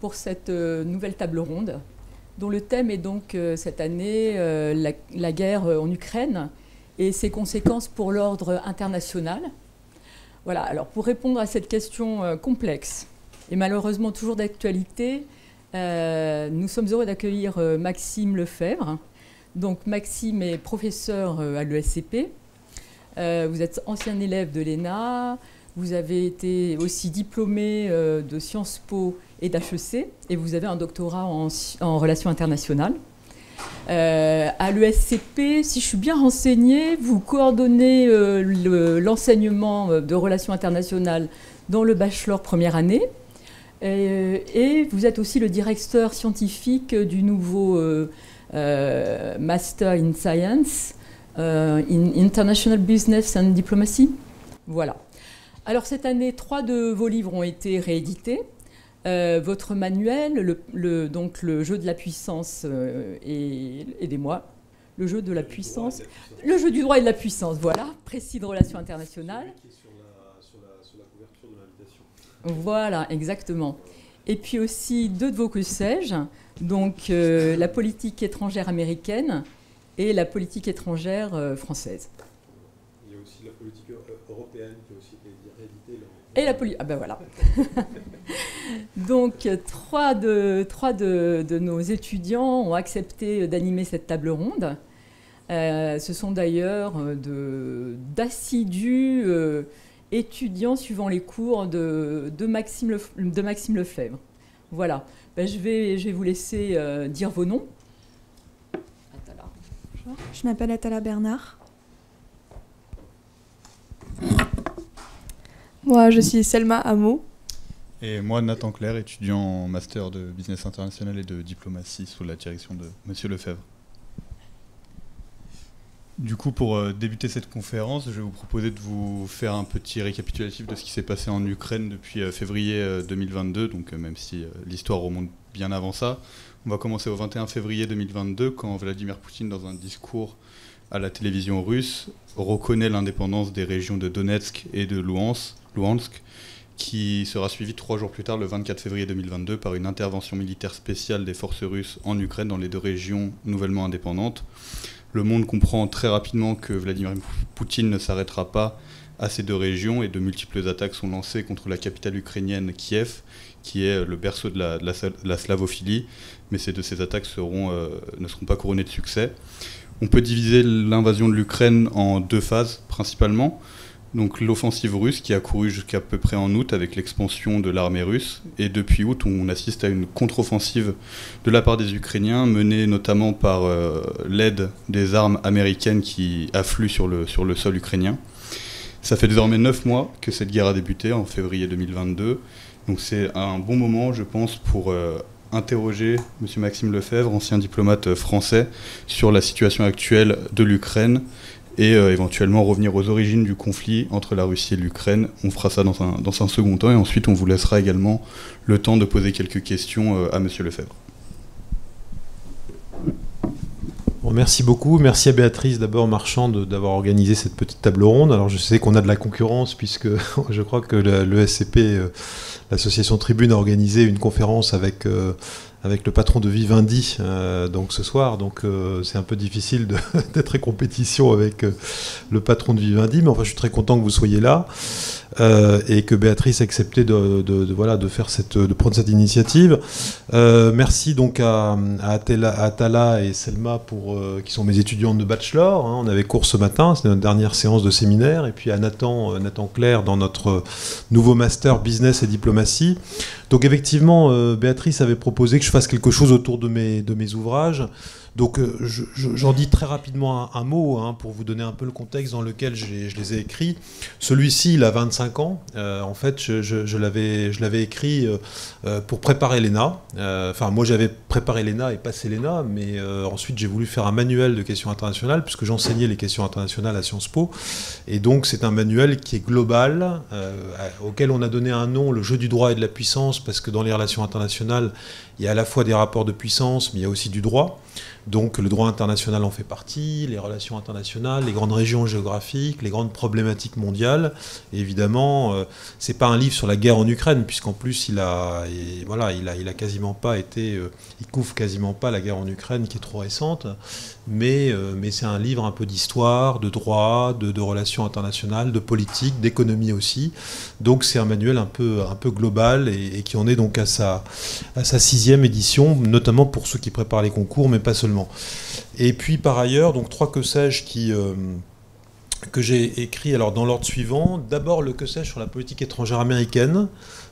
pour cette euh, nouvelle table ronde, dont le thème est donc euh, cette année euh, la, guerre en Ukraine et ses conséquences pour l'ordre international. Voilà, alors pour répondre à cette question complexe et malheureusement toujours d'actualité, nous sommes heureux d'accueillir Maxime Lefebvre. Donc Maxime est professeur à l'ESCP. vous êtes ancien élève de l'ENA. Vous avez été aussi diplômé de Sciences Po et d'HEC, et vous avez un doctorat en, relations internationales. Euh, à l'ESCP, si je suis bien renseignée, vous coordonnez euh, l'enseignement euh, de relations internationales dans le bachelor première année. Et, vous êtes aussi le directeur scientifique du nouveau Master in Science, in International Business and Diplomacy. Voilà. Alors cette année, trois de vos livres ont été réédités. Euh, votre manuel, le, donc le jeu de la puissance, euh, et, aidez-moi, le jeu de la, puissance, le jeu du droit et de la puissance, voilà, précis de relations internationales. Voilà, exactement. Et puis aussi deux de vos que sais-je, donc euh, la politique étrangère américaine et la politique étrangère française. Il y a aussi la politique européenne qui a aussi Et la politique. Ah ben voilà. Donc, trois, de, trois de, nos étudiants ont accepté d'animer cette table ronde. Euh, ce sont d'ailleurs euh, d'assidus euh, étudiants suivant les cours de, Maxime, de Maxime Lefebvre. Voilà, ben, je, vais, je vais vous laisser dire vos noms. Je m'appelle Atala Bernard. Moi, je suis Selma Hameau. Et moi, Nathan Claire, étudiant en master de business international et de diplomatie sous la direction de Monsieur Lefebvre. Du coup, pour euh, débuter cette conférence, je vais vous proposer de vous faire un petit récapitulatif de ce qui s'est passé en Ukraine depuis euh, février 2022, euh, donc même si l'histoire remonte bien avant ça. On va commencer au 21 février 2022, quand Vladimir Poutine, dans un discours à la télévision russe, reconnaît l'indépendance des régions de Donetsk et de Luhansk qui sera suivi trois jours plus tard, le 24 février 2022, par une intervention militaire spéciale des forces russes en Ukraine, dans les deux régions nouvellement indépendantes. Le monde comprend très rapidement que Vladimir Poutine ne s'arrêtera pas à ces deux régions et de multiples attaques sont lancées contre la capitale ukrainienne Kiev, qui est le berceau de la, slavophilie, mais ces, de ces attaques seront, euh, ne seront pas couronnées de succès. On peut diviser l'invasion de l'Ukraine en deux phases principalement. Donc l'offensive russe qui a couru jusqu'à peu près en août avec l'expansion de l'armée russe. Et depuis août, on assiste à une contre-offensive de la part des Ukrainiens, menée notamment par euh, l'aide des armes américaines qui affluent sur le, sur le sol ukrainien. Ça fait désormais 9 mois que cette guerre a débuté, en février 2022. Donc c'est un bon moment, je pense, pour euh, interroger M. Maxime Lefebvre, ancien diplomate euh, français, sur la situation actuelle de l'Ukraine et euh, éventuellement revenir aux origines du conflit entre la Russie et l'Ukraine. On fera ça dans un, second temps et ensuite on vous laissera également le temps de poser quelques questions euh, à Monsieur Lefebvre. merci beaucoup. Merci à Béatrice d'abord Marchand d'avoir organisé cette petite table ronde. Alors je sais qu'on a de la concurrence puisque je crois que l'ESCP, euh, l'association Tribune, a organisé une conférence avec avec le patron de Vivendi euh, donc ce soir. Donc euh, c'est un peu difficile d'être en compétition avec euh, le patron de Vivendi, mais enfin je suis très content que vous soyez là et que Béatrice ait accepté de, voilà de faire cette de prendre cette initiative. merci donc à, à, Atala et Selma pour qui sont mes étudiantes de bachelor. Hein. on avait cours ce matin, c'est notre dernière séance de séminaire, et puis à Nathan Nathan Claire dans notre nouveau master business et diplomatie. Donc effectivement, Béatrice avait proposé que fasse quelque chose autour de mes, de mes ouvrages. Donc euh, j'en dis très rapidement un, mot hein, pour vous donner un peu le contexte dans lequel je les ai écrits. Celui-ci, il a 25 ans. Euh, en fait, je, je l'avais écrit euh, pour préparer l'ENA. enfin, moi, j'avais préparé l'ENA et passé l'ENA, mais ensuite, j'ai voulu faire un manuel de questions internationales, puisque j'enseignais les questions internationales à Sciences Po. Et donc, c'est un manuel qui est global, auquel on a donné un nom, le jeu du droit et de la puissance, parce que dans les relations internationales, il y a à la fois des rapports de puissance, mais il y a aussi du droit. Donc le droit international en fait partie, les relations internationales, les grandes régions géographiques, les grandes problématiques mondiales. évidemment, euh, ce n'est pas un livre sur la guerre en Ukraine, puisqu'en plus il a, voilà, il a, quasiment pas été, euh, il couvre quasiment pas la guerre en Ukraine qui est trop récente. Euh, mais, c'est un livre un peu d'histoire, de droit, de, relations internationales, de politique, d'économie aussi. Donc c'est un manuel un peu, global et, qui en est donc à sa, sixième édition, notamment pour ceux qui préparent les concours, mais pas seulement. Et puis par ailleurs, donc trois que sais-je euh, que j'ai écrit alors dans l'ordre suivant. D'abord le que sais-je sur la politique étrangère américaine,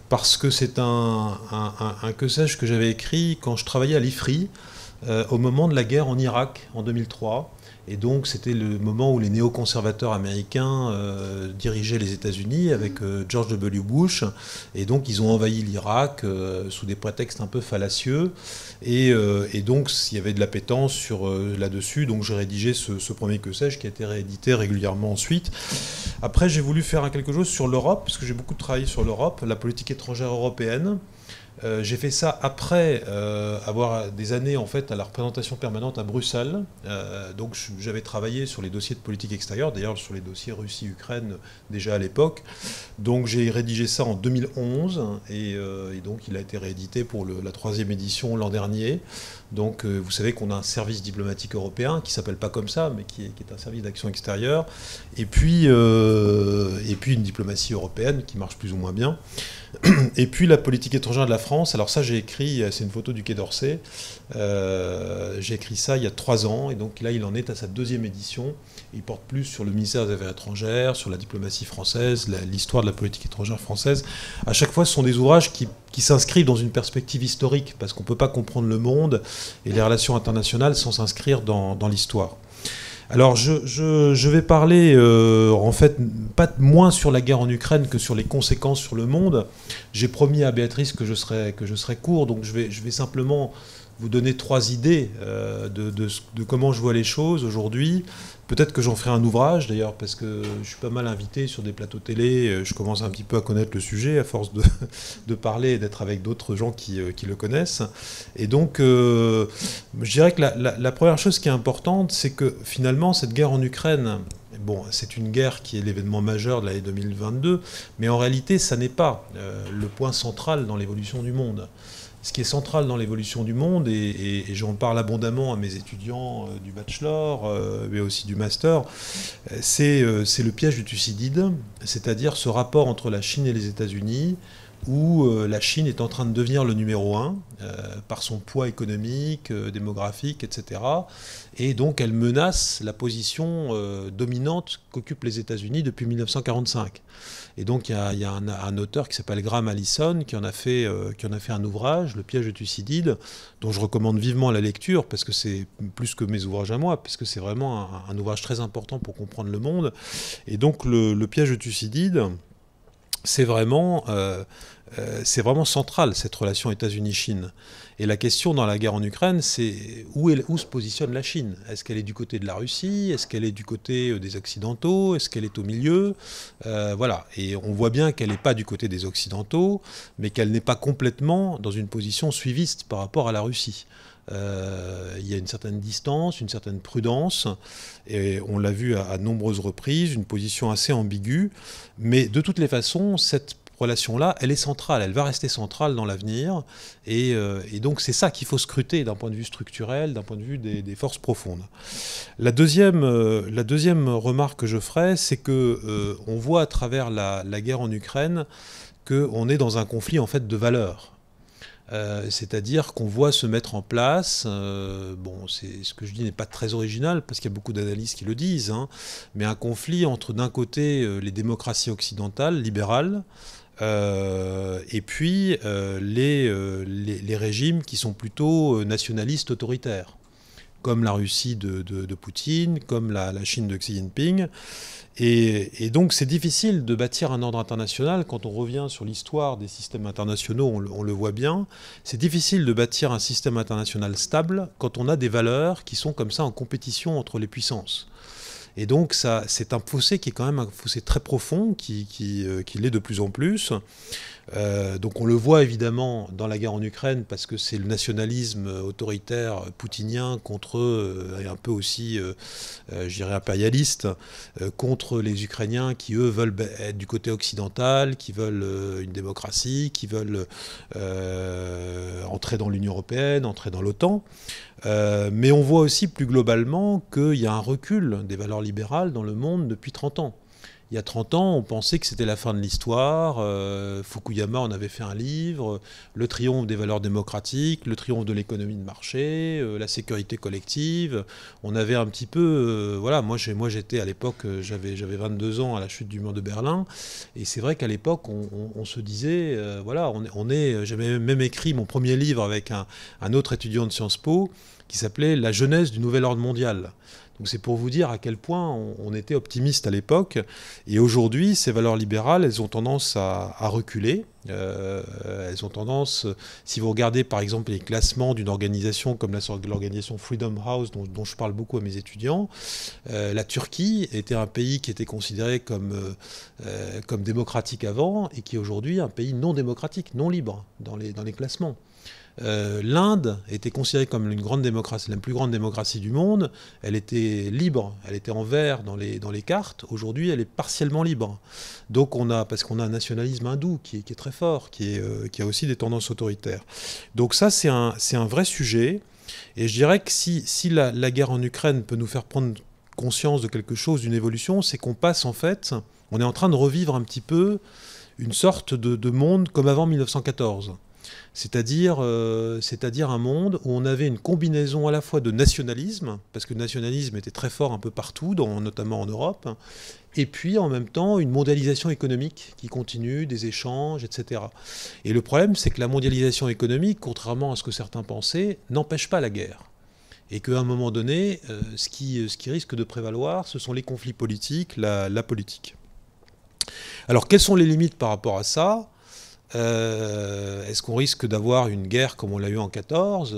parce que c'est un, un, que sais-je que j'avais écrit quand je travaillais à l'IFRI, euh, au moment de la guerre en Irak en 2003. Et donc c'était le moment où les néoconservateurs américains euh, dirigeaient les États-Unis avec euh, George W. Bush. Et donc ils ont envahi l'Irak sous des prétextes un peu fallacieux. Et, donc il y avait de l'appétence sur là-dessus. Donc j'ai rédigé ce, ce, premier que sais-je qui a été réédité régulièrement ensuite. Après j'ai voulu faire quelque chose sur l'Europe, parce que j'ai beaucoup travaillé sur l'Europe, la politique étrangère européenne. Euh, j'ai fait ça après euh, avoir des années en fait à la représentation permanente à Bruxelles. Euh, donc j'avais travaillé sur les dossiers de politique extérieure, d'ailleurs sur les dossiers Russie-Ukraine déjà à l'époque. Donc j'ai rédigé ça en 2011 et, donc il a été réédité pour la troisième édition l'an dernier. Donc euh, vous savez qu'on a un service diplomatique européen qui s'appelle pas comme ça, mais qui est, un service d'action extérieure, euh, et puis, une diplomatie européenne qui marche plus ou moins bien. Et puis la politique étrangère de la France, alors ça j'ai écrit, euh, c'est une photo du Quai d'Orsay, j'ai écrit ça il y a trois ans, et donc là il en est à sa deuxième édition. Il porte plus sur le ministère des Affaires étrangères, sur la diplomatie française, l'histoire de la politique étrangère française. À chaque fois, ce sont des ouvrages qui, s'inscrivent dans une perspective historique, parce qu'on ne peut pas comprendre le monde et les relations internationales sans s'inscrire dans, l'histoire. Alors je, vais parler euh, en fait pas moins sur la guerre en Ukraine que sur les conséquences sur le monde. J'ai promis à Béatrice que je serais, que je serais court, donc je vais, je vais simplement vous donner trois idées euh, de, de, comment je vois les choses aujourd'hui, Peut-être que j'en ferai un ouvrage d'ailleurs, parce que je suis pas mal invité sur des plateaux télé, euh, je commence un petit peu à connaître le sujet à force de, parler et d'être avec d'autres gens qui, euh, le connaissent. Et donc, euh, je dirais que la, première chose qui est importante, c'est que finalement, cette guerre en Ukraine, bon, c'est une guerre qui est l'événement majeur de l'année 2022, mais en réalité, ça n'est pas le point central dans l'évolution du monde ce qui est central dans l'évolution du monde, et, j'en parle abondamment à mes étudiants euh, du bachelor, euh, mais aussi du master, euh, c'est le piège du Thucydide, c'est-à-dire ce rapport entre la Chine et les États-Unis, où la Chine est en train de devenir le numéro un par son poids économique, démographique, etc. Et donc elle menace la position dominante qu'occupent les États-Unis depuis 1945. Et donc il y a, un, auteur qui s'appelle Graham Allison qui en, a fait, euh, qui a fait un ouvrage, Le piège de Thucydide, dont je recommande vivement la lecture parce que c'est plus que mes ouvrages à moi, parce que c'est vraiment un, ouvrage très important pour comprendre le monde. Et donc le, le piège de Thucydide, euh, euh, c'est vraiment, central, cette relation États-Unis-Chine. Et la question dans la guerre en Ukraine, c'est où, se positionne la Chine Est-ce qu'elle est du côté de la Russie Est-ce qu'elle est du côté euh, des Occidentaux Est-ce qu'elle est au milieu Voilà. Et on voit bien qu'elle n'est pas du côté des Occidentaux, mais qu'elle n'est pas complètement dans une position suiviste par rapport à la Russie. Euh, il y a une certaine distance, une certaine prudence, et on l'a vu à, nombreuses reprises, une position assez ambiguë, mais de toutes les façons, cette relation-là, elle est centrale, elle va rester centrale dans l'avenir, et, euh, donc c'est ça qu'il faut scruter d'un point de vue structurel, d'un point de vue des, forces profondes. Euh, la deuxième, remarque que je ferai, c'est que on voit à travers la, guerre en Ukraine qu'on est dans un conflit en fait de valeurs. Euh, c'est-à-dire qu'on voit se mettre en place, euh, bon, c'est ce que je dis n'est pas très original parce qu'il y a beaucoup d'analystes qui le disent, hein, mais un conflit entre d'un côté euh, les démocraties occidentales, libérales, et puis les, régimes qui sont plutôt nationalistes autoritaires, comme la Russie de, Poutine, comme la, la Chine de Xi Jinping. Et, donc c'est difficile de bâtir un ordre international quand on revient sur l'histoire des systèmes internationaux, on le, voit bien. C'est difficile de bâtir un système international stable quand on a des valeurs qui sont comme ça en compétition entre les puissances. Et donc, ça, c'est un fossé qui est quand même un fossé très profond, qui, qui, euh, qui l'est de plus en plus. Euh, donc on le voit évidemment dans la guerre en Ukraine parce que c'est le nationalisme euh, autoritaire euh, poutinien contre, et un peu aussi, je dirais, impérialiste, contre les Ukrainiens qui, eux, veulent ben, être du côté occidental, qui veulent une démocratie, qui veulent entrer dans l'Union européenne, entrer dans l'OTAN. mais on voit aussi plus globalement qu'il y a un recul des valeurs libérales dans le monde depuis 30 ans il y a 30 ans, on pensait que c'était la fin de l'histoire. Euh, Fukuyama en avait fait un livre, Le triomphe des valeurs démocratiques, Le triomphe de l'économie de marché, euh, la sécurité collective. On avait un petit peu... Euh, voilà, moi, j'étais à l'époque, j'avais 22 ans à la chute du mur de Berlin. Et c'est vrai qu'à l'époque, on, se disait, voilà, on, est... J'avais même écrit mon premier livre avec un, un autre étudiant de Sciences Po qui s'appelait La jeunesse du nouvel ordre mondial c'est pour vous dire à quel point on, était optimiste à l'époque. Et aujourd'hui, ces valeurs libérales, elles ont tendance à, reculer. Euh, elles ont tendance, si vous regardez par exemple les classements d'une organisation comme l'organisation Freedom House, dont, je parle beaucoup à mes étudiants, euh, la Turquie était un pays qui était considéré comme, euh, comme démocratique avant et qui est aujourd'hui un pays non démocratique, non libre dans les, dans les classements. Euh, l'Inde était considérée comme une grande démocratie, la plus grande démocratie du monde. Elle était libre, elle était en vert dans les, dans les cartes. Aujourd'hui, elle est partiellement libre. Donc on a, parce qu'on a un nationalisme hindou qui est, très fort, qui, euh, qui a aussi des tendances autoritaires. Donc ça, c'est un, un vrai sujet. Et je dirais que si, si la, guerre en Ukraine peut nous faire prendre conscience de quelque chose, d'une évolution, c'est qu'on passe en fait, on est en train de revivre un petit peu une sorte de monde comme avant 1914. Euh, c'est-à-dire un monde où on avait une combinaison à la fois de nationalisme, parce que le nationalisme était très fort un peu partout, notamment en Europe, et puis en même temps une mondialisation économique qui continue, des échanges, etc. Et le problème, c'est que la mondialisation économique, contrairement à ce que certains pensaient, n'empêche pas la guerre et qu'à un moment donné, euh, ce, qui, risque de prévaloir, ce sont les conflits politiques, la politique. Alors quelles sont les limites par rapport à ça euh, est-ce qu'on risque d'avoir une guerre comme on l'a eu en 14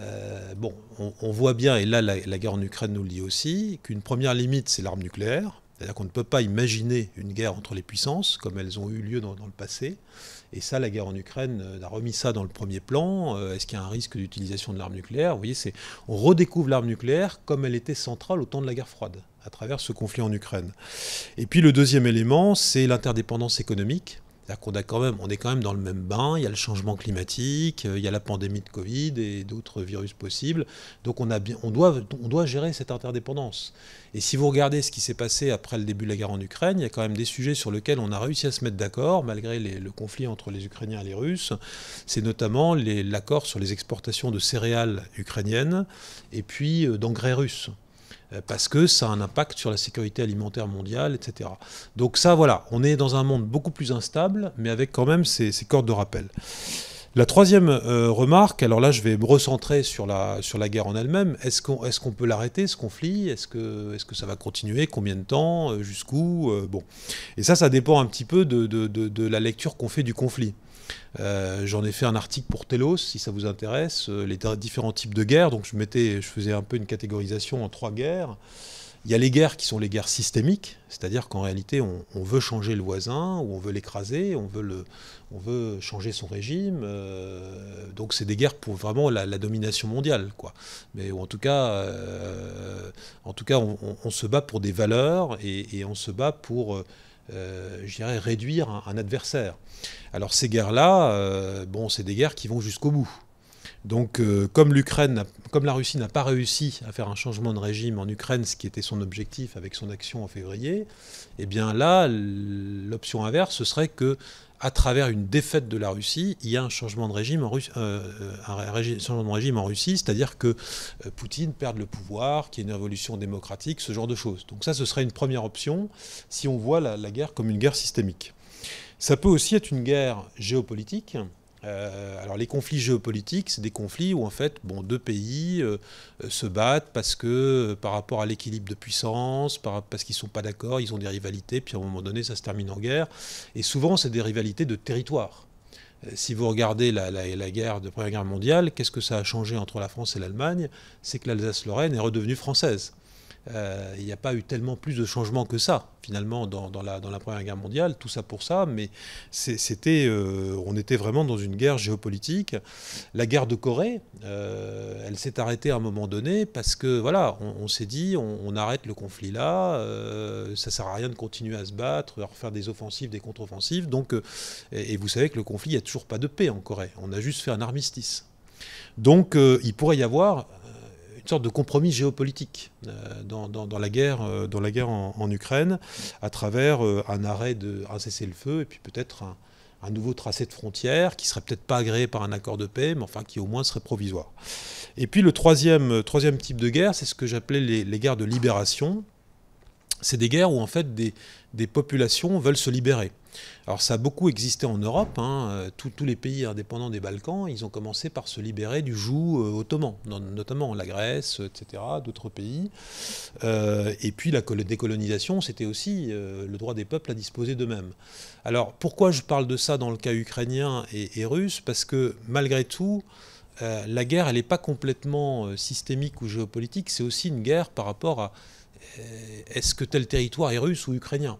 euh, Bon, on, voit bien, et là la, guerre en Ukraine nous le dit aussi, qu'une première limite c'est l'arme nucléaire. C'est-à-dire qu'on ne peut pas imaginer une guerre entre les puissances comme elles ont eu lieu dans, dans le passé. Et ça, la guerre en Ukraine euh, a remis ça dans le premier plan. Est-ce qu'il y a un risque d'utilisation de l'arme nucléaire Vous voyez, on redécouvre l'arme nucléaire comme elle était centrale au temps de la guerre froide, à travers ce conflit en Ukraine. Et puis le deuxième élément, c'est l'interdépendance économique a quand même, on est quand même dans le même bain. Il y a le changement climatique, euh, il y a la pandémie de Covid et d'autres virus possibles. Donc on doit, gérer cette interdépendance. Et si vous regardez ce qui s'est passé après le début de la guerre en Ukraine, il y a quand même des sujets sur lesquels on a réussi à se mettre d'accord malgré le conflit entre les Ukrainiens et les Russes. C'est notamment l'accord sur les exportations de céréales ukrainiennes et puis euh, d'engrais russes. Euh, parce que ça a un impact sur la sécurité alimentaire mondiale, etc. Donc ça, voilà, on est dans un monde beaucoup plus instable, mais avec quand même ces, cordes de rappel. La troisième euh, remarque, alors là je vais me recentrer sur la, sur la guerre en elle-même, est-ce qu'on est peut l'arrêter ce conflit Est-ce que, est -ce que ça va continuer Combien de temps euh, Jusqu'où Bon. Et ça, ça dépend un petit peu de, de la lecture qu'on fait du conflit. Euh, j'en ai fait un article pour Telos, si ça vous intéresse, euh, les différents types de guerres. Donc je, mettais, je faisais un peu une catégorisation en trois guerres. Il y a les guerres qui sont les guerres systémiques, c'est-à-dire qu'en réalité, on, veut changer le voisin, ou on veut l'écraser, on, veut le, on veut changer son régime. Euh, donc c'est des guerres pour vraiment la, domination mondiale, quoi. Mais ou en tout cas, en tout cas on, se bat pour des valeurs et, on se bat pour... Euh, je dirais, réduire un, adversaire. Alors ces guerres-là, euh, bon, c'est des guerres qui vont jusqu'au bout. Donc, euh, comme l'Ukraine, comme la Russie n'a pas réussi à faire un changement de régime en Ukraine, ce qui était son objectif avec son action en février, eh bien là, l'option inverse, ce serait que à travers une défaite de la Russie, il y a un changement de régime en Russie, euh, euh, de régime en Russie, c'est-à-dire que euh, Poutine perde le pouvoir, qu'il y ait une révolution démocratique, ce genre de choses. Donc ça, ce serait une première option si on voit la guerre comme une guerre systémique. Ça peut aussi être une guerre géopolitique. Euh, alors les conflits géopolitiques, c'est des conflits où en fait, bon, deux pays euh, euh, se battent parce que par rapport à l'équilibre de puissance, parce qu'ils ne sont pas d'accord, ils ont des rivalités, puis à un moment donné, ça se termine en guerre. Et souvent, c'est des rivalités de territoire. Si vous regardez la, la, guerre de Première Guerre mondiale, qu'est-ce que ça a changé entre la France et l'Allemagne C'est que l'Alsace-Lorraine est redevenue française. Euh, il n'y a pas eu tellement plus de changements que ça, finalement, dans, la, Première Guerre mondiale. Tout ça pour ça, mais c'était, euh, on était vraiment dans une guerre géopolitique. La guerre de Corée, euh, elle s'est arrêtée à un moment donné parce que, voilà, on, s'est dit, on, arrête le conflit là, ça sert à rien de continuer à se battre, à refaire des offensives, des contre-offensives. Donc, et, vous savez que le conflit, il n'y a toujours pas de paix en Corée. On a juste fait un armistice. Donc, il pourrait y avoir une sorte de compromis géopolitique euh, dans, la guerre, euh, dans la guerre en, Ukraine, à travers euh, un arrêt de un cessez-le-feu et puis peut-être un, nouveau tracé de frontières qui serait peut-être pas agréé par un accord de paix, mais enfin qui au moins serait provisoire. Et puis le troisième, troisième type de guerre, c'est ce que j'appelais les, guerres de libération. C'est des guerres où en fait des populations veulent se libérer. Alors ça a beaucoup existé en Europe, hein. euh, tous les pays indépendants des Balkans, ils ont commencé par se libérer du joug euh, ottoman, notamment la Grèce, etc., d'autres pays. Euh, et puis la décolonisation, c'était aussi le droit des peuples à disposer d'eux-mêmes. Alors pourquoi je parle de ça dans le cas ukrainien et, russe Parce que malgré tout, la guerre, elle n'est pas complètement systémique ou géopolitique, c'est aussi une guerre par rapport à est-ce que tel territoire est russe ou ukrainien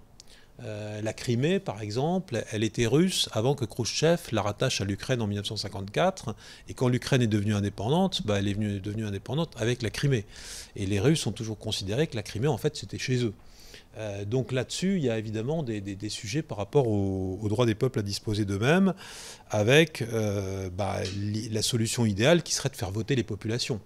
euh, la Crimée, par exemple, elle était russe avant que Khrushchev la rattache à l'Ukraine en 1954. Et quand l'Ukraine est devenue indépendante, bah, elle est devenue indépendante avec la Crimée. Et les Russes ont toujours considéré que la Crimée, en fait, c'était chez eux. Euh, donc là-dessus, il y a évidemment des, sujets par rapport au, droits droit des peuples à disposer d'eux-mêmes, avec euh, bah, la solution idéale qui serait de faire voter les populations.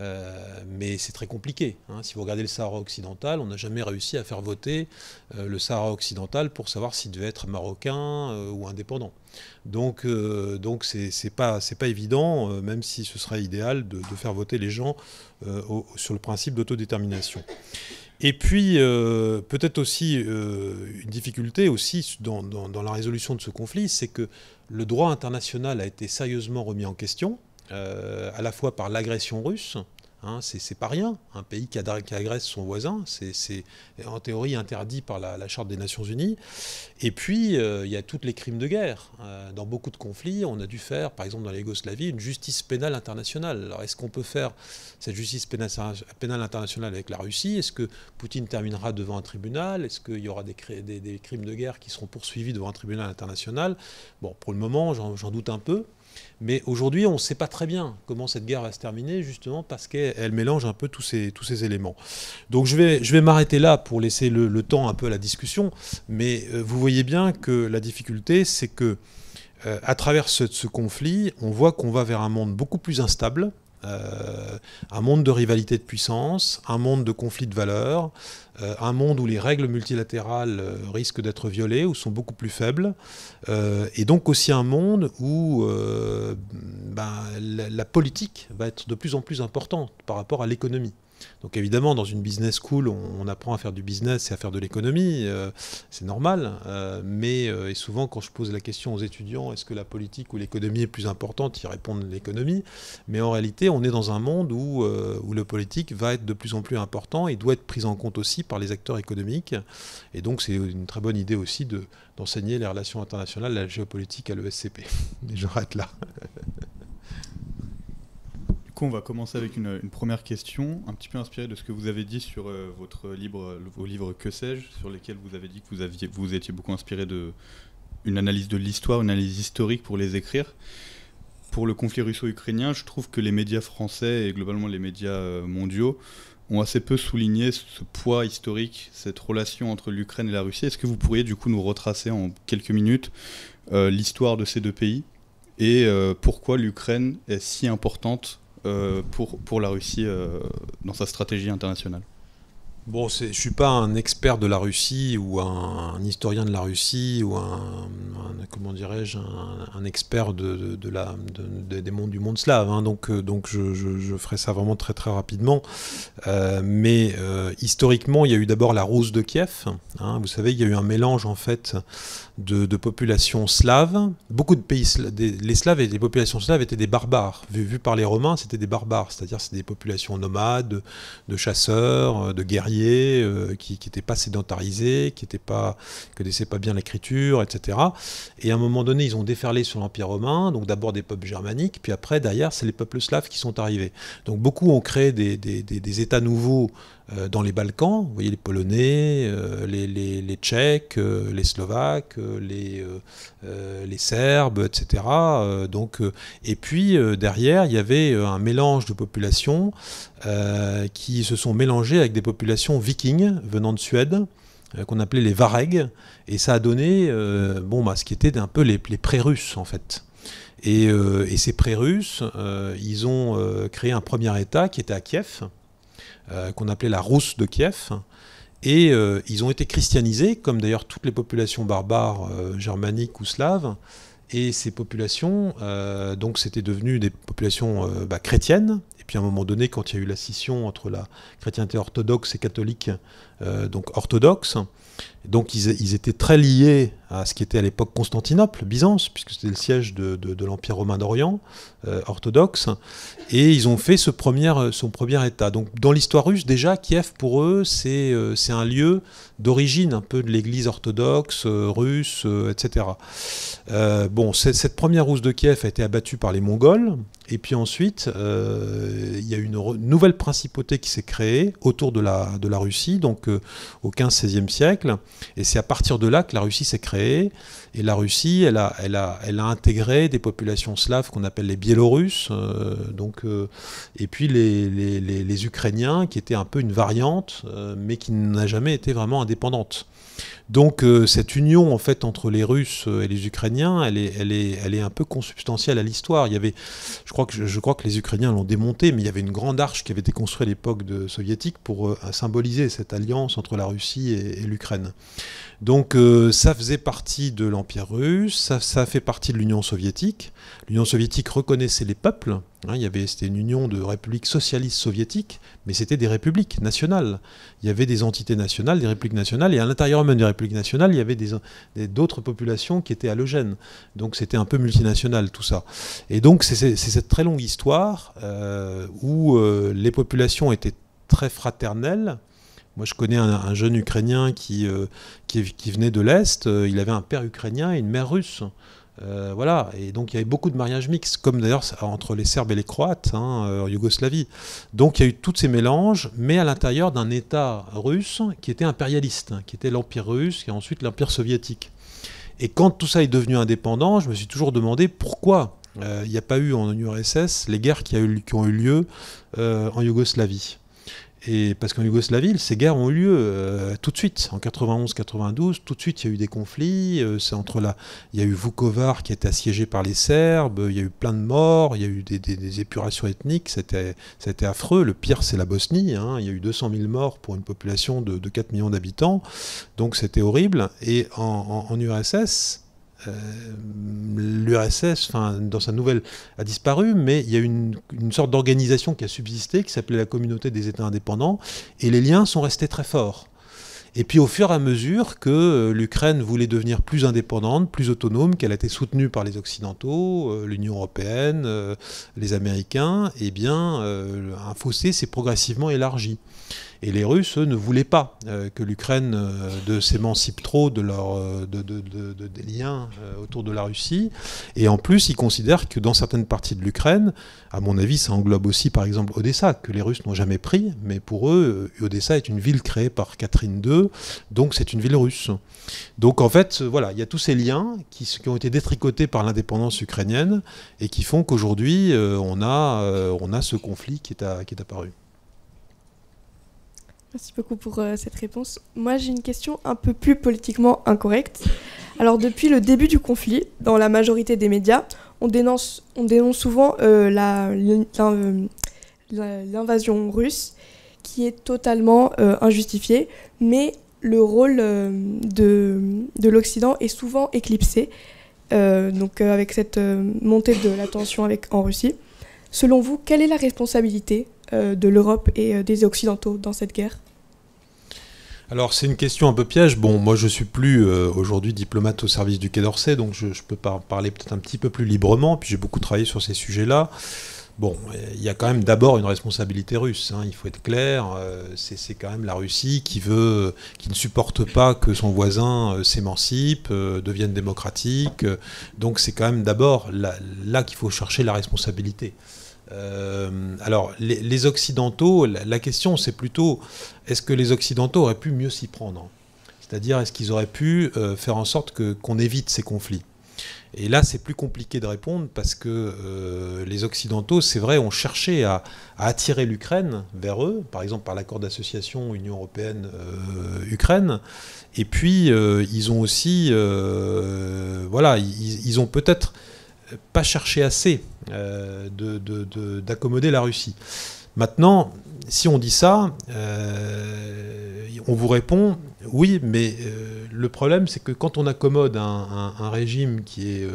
Euh, mais c'est très compliqué. Hein. Si vous regardez le Sahara occidental, on n'a jamais réussi à faire voter euh, le Sahara occidental pour savoir s'il devait être marocain euh, ou indépendant. Donc, donc c'est pas c'est pas évident, même si ce serait idéal de, faire voter les gens sur le principe d'autodétermination. Et puis, peut-être aussi une difficulté aussi dans, la résolution de ce conflit, c'est que le droit international a été sérieusement remis en question. Euh, à la fois par l'agression russe, hein, c'est pas rien, un pays qui, agresse son voisin, c'est en théorie interdit par la, Charte des Nations Unies. Et puis, euh, il y a tous les crimes de guerre. Euh, dans beaucoup de conflits, on a dû faire, par exemple dans la une justice pénale internationale. Alors, est-ce qu'on peut faire cette justice pénale, internationale avec la Russie Est-ce que Poutine terminera devant un tribunal Est-ce qu'il y aura des, des, crimes de guerre qui seront poursuivis devant un tribunal international Bon, pour le moment, j'en doute un peu. Mais aujourd'hui, on ne sait pas très bien comment cette guerre va se terminer, justement parce qu'elle mélange un peu tous ces, tous ces éléments. Donc je vais, je vais m'arrêter là pour laisser le, le, temps un peu à la discussion, mais euh, vous voyez bien que la difficulté, c'est que euh, à travers ce, conflit, on voit qu'on va vers un monde beaucoup plus instable, euh, un monde de rivalité de puissance, un monde de conflit de valeurs, euh, un monde où les règles multilatérales euh, risquent d'être violées ou sont beaucoup plus faibles, euh, et donc aussi un monde où ben, la politique va être de plus en plus importante par rapport à l'économie. Donc évidemment, dans une business school, on, apprend à faire du business et à faire de l'économie, euh, c'est normal. Euh, mais euh, souvent, quand je pose la question aux étudiants, est-ce que la politique ou l'économie est plus importante Ils répondent l'économie. Mais en réalité, on est dans un monde où, le politique va être de plus en plus important et doit être pris en compte aussi par les acteurs économiques. Et donc, c'est une très bonne idée aussi d'enseigner les relations internationales, la géopolitique à l'ESCP. Mais je rate là. on va commencer avec une, première question, un petit peu inspirée de ce que vous avez dit sur euh, votre livre, vos livres Que sais-je, sur lesquels vous avez dit que vous, aviez, vous étiez beaucoup inspiré d'une analyse de l'histoire, une analyse historique pour les écrire. Pour le conflit russo-ukrainien, je trouve que les médias français et globalement les médias euh, mondiaux ont assez peu souligné ce poids historique, cette relation entre l'Ukraine et la Russie. Est-ce que vous pourriez du coup nous retracer en quelques minutes euh, l'histoire de ces deux pays et pourquoi l'Ukraine est si importante euh, pour, pour la Russie euh, dans sa stratégie internationale Bon, je ne suis pas un expert de la Russie ou un, historien de la Russie ou un, comment dirais-je, un, expert de, de, la, des mondes, du monde slave. Hein. donc, euh, donc je, je, ferai ça vraiment très très rapidement. mais historiquement, il y a eu d'abord la Rose de Kiev. Hein. vous savez, il y a eu un mélange en fait de, populations slaves. Beaucoup de pays, les Slaves et les populations slaves étaient des barbares. Vu, par les Romains, c'était des barbares, c'est-à-dire c'est des populations nomades, de, chasseurs, euh, de guerriers, euh, qui n'étaient pas sédentarisés, qui ne pas, connaissaient pas bien l'écriture, etc. Et à un moment donné, ils ont déferlé sur l'Empire romain, donc d'abord des peuples germaniques, puis après, derrière, c'est les peuples slaves qui sont arrivés. Donc beaucoup ont créé des, des États nouveaux euh, dans les Balkans. Vous voyez les Polonais, euh, les, les, les, Tchèques, euh, les Slovaques, les, les Serbes, etc. donc, et puis derrière, il y avait un mélange de populations qui se sont mélangées avec des populations vikings venant de Suède qu'on appelait les Varegs, et ça a donné bon, bah, ce qui était un peu les, les pré-russes en fait. Et, et, ces pré-russes, ils ont créé un premier État qui était à Kiev, euh, qu'on appelait la Rousse de Kiev. Et euh, ils ont été christianisés, comme d'ailleurs toutes les populations barbares euh, germaniques ou slaves. Et ces populations, donc c'était devenu des populations bah, chrétiennes. Et puis à un moment donné, quand il y a eu la scission entre la chrétienté orthodoxe et catholique, donc orthodoxe, donc ils, étaient très liés à ce qui était à l'époque Constantinople, Byzance, puisque c'était le siège de, l'Empire romain d'Orient, euh, orthodoxe, et ils ont fait ce premier, euh, son premier État. Donc dans l'histoire russe, déjà, Kiev, pour eux, c'est euh, un lieu d'origine un peu de l'Église orthodoxe, russe, etc. bon, cette première rousse de Kiev a été abattue par les Mongols, et puis ensuite, il y a une nouvelle principauté qui s'est créée autour de la, de la Russie, donc au 15-16e siècle, et c'est à partir de là que la Russie s'est créée. Et la Russie, elle a, intégré des populations slaves qu'on appelle les Biélorusses, euh, euh, et puis les, Ukrainiens, qui étaient un peu une variante, euh, mais qui n'a jamais été vraiment indépendante. Donc euh, cette union en fait entre les Russes euh, et les Ukrainiens, elle est, un peu consubstantielle à l'histoire. Il y avait, je crois que je, crois que les Ukrainiens l'ont démonté, mais il y avait une grande arche qui avait été construite à l'époque soviétique pour euh, symboliser cette alliance entre la Russie et, l'Ukraine. Donc ça faisait partie de l'Empire russe, ça fait partie de l'Union soviétique. L'Union soviétique reconnaissait les peuples Hein, il y avait, c'était une union de républiques socialistes soviétiques, mais c'était des républiques nationales. Il y avait des entités nationales, des républiques nationales, et à l'intérieur même des républiques nationales, il y avait d'autres populations qui étaient halogènes. Donc c'était un peu multinational tout ça. Et donc c'est cette très longue histoire euh, où euh, les populations étaient très fraternelles, moi, je connais un, jeune Ukrainien euh, qui, venait de l'Est. Il avait un père ukrainien et une mère russe. Euh, voilà, et donc il y avait beaucoup de mariages mixtes, comme d'ailleurs entre les Serbes et les Croates hein, euh, en Yougoslavie. Donc il y a eu tous ces mélanges, mais à l'intérieur d'un État russe qui était impérialiste, hein, qui était l'Empire russe et ensuite l'Empire soviétique. Et quand tout ça est devenu indépendant, je me suis toujours demandé pourquoi euh, il n'y a pas eu en URSS les guerres qui, ont eu lieu en Yougoslavie. Et parce qu'en Yougoslavie, ces guerres ont eu lieu euh, tout de suite, en 91-92, tout de suite il y a eu des conflits. Euh, c'est entre la, il y a eu Vukovar qui a été assiégé par les Serbes, il y a eu plein de morts, il y a eu des, épurations ethniques, c'était, c'était affreux. Le pire, c'est la Bosnie. Hein. Il y a eu 200 000 morts pour une population de, 4 millions d'habitants, donc c'était horrible. Et en, en, en URSS, euh, l'URSS, dans sa nouvelle, a disparu, mais il y a une, une sorte d'organisation qui a subsisté, qui s'appelait la communauté des États indépendants, et les liens sont restés très forts. Et puis au fur et à mesure que euh, l'Ukraine voulait devenir plus indépendante, plus autonome, qu'elle a été soutenue par les Occidentaux, euh, l'Union européenne, euh, les Américains, eh bien un fossé s'est progressivement élargi. Et les Russes, eux, ne voulaient pas euh, que l'Ukraine euh, s'émancipe trop de leur, euh, des liens autour de la Russie. Et en plus, ils considèrent que dans certaines parties de l'Ukraine, à mon avis, ça englobe aussi par exemple Odessa, que les Russes n'ont jamais pris, mais pour eux, Odessa est une ville créée par Catherine II, donc c'est une ville russe. Donc en fait, voilà, il y a tous ces liens qui, ont été détricotés par l'indépendance ukrainienne et qui font qu'aujourd'hui, on, a, on a ce conflit qui est apparu. Merci beaucoup pour euh, cette réponse. Moi, j'ai une question un peu plus politiquement incorrecte. Alors, depuis le début du conflit, dans la majorité des médias, on dénonce, on dénonce souvent euh, l'invasion russe, qui est totalement euh, injustifiée, mais le rôle de, de l'Occident est souvent éclipsé, donc avec cette montée de la tension avec, en Russie. Selon vous, quelle est la responsabilité euh, de l'Europe et euh, des Occidentaux dans cette guerre alors c'est une question un peu piège. Bon, moi je suis plus euh, aujourd'hui diplomate au service du Quai d'Orsay, donc je, peux parler peut-être un petit peu plus librement, puis j'ai beaucoup travaillé sur ces sujets-là. Bon, il y a quand même d'abord une responsabilité russe, hein, il faut être clair. c'est quand même la Russie qui veut, qui ne supporte pas que son voisin s'émancipe, devienne démocratique. donc c'est quand même d'abord là qu'il faut chercher la responsabilité. Euh, alors, les, Occidentaux, la, question c'est plutôt est-ce que les Occidentaux auraient pu mieux s'y prendre C'est-à-dire, est-ce qu'ils auraient pu euh, faire en sorte que, qu'on évite ces conflits et là, c'est plus compliqué de répondre parce que euh, les Occidentaux, c'est vrai, ont cherché à, attirer l'Ukraine vers eux, par exemple par l'accord d'association Union européenne-Ukraine. et puis, ils ont aussi, voilà, ils ont peut-être pas cherché assez euh, d'accommoder la Russie. Maintenant, si on dit ça, euh, on vous répond oui, mais euh, le problème, c'est que quand on accommode un, régime qui est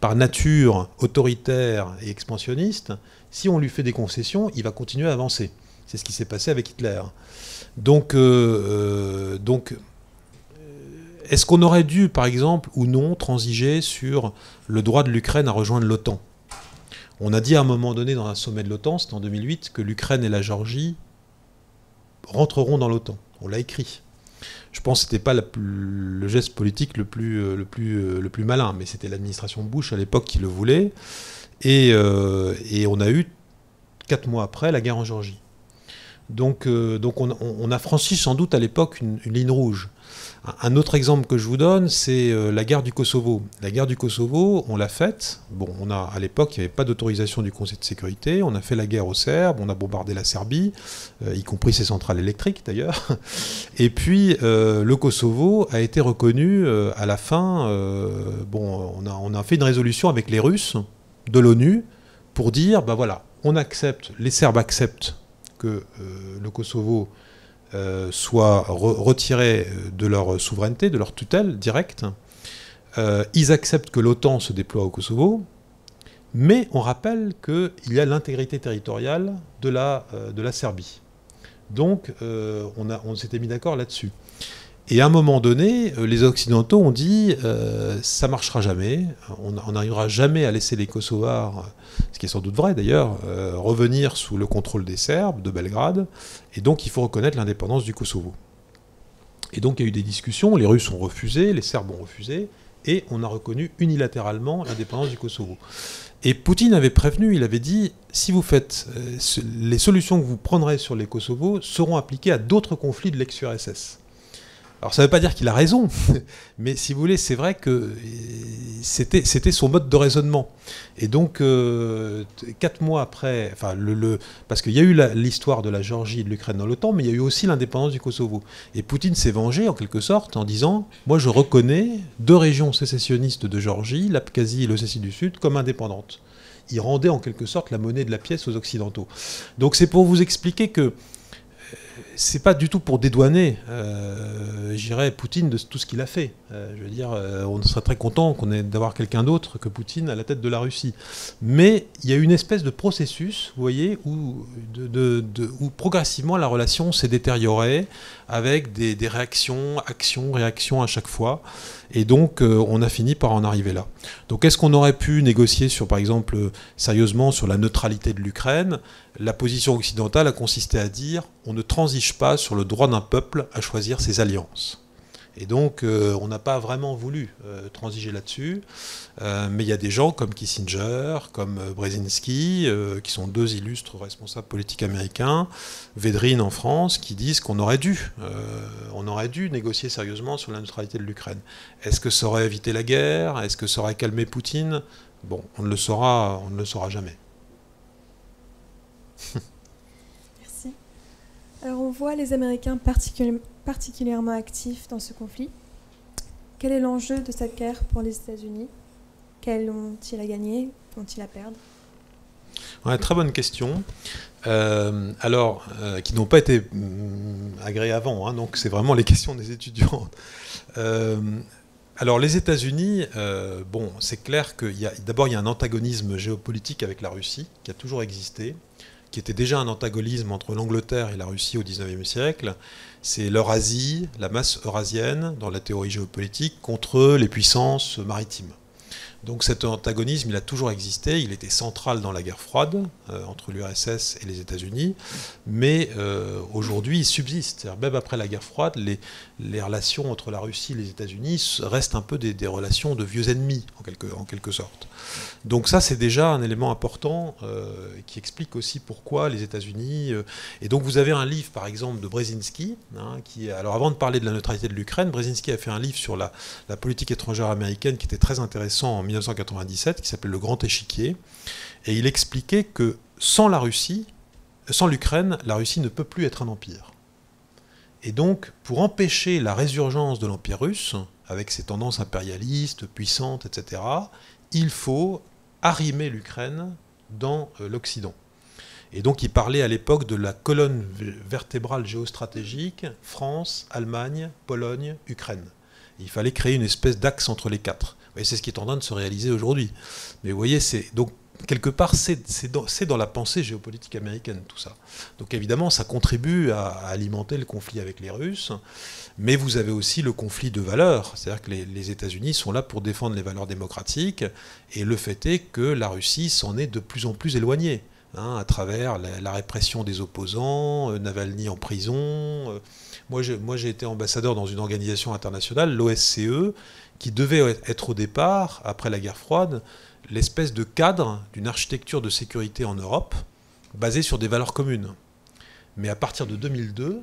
par nature autoritaire et expansionniste, si on lui fait des concessions, il va continuer à avancer. C'est ce qui s'est passé avec Hitler. Donc, donc est-ce qu'on aurait dû, par exemple, ou non, transiger sur le droit de l'Ukraine à rejoindre l'OTAN on a dit à un moment donné dans un sommet de l'OTAN, c'était en 2008, que l'Ukraine et la Géorgie rentreront dans l'OTAN. On l'a écrit. Je pense que ce n'était pas le geste politique le plus, euh, le plus, euh, le plus malin, mais c'était l'administration Bush à l'époque qui le voulait. Et, euh, et on a eu, quatre mois après, la guerre en Géorgie. Donc, euh, donc on, a franchi sans doute à l'époque une, ligne rouge. Un, autre exemple que je vous donne, c'est euh, la guerre du Kosovo. La guerre du Kosovo, on l'a faite. Bon, on a à l'époque, il n'y avait pas d'autorisation du Conseil de sécurité. On a fait la guerre aux Serbes, on a bombardé la Serbie, euh, y compris ses centrales électriques d'ailleurs. Et puis le Kosovo a été reconnu à la fin. bon, on a, fait une résolution avec les Russes de l'ONU pour dire, ben voilà, on accepte, les Serbes acceptent que euh, le Kosovo euh, soit retiré euh, de leur souveraineté, de leur tutelle directe. ils acceptent que l'OTAN se déploie au Kosovo, mais on rappelle qu'il y a l'intégrité territoriale de la, de la Serbie. Donc, on s'était mis d'accord là-dessus. Et à un moment donné, euh, les Occidentaux ont dit euh, ça ne marchera jamais, on n'arrivera jamais à laisser les Kosovars, ce qui est sans doute vrai d'ailleurs, euh, revenir sous le contrôle des Serbes, de Belgrade, et donc il faut reconnaître l'indépendance du Kosovo. Et donc il y a eu des discussions, les Russes ont refusé, les Serbes ont refusé, et on a reconnu unilatéralement l'indépendance du Kosovo. Et Poutine avait prévenu, il avait dit, si vous faites, les solutions que vous prendrez sur les Kosovos seront appliquées à d'autres conflits de l'ex-URSS. Alors ça ne veut pas dire qu'il a raison, mais si vous voulez, c'est vrai que euh, c'était, c'était son mode de raisonnement. Et donc, 4 euh, quatre mois après, enfin, le, parce qu'il y a eu l'histoire de la Géorgie et de l'Ukraine dans l'OTAN, mais il y a eu aussi l'indépendance du Kosovo. Et Poutine s'est vengé, en quelque sorte, en disant, moi je reconnais deux régions sécessionnistes de Géorgie, l'Abkhazie et l'Ossétie du Sud, comme indépendantes. Il rendait en quelque sorte la monnaie de la pièce aux Occidentaux. Donc c'est pour vous expliquer que c'est pas du tout pour dédouaner, euh, j'irais, Poutine de tout ce qu'il a fait. Euh, je veux dire, euh, on serait très content qu'on ait d'avoir quelqu'un d'autre que Poutine à la tête de la Russie. Mais il y a une espèce de processus, vous voyez, où, progressivement la relation s'est détériorée avec des réactions, actions, réactions à chaque fois. Et donc, euh, on a fini par en arriver là. Donc, est-ce qu'on aurait pu négocier sur, par exemple, sérieusement, sur la neutralité de l'Ukraine La position occidentale a consisté à dire on ne transige pas sur le droit d'un peuple à choisir ses alliances. Et donc, euh, on n'a pas vraiment voulu euh, transiger là-dessus. Euh, mais il y a des gens comme Kissinger, comme Brzezinski, qui sont deux illustres responsables politiques américains, Védrine en France, qui disent qu'on aurait dû, on aurait dû négocier sérieusement sur la neutralité de l'Ukraine. Est-ce que ça aurait évité la guerre Est-ce que ça aurait calmé Poutine Bon, on ne le saura, on ne le saura jamais. Merci. Alors on voit les Américains particulièrement particulièrement actifs dans ce conflit. Quel est l'enjeu de cette guerre pour les États-Unis Quels ont-ils à gagner Ont-ils à perdre très bonne question. Euh, alors, euh, qui n'ont pas été mm, agréés avant, hein, donc c'est vraiment les questions des étudiants. Euh, alors, les États-Unis, bon, c'est clair que d'abord, il y a un antagonisme géopolitique avec la Russie qui a toujours existé, qui était déjà un antagonisme entre l'Angleterre et la Russie au XIXe siècle, c'est l'Eurasie, la masse eurasienne dans la théorie géopolitique, contre les puissances maritimes. Donc cet antagonisme, il a toujours existé, il était central dans la guerre froide euh, entre l'URSS et les États-Unis, mais euh, aujourd'hui il subsiste. Même après la guerre froide, les, relations entre la Russie et les États-Unis restent un peu des, relations de vieux ennemis, en quelque, sorte. Donc ça, c'est déjà un élément important euh, qui explique aussi pourquoi les États-Unis... et donc vous avez un livre, par exemple, de Brzezinski, hein, qui... Alors avant de parler de la neutralité de l'Ukraine, Brzezinski a fait un livre sur la, la politique étrangère américaine qui était très intéressant en 1997 qui s'appelle Le Grand Échiquier. Et il expliquait que sans la Russie, sans l'Ukraine, la Russie ne peut plus être un empire. Et donc, pour empêcher la résurgence de l'Empire russe, avec ses tendances impérialistes, puissantes, etc., il faut arrimer l'Ukraine dans euh, l'Occident. Et donc, il parlait à l'époque de la colonne vertébrale géostratégique France, Allemagne, Pologne, Ukraine. Il fallait créer une espèce d'axe entre les quatre c'est ce qui est en train de se réaliser aujourd'hui. Mais vous voyez, c'est donc quelque part, c'est dans, la pensée géopolitique américaine, tout ça. Donc évidemment, ça contribue à, alimenter le conflit avec les Russes, mais vous avez aussi le conflit de valeurs, c'est-à-dire que les, États-Unis sont là pour défendre les valeurs démocratiques, et le fait est que la Russie s'en est de plus en plus éloignée, hein, à travers la, répression des opposants, euh, Navalny en prison. Euh. moi, j'ai été ambassadeur dans une organisation internationale, l'OSCE, qui devait être au départ, après la guerre froide, l'espèce de cadre d'une architecture de sécurité en Europe basée sur des valeurs communes. Mais à partir de 2002,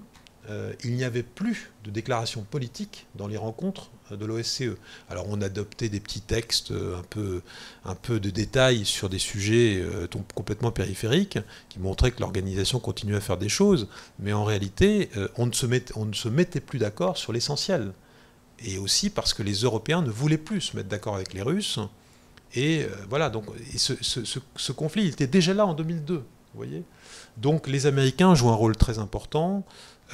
euh, il n'y avait plus de déclaration politique dans les rencontres euh, de l'OSCE. Alors on adoptait des petits textes euh, un peu, un peu de détails sur des sujets complètement périphériques qui montraient que l'organisation continuait à faire des choses, mais en réalité on, ne se on ne se mettait plus d'accord sur l'essentiel et aussi parce que les Européens ne voulaient plus se mettre d'accord avec les Russes. Et euh, voilà, donc ce, conflit, il était déjà là en 2002, vous voyez. Donc les Américains jouent un rôle très important,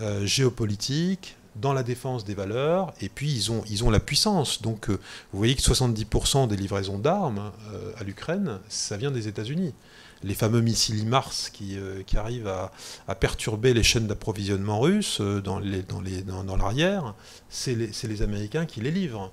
euh, géopolitique, dans la défense des valeurs, et puis ils ont, ils ont la puissance. Donc euh, vous voyez que 70% des livraisons d'armes à l'Ukraine, ça vient des États-Unis les fameux missiles Mars qui, euh, arrivent à, perturber les chaînes d'approvisionnement russes euh, dans, l'arrière, c'est les, Américains qui les livrent.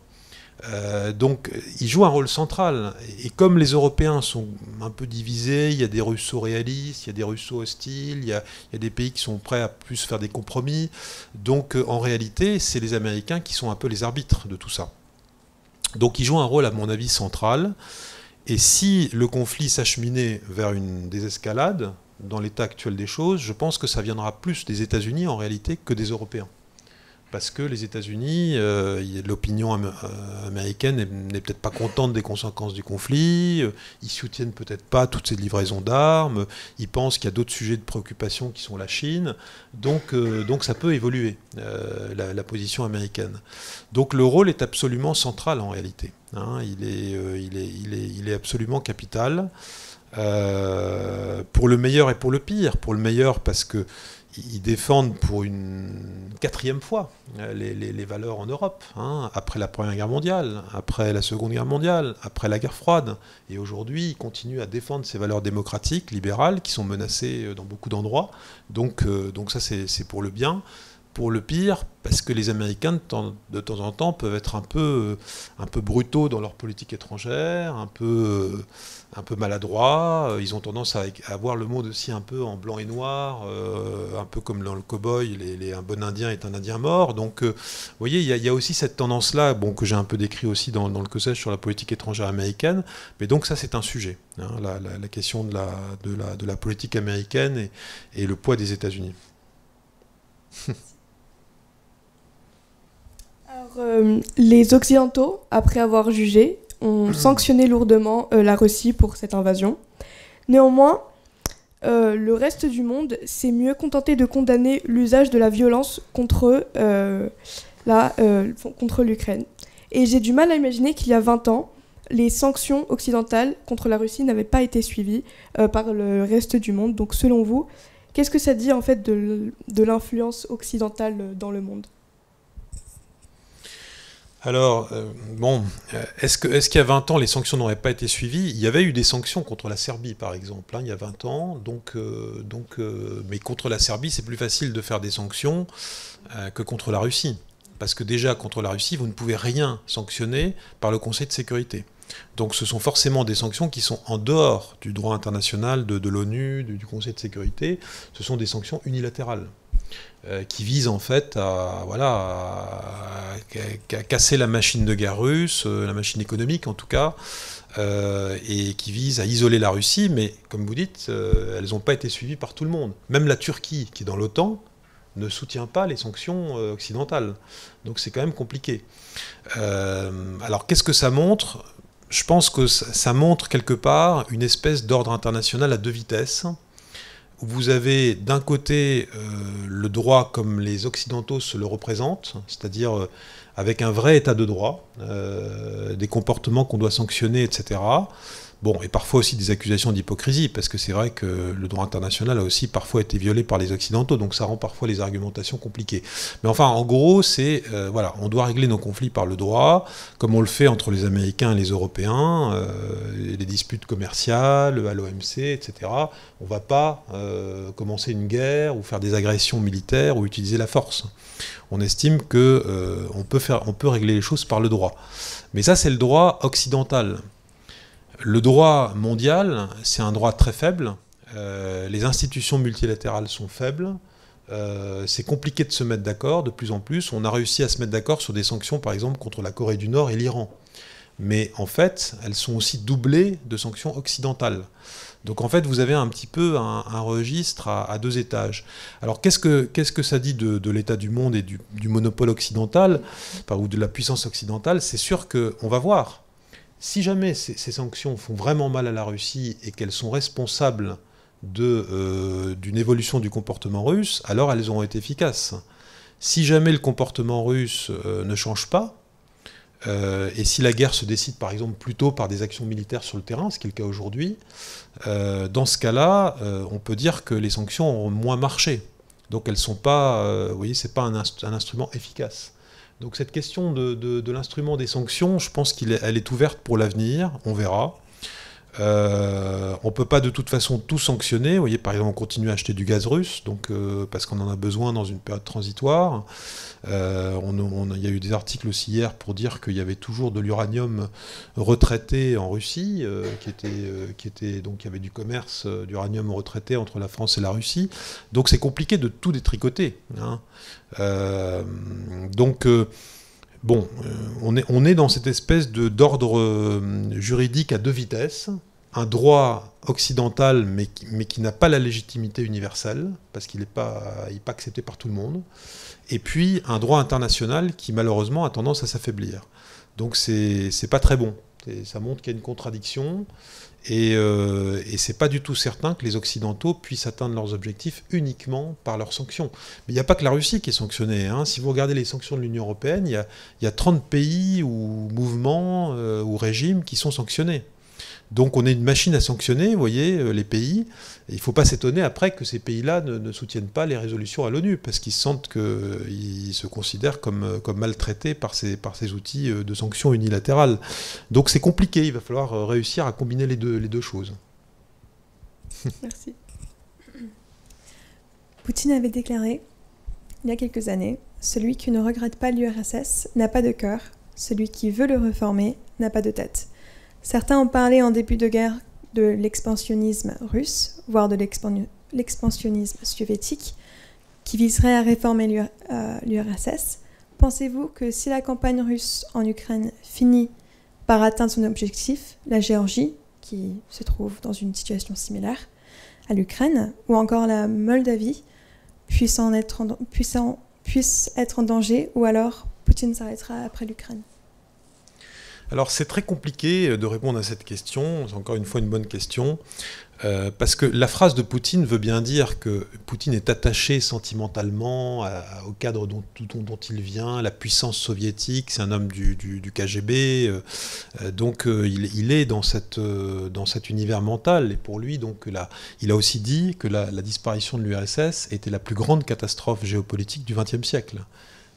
Euh, donc, ils jouent un rôle central. Et, comme les Européens sont un peu divisés, il y a des Russos réalistes il y a des Russos hostiles il, y a des pays qui sont prêts à plus faire des compromis. Donc, en réalité, c'est les Américains qui sont un peu les arbitres de tout ça. Donc, ils jouent un rôle, à mon avis, central. Et si le conflit s'acheminait vers une désescalade, dans l'état actuel des choses, je pense que ça viendra plus des États-Unis en réalité que des Européens parce que les États-Unis, euh, l'opinion euh, américaine n'est peut-être pas contente des conséquences du conflit, euh, ils soutiennent peut-être pas toutes ces livraisons d'armes, ils pensent qu'il y a d'autres sujets de préoccupation qui sont la Chine, donc, donc ça peut évoluer, la, position américaine. Donc le rôle est absolument central en réalité, hein. il, est, il, est, il, est, absolument capital. pour le meilleur et pour le pire. Pour le meilleur parce que ils défendent pour une quatrième fois euh, les, valeurs en Europe, hein, après la Première Guerre mondiale, après la Seconde Guerre mondiale, après la guerre froide. Et aujourd'hui, ils continuent à défendre ces valeurs démocratiques, libérales, qui sont menacées euh, dans beaucoup d'endroits. Donc, euh, donc ça, c'est pour le bien pour le pire, parce que les Américains de temps, en temps peuvent être un peu, un peu brutaux dans leur politique étrangère, un peu, un peu maladroits. Euh, ils ont tendance à, avoir voir le monde aussi un peu en blanc et noir, euh, un peu comme dans le cow-boy, un bon Indien est un Indien mort. Donc, euh, vous voyez, il y, a aussi cette tendance-là, bon, que j'ai un peu décrit aussi dans, le que sur la politique étrangère américaine. Mais donc ça, c'est un sujet, hein, la, question de la, de la politique américaine et, et le poids des États-Unis. Euh, les Occidentaux, après avoir jugé, ont mhm. sanctionné lourdement euh, la Russie pour cette invasion. Néanmoins, euh, le reste du monde s'est mieux contenté de condamner l'usage de la violence contre, contre l'Ukraine. Et j'ai du mal à imaginer qu'il y a 20 ans, les sanctions occidentales contre la Russie n'avaient pas été suivies par le reste du monde. Donc selon vous, qu'est-ce que ça dit en fait de l'influence occidentale dans le monde alors, euh, bon, euh, est-ce qu'il y a 20 ans, les sanctions n'auraient pas été suivies Il y avait eu des sanctions contre la Serbie, par exemple, hein, il y a 20 ans. Donc, euh, donc, mais contre la Serbie, c'est plus facile de faire des sanctions que contre la Russie. Parce que déjà, contre la Russie, vous ne pouvez rien sanctionner par le Conseil de sécurité. Donc ce sont forcément des sanctions qui sont en dehors du droit international, de, l'ONU, du Conseil de sécurité. Ce sont des sanctions unilatérales. Euh, qui vise en fait à, voilà, casser la machine de guerre russe, euh, la machine économique en tout cas, euh, et qui vise à isoler la Russie, mais comme vous dites, elles n'ont pas été suivies par tout le monde. Même la Turquie, qui est dans l'OTAN, ne soutient pas les sanctions occidentales. Donc c'est quand même compliqué. alors qu'est-ce que ça montre Je pense que ça montre quelque part une espèce d'ordre international à deux vitesses vous avez d'un côté euh, le droit comme les Occidentaux se le représentent, c'est-à-dire euh, avec un vrai état de droit, euh, des comportements qu'on doit sanctionner, etc. Bon, et parfois aussi des accusations d'hypocrisie, parce que c'est vrai que le droit international a aussi parfois été violé par les Occidentaux, donc ça rend parfois les argumentations compliquées. Mais enfin, en gros, c'est, euh, voilà, on doit régler nos conflits par le droit, comme on le fait entre les Américains et les Européens, euh, les disputes commerciales, à l'OMC, etc. On ne va pas euh, commencer une guerre ou faire des agressions militaires ou utiliser la force. On estime que on peut, faire, peut régler les choses par le droit. Mais ça, c'est le droit occidental. Le droit mondial, c'est un droit très faible. Euh, les institutions multilatérales sont faibles. Euh, c'est compliqué de se mettre d'accord de plus en plus. On a réussi à se mettre d'accord sur des sanctions, par exemple, contre la Corée du Nord et l'Iran. Mais en fait, elles sont aussi doublées de sanctions occidentales. Donc en fait, vous avez un petit peu un, registre à, deux étages. Alors qu'est-ce que, qu'est-ce que ça dit de, l'état du monde et du, monopole occidental, ou de la puissance occidentale C'est sûr qu'on va voir. Si jamais ces, sanctions font vraiment mal à la Russie et qu'elles sont responsables euh, d'une évolution du comportement russe, alors elles auront été efficaces. Si jamais le comportement russe euh, ne change pas, euh, et si la guerre se décide par exemple plutôt par des actions militaires sur le terrain, ce qui est le cas aujourd'hui, dans ce cas-là, on peut dire que les sanctions ont moins marché. Donc elles sont pas, vous voyez, c'est pas un, instrument efficace. Donc cette question de, l'instrument des sanctions, je pense qu'elle est, ouverte pour l'avenir, on verra. Euh, on ne peut pas de toute façon tout sanctionner. Vous voyez, par exemple, on continue à acheter du gaz russe, donc, euh, parce qu'on en a besoin dans une période transitoire. Euh, il on, y a eu des articles aussi hier pour dire qu'il y avait toujours de l'uranium retraité en Russie, qui était, donc il y avait du commerce d'uranium retraité entre la France et la Russie. Donc c'est compliqué de tout détricoter. Hein. donc bon, euh, on est, on est dans cette espèce d'ordre euh, juridique à deux vitesses, un droit occidental, mais, qui n'a pas la légitimité universelle, parce qu'il n'est pas, pas accepté par tout le monde, et puis un droit international qui malheureusement a tendance à s'affaiblir. Donc c'est, pas très bon. ça montre qu'il y a une contradiction. Et, ce euh, n'est c'est pas du tout certain que les Occidentaux puissent atteindre leurs objectifs uniquement par leurs sanctions. Mais il n'y a pas que la Russie qui est sanctionnée. Hein. Si vous regardez les sanctions de l'Union européenne, il y, a, 30 pays ou mouvements euh, ou régimes qui sont sanctionnés. Donc on est une machine à sanctionner, vous voyez, euh, les pays. il ne faut pas s'étonner après que ces pays-là ne, soutiennent pas les résolutions à l'ONU, parce qu'ils sentent qu'ils euh, se considèrent euh, comme, maltraités par ces, outils de sanctions unilatérales. Donc c'est compliqué, il va falloir réussir à combiner les deux, les deux choses. Merci. Poutine avait déclaré, il y a quelques années, Celui qui ne regrette pas l'URSS n'a pas de cœur, celui qui veut le reformer n'a pas de tête. Certains ont parlé en début de guerre de l'expansionnisme russe, voire de l'expansionnisme soviétique, qui viserait à réformer l'URSS. Euh, Pensez-vous que si la campagne russe en Ukraine finit par atteindre son objectif, la Géorgie, qui se trouve dans une situation similaire à l'Ukraine, ou encore la Moldavie, puisse, être puisse être en danger, ou alors Poutine s'arrêtera après l'Ukraine alors c'est très compliqué euh, de répondre à cette question, c'est encore une fois une bonne question, euh, parce que la phrase de Poutine veut bien dire que Poutine est attaché sentimentalement au cadre dont, il vient, la puissance soviétique, c'est un homme du, KGB, euh, donc il, est dans, cet univers mental, et pour lui, il a aussi dit que la, disparition de l'URSS était la plus grande catastrophe géopolitique du XXe siècle.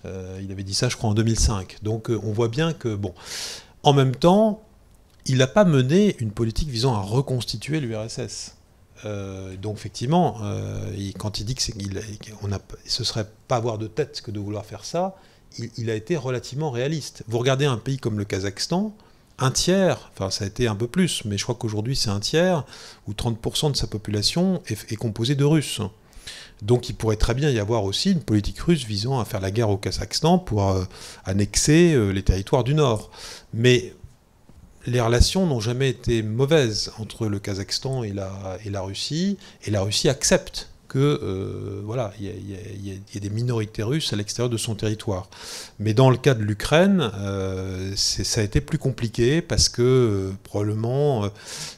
il avait dit ça, je crois, en 2005. Donc on voit bien que, bon, en même temps, il n'a pas mené une politique visant à reconstituer l'URSS. Euh, donc effectivement, euh, quand il dit que il, on ce serait pas avoir de tête que de vouloir faire ça, il, a été relativement réaliste. Vous regardez un pays comme le Kazakhstan, un tiers, enfin ça a été un peu plus, mais je crois qu'aujourd'hui c'est un tiers, ou 30% de sa population est composée de Russes. Donc il pourrait très bien y avoir aussi une politique russe visant à faire la guerre au Kazakhstan pour euh, annexer euh, les territoires du Nord. Mais les relations n'ont jamais été mauvaises entre le Kazakhstan et la, Russie, et la Russie accepte que voilà, il y, a des minorités russes à l'extérieur de son territoire. Mais dans le cas de l'Ukraine, euh, ça a été plus compliqué parce que probablement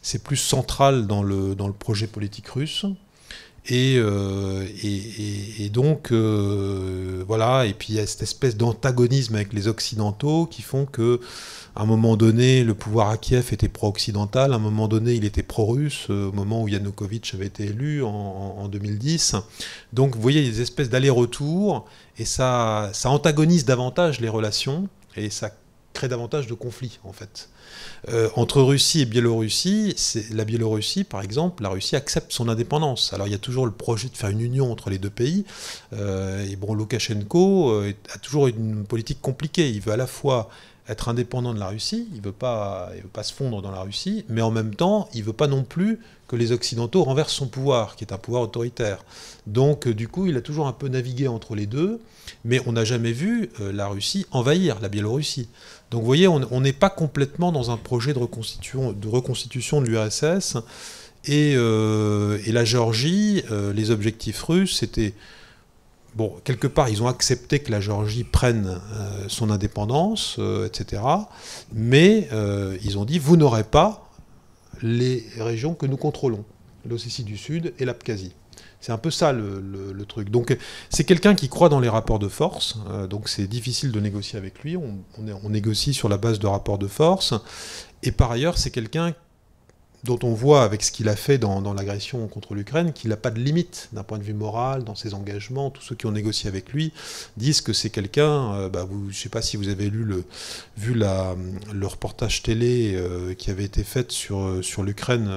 c'est plus central dans le projet politique russe euh, et, donc, euh, voilà, et puis il y a cette espèce d'antagonisme avec les Occidentaux qui font que, à un moment donné, le pouvoir à Kiev était pro-occidental, à un moment donné, il était pro-russe, euh, au moment où Yanukovych avait été élu en, 2010. Donc, vous voyez, il y a des espèces d'aller-retour, et ça, ça antagonise davantage les relations, et ça crée davantage de conflits, en fait. Euh, entre Russie et Biélorussie, c'est la Biélorussie, par exemple, la Russie accepte son indépendance. Alors il y a toujours le projet de faire une union entre les deux pays. Euh, et bon, Loukachenko euh, a toujours une politique compliquée. Il veut à la fois être indépendant de la Russie, il ne veut, pas, veut pas se fondre dans la Russie, mais en même temps, il veut pas non plus que les Occidentaux renversent son pouvoir, qui est un pouvoir autoritaire. Donc, du coup, il a toujours un peu navigué entre les deux, mais on n'a jamais vu la Russie envahir la Biélorussie. Donc vous voyez, on n'est pas complètement dans un projet de reconstitution de, l'URSS. Euh, et, la Géorgie, euh, les objectifs russes, c'était... Bon, quelque part, ils ont accepté que la Géorgie prenne euh, son indépendance, etc. Mais ils ont dit, vous n'aurez pas les régions que nous contrôlons, l'Ossétie du Sud et l'Abkhazie. C'est un peu ça le, truc. Donc c'est quelqu'un qui croit dans les rapports de force, euh, donc c'est difficile de négocier avec lui, on, on, négocie sur la base de rapports de force, et par ailleurs c'est quelqu'un dont on voit avec ce qu'il a fait dans, l'agression contre l'Ukraine qu'il n'a pas de limite d'un point de vue moral, dans ses engagements. Tous ceux qui ont négocié avec lui disent que c'est quelqu'un, euh, bah, je ne sais pas si vous avez lu le, vu la, le reportage télé euh, qui avait été fait sur, euh, sur l'Ukraine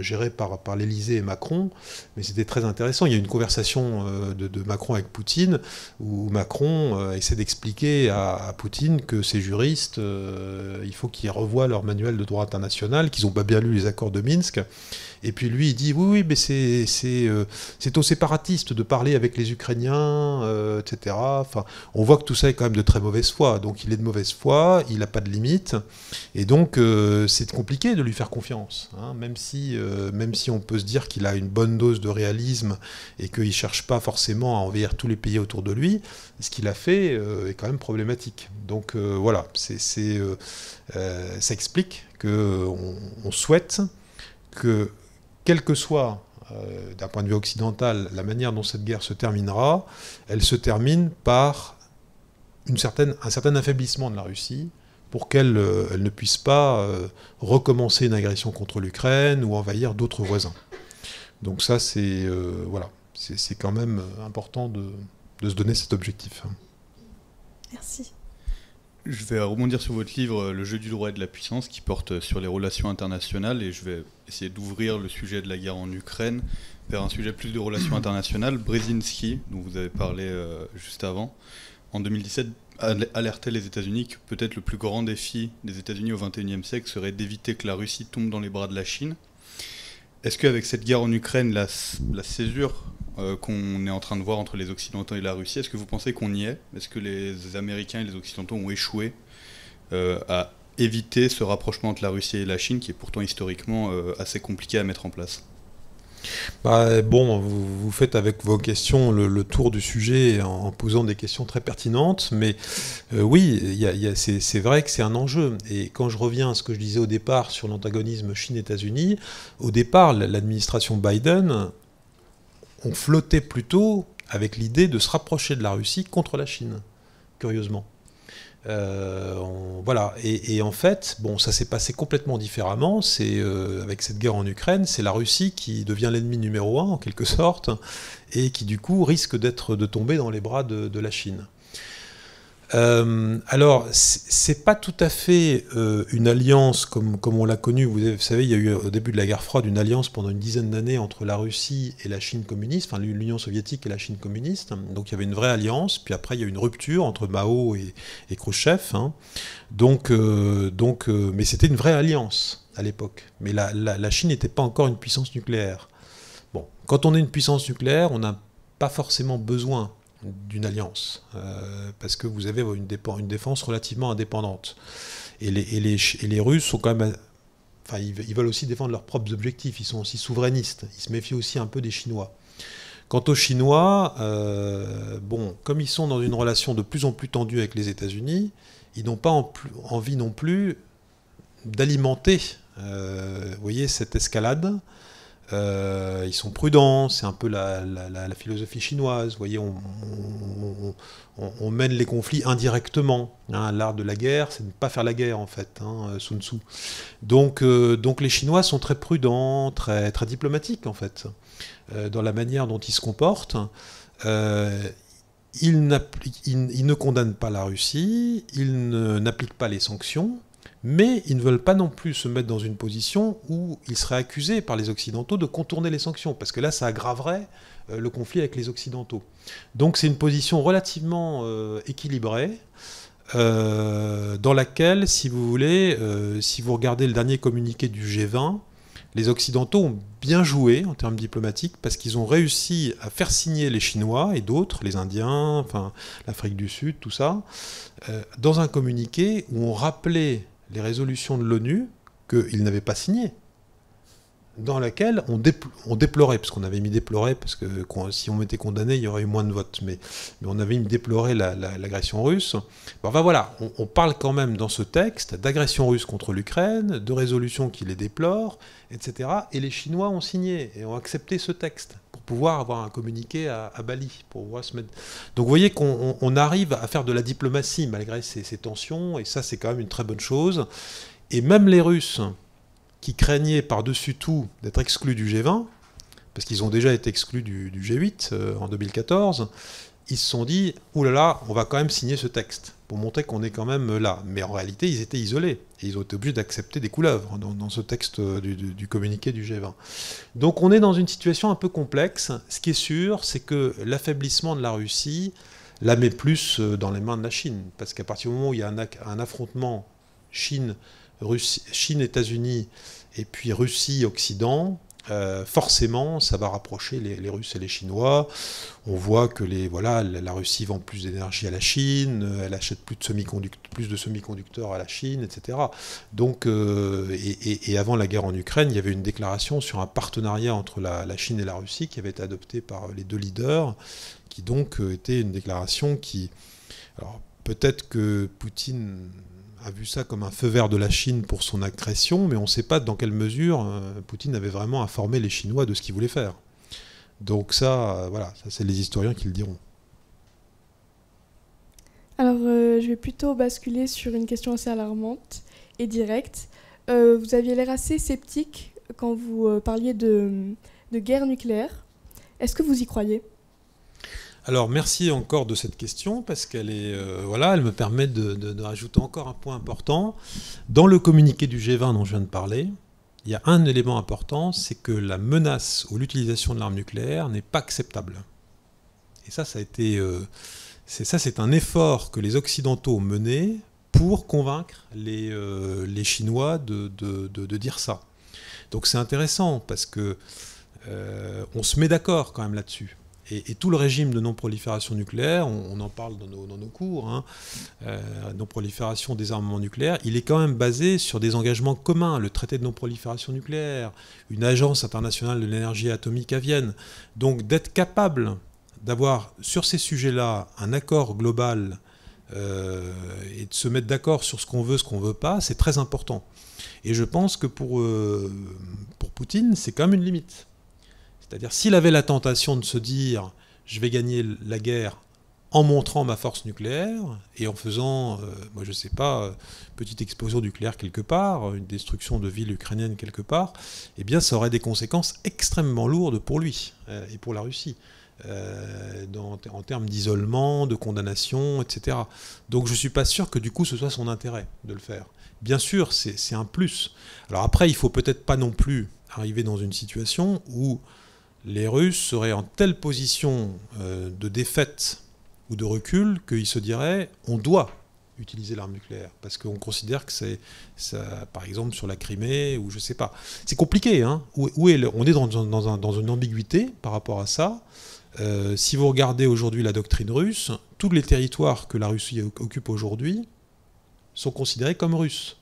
gérée par, par l'Elysée et Macron, mais c'était très intéressant. Il y a une conversation de, Macron avec Poutine où Macron essaie d'expliquer à, Poutine que ces juristes, il faut qu'ils revoient leur manuel de droit international, qu'ils n'ont pas bien lu les accords de Minsk. Et puis lui, il dit oui, oui, mais c'est c'est euh, aux séparatistes de parler avec les Ukrainiens, euh, etc. Enfin, on voit que tout ça est quand même de très mauvaise foi. Donc il est de mauvaise foi, il n'a pas de limite, et donc euh, c'est compliqué de lui faire confiance, hein, même si même si on peut se dire qu'il a une bonne dose de réalisme et qu'il cherche pas forcément à envahir tous les pays autour de lui. Ce qu'il a fait est quand même problématique. Donc voilà, c'est ça explique on souhaite que, quel que soit euh, d'un point de vue occidental, la manière dont cette guerre se terminera, elle se termine par une certaine, un certain affaiblissement de la Russie pour qu'elle euh, elle ne puisse pas euh, recommencer une agression contre l'Ukraine ou envahir d'autres voisins. Donc ça, c'est voilà, c'est quand même important de se donner cet objectif. Merci. Je vais rebondir sur votre livre euh, Le jeu du droit et de la puissance qui porte euh, sur les relations internationales et je vais essayer d'ouvrir le sujet de la guerre en Ukraine vers un sujet plus de relations internationales. Brzezinski, dont vous avez parlé euh, juste avant, en 2017 alertait les États-Unis que peut-être le plus grand défi des États-Unis au XXIe siècle serait d'éviter que la Russie tombe dans les bras de la Chine. Est-ce qu'avec cette guerre en Ukraine, la, la césure euh, qu'on est en train de voir entre les Occidentaux et la Russie. Est-ce que vous pensez qu'on y est Est-ce que les Américains et les Occidentaux ont échoué euh, à éviter ce rapprochement entre la Russie et la Chine qui est pourtant historiquement euh, assez compliqué à mettre en place bah, bon, vous, faites avec vos questions le, tour du sujet en, posant des questions très pertinentes, mais oui, c'est vrai que c'est un enjeu. Et quand je reviens à ce que je disais au départ sur l'antagonisme Chine-États-Unis, au départ, l'administration Biden on flottait plutôt avec l'idée de se rapprocher de la Russie contre la Chine, curieusement. Euh, voilà, et, en fait, bon, ça s'est passé complètement différemment. C'est euh, avec cette guerre en Ukraine, c'est la Russie qui devient l'ennemi numéro un en quelque sorte, et qui du coup risque d'être de tomber dans les bras de la Chine. Euh, alors, c'est pas tout à fait euh, une alliance comme, comme on l'a connue. Vous, savez, il y a eu au début de la guerre froide une alliance pendant une dizaine d'années entre la Russie et la Chine communiste, enfin l'Union soviétique et la Chine communiste. Donc il y avait une vraie alliance. Puis après, il y a eu une rupture entre Mao et, et Khrushchev. Hein. Donc, euh, donc euh, mais c'était une vraie alliance à l'époque. Mais la, la, la Chine n'était pas encore une puissance nucléaire. Bon, quand on est une puissance nucléaire, on n'a pas forcément besoin d'une alliance, euh, parce que vous avez une, défense relativement indépendante. Et les, Russes sont quand même... Enfin, ils, veulent aussi défendre leurs propres objectifs, ils sont aussi souverainistes, ils se méfient aussi un peu des Chinois. Quant aux Chinois, euh, bon, comme ils sont dans une relation de plus en plus tendue avec les États-Unis, ils n'ont pas envie non plus d'alimenter, euh, voyez, cette escalade euh, ils sont prudents, c'est un peu la, philosophie chinoise. Vous voyez, on, mène les conflits indirectement. Hein, l'art de la guerre, c'est ne pas faire la guerre, en fait, hein, euh, Sun Tzu. Donc, euh, donc les Chinois sont très prudents, très, très diplomatiques, en fait, dans la manière dont ils se comportent. ils, ne condamnent pas la Russie, ils n'appliquent pas les sanctions mais ils ne veulent pas non plus se mettre dans une position où ils seraient accusés par les Occidentaux de contourner les sanctions, parce que là, ça aggraverait euh, le conflit avec les Occidentaux. Donc c'est une position relativement euh, équilibrée. Euh, dans laquelle, si vous voulez, si vous regardez le dernier communiqué du G20, les Occidentaux ont bien joué en termes diplomatiques parce qu'ils ont réussi à faire signer les Chinois et d'autres, les Indiens, enfin l'Afrique du Sud, tout ça, dans un communiqué où on rappelait les résolutions de l'ONU qu'il n'avait pas signées dans laquelle on, on déplorait, parce qu'on avait mis déplorer, parce que si on était condamné, il y aurait eu moins de votes, mais, on avait mis déplorer l'agression russe. Bon, enfin voilà, on, parle quand même dans ce texte d'agression russe contre l'Ukraine, de résolutions qui les déplore, etc. Et les Chinois ont signé et ont accepté ce texte pour pouvoir avoir un communiqué à, Bali, pour pouvoir se mettre... Donc vous voyez qu'on arrive à faire de la diplomatie malgré ces tensions, et ça c'est quand même une très bonne chose. Et même les Russes, qui craignaient par-dessus tout d'être exclus du G20, parce qu'ils ont déjà été exclus du, G8 euh, en 2014, ils se sont dit oulala, là là, on va quand même signer ce texte pour montrer qu'on est quand même là. Mais en réalité, ils étaient isolés et ils ont été obligés d'accepter des couleuvres dans, ce texte euh, du, communiqué du G20. Donc on est dans une situation un peu complexe. Ce qui est sûr, c'est que l'affaiblissement de la Russie la met plus euh, dans les mains de la Chine. Parce qu'à partir du moment où il y a un, un affrontement Chine Chine, États-Unis et puis Russie, Occident, euh, forcément, ça va rapprocher les, Russes et les Chinois. On voit que les, voilà, la Russie vend plus d'énergie à la Chine, euh, elle achète plus de semi-conducteurs, à la Chine, etc. Donc, euh, et, avant la guerre en Ukraine, il y avait une déclaration sur un partenariat entre la, la, Chine et la Russie qui avait été adoptée par les deux leaders, qui donc était une déclaration qui, alors peut-être que Poutine a vu ça comme un feu vert de la Chine pour son agression, mais on ne sait pas dans quelle mesure euh, Poutine avait vraiment informé les Chinois de ce qu'il voulait faire. Donc ça, euh, voilà, ça c'est les historiens qui le diront. Alors euh, je vais plutôt basculer sur une question assez alarmante et directe. vous aviez l'air assez sceptique quand vous parliez de guerre nucléaire. Est-ce que vous y croyez alors merci encore de cette question parce qu'elle est euh, voilà, elle me permet de, rajouter encore un point important. Dans le communiqué du G20 dont je viens de parler, il y a un élément important, c'est que la menace ou l'utilisation de l'arme nucléaire n'est pas acceptable. Et ça, ça a été, euh, c'est ça, c'est un effort que les Occidentaux ont pour convaincre les, euh, les Chinois de, de, dire ça. Donc c'est intéressant parce que on se met d'accord quand même là-dessus et, tout le régime de non-prolifération nucléaire, on, en parle dans nos, cours, hein, euh, non-prolifération des armements nucléaires, il est quand même basé sur des engagements communs, le traité de non-prolifération nucléaire, une agence internationale de l'énergie atomique à Vienne. Donc d'être capable d'avoir sur ces sujets-là un accord global euh, et de se mettre d'accord sur ce qu'on veut, ce qu'on ne veut pas, c'est très important. Et je pense que pour, euh, pour Poutine, c'est quand même une limite. C'est-à-dire s'il avait la tentation de se dire je vais gagner la guerre en montrant ma force nucléaire et en faisant, euh, moi je ne sais pas, euh, petite explosion nucléaire quelque part, une destruction de villes ukrainiennes quelque part, eh bien ça aurait des conséquences extrêmement lourdes pour lui euh, et pour la Russie. en termes d'isolement, de condamnation, etc. Donc je ne suis pas sûr que du coup ce soit son intérêt de le faire. Bien sûr, c'est un plus. Alors après, il ne faut peut-être pas non plus arriver dans une situation où les Russes seraient en telle position euh, de défaite ou de recul qu'ils se diraient on doit utiliser l'arme nucléaire parce qu'on considère que c'est par exemple sur la Crimée ou je sais pas c'est compliqué hein. on est dans, une ambiguïté par rapport à ça euh, si vous regardez aujourd'hui la doctrine russe tous les territoires que la Russie occupe aujourd'hui sont considérés comme russes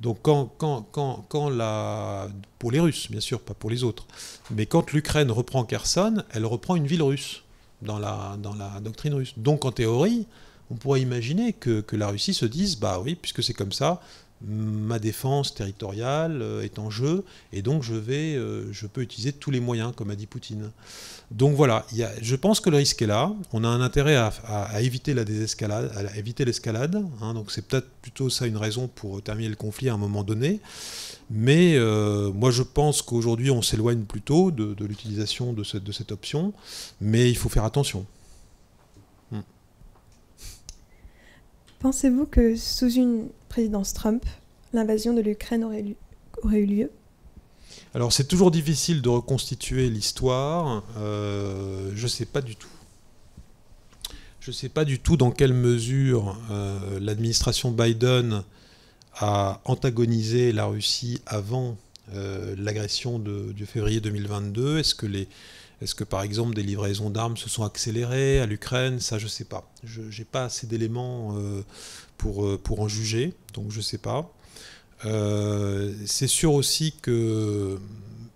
donc quand, quand, la... Pour les Russes, bien sûr, pas pour les autres. Mais quand l'Ukraine reprend Kherson, elle reprend une ville russe dans la, doctrine russe. Donc en théorie, on pourrait imaginer que, que la Russie se dise, bah oui, puisque c'est comme ça, ma défense territoriale euh, est en jeu, et donc je, vais, euh, je peux utiliser tous les moyens, comme a dit Poutine. Donc voilà, je pense que le risque est là. On a un intérêt à, éviter la désescalade, à éviter l'escalade. Hein, donc c'est peut-être plutôt ça une raison pour terminer le conflit à un moment donné. Mais euh, moi je pense qu'aujourd'hui on s'éloigne plutôt de, l'utilisation de, de cette option, mais il faut faire attention. Pensez-vous que sous une présidence Trump, l'invasion de l'Ukraine aurait, eu lieu alors c'est toujours difficile de reconstituer l'histoire. Euh, je ne sais pas du tout. Je ne sais pas du tout dans quelle mesure euh, l'administration Biden a antagonisé la Russie avant euh, l'agression du février 2022. Est-ce que les, est-ce que par exemple des livraisons d'armes se sont accélérées à l'Ukraine Ça, je ne sais pas. Je n'ai pas assez d'éléments euh, pour, euh, pour en juger, donc je ne sais pas. Euh, c'est sûr aussi que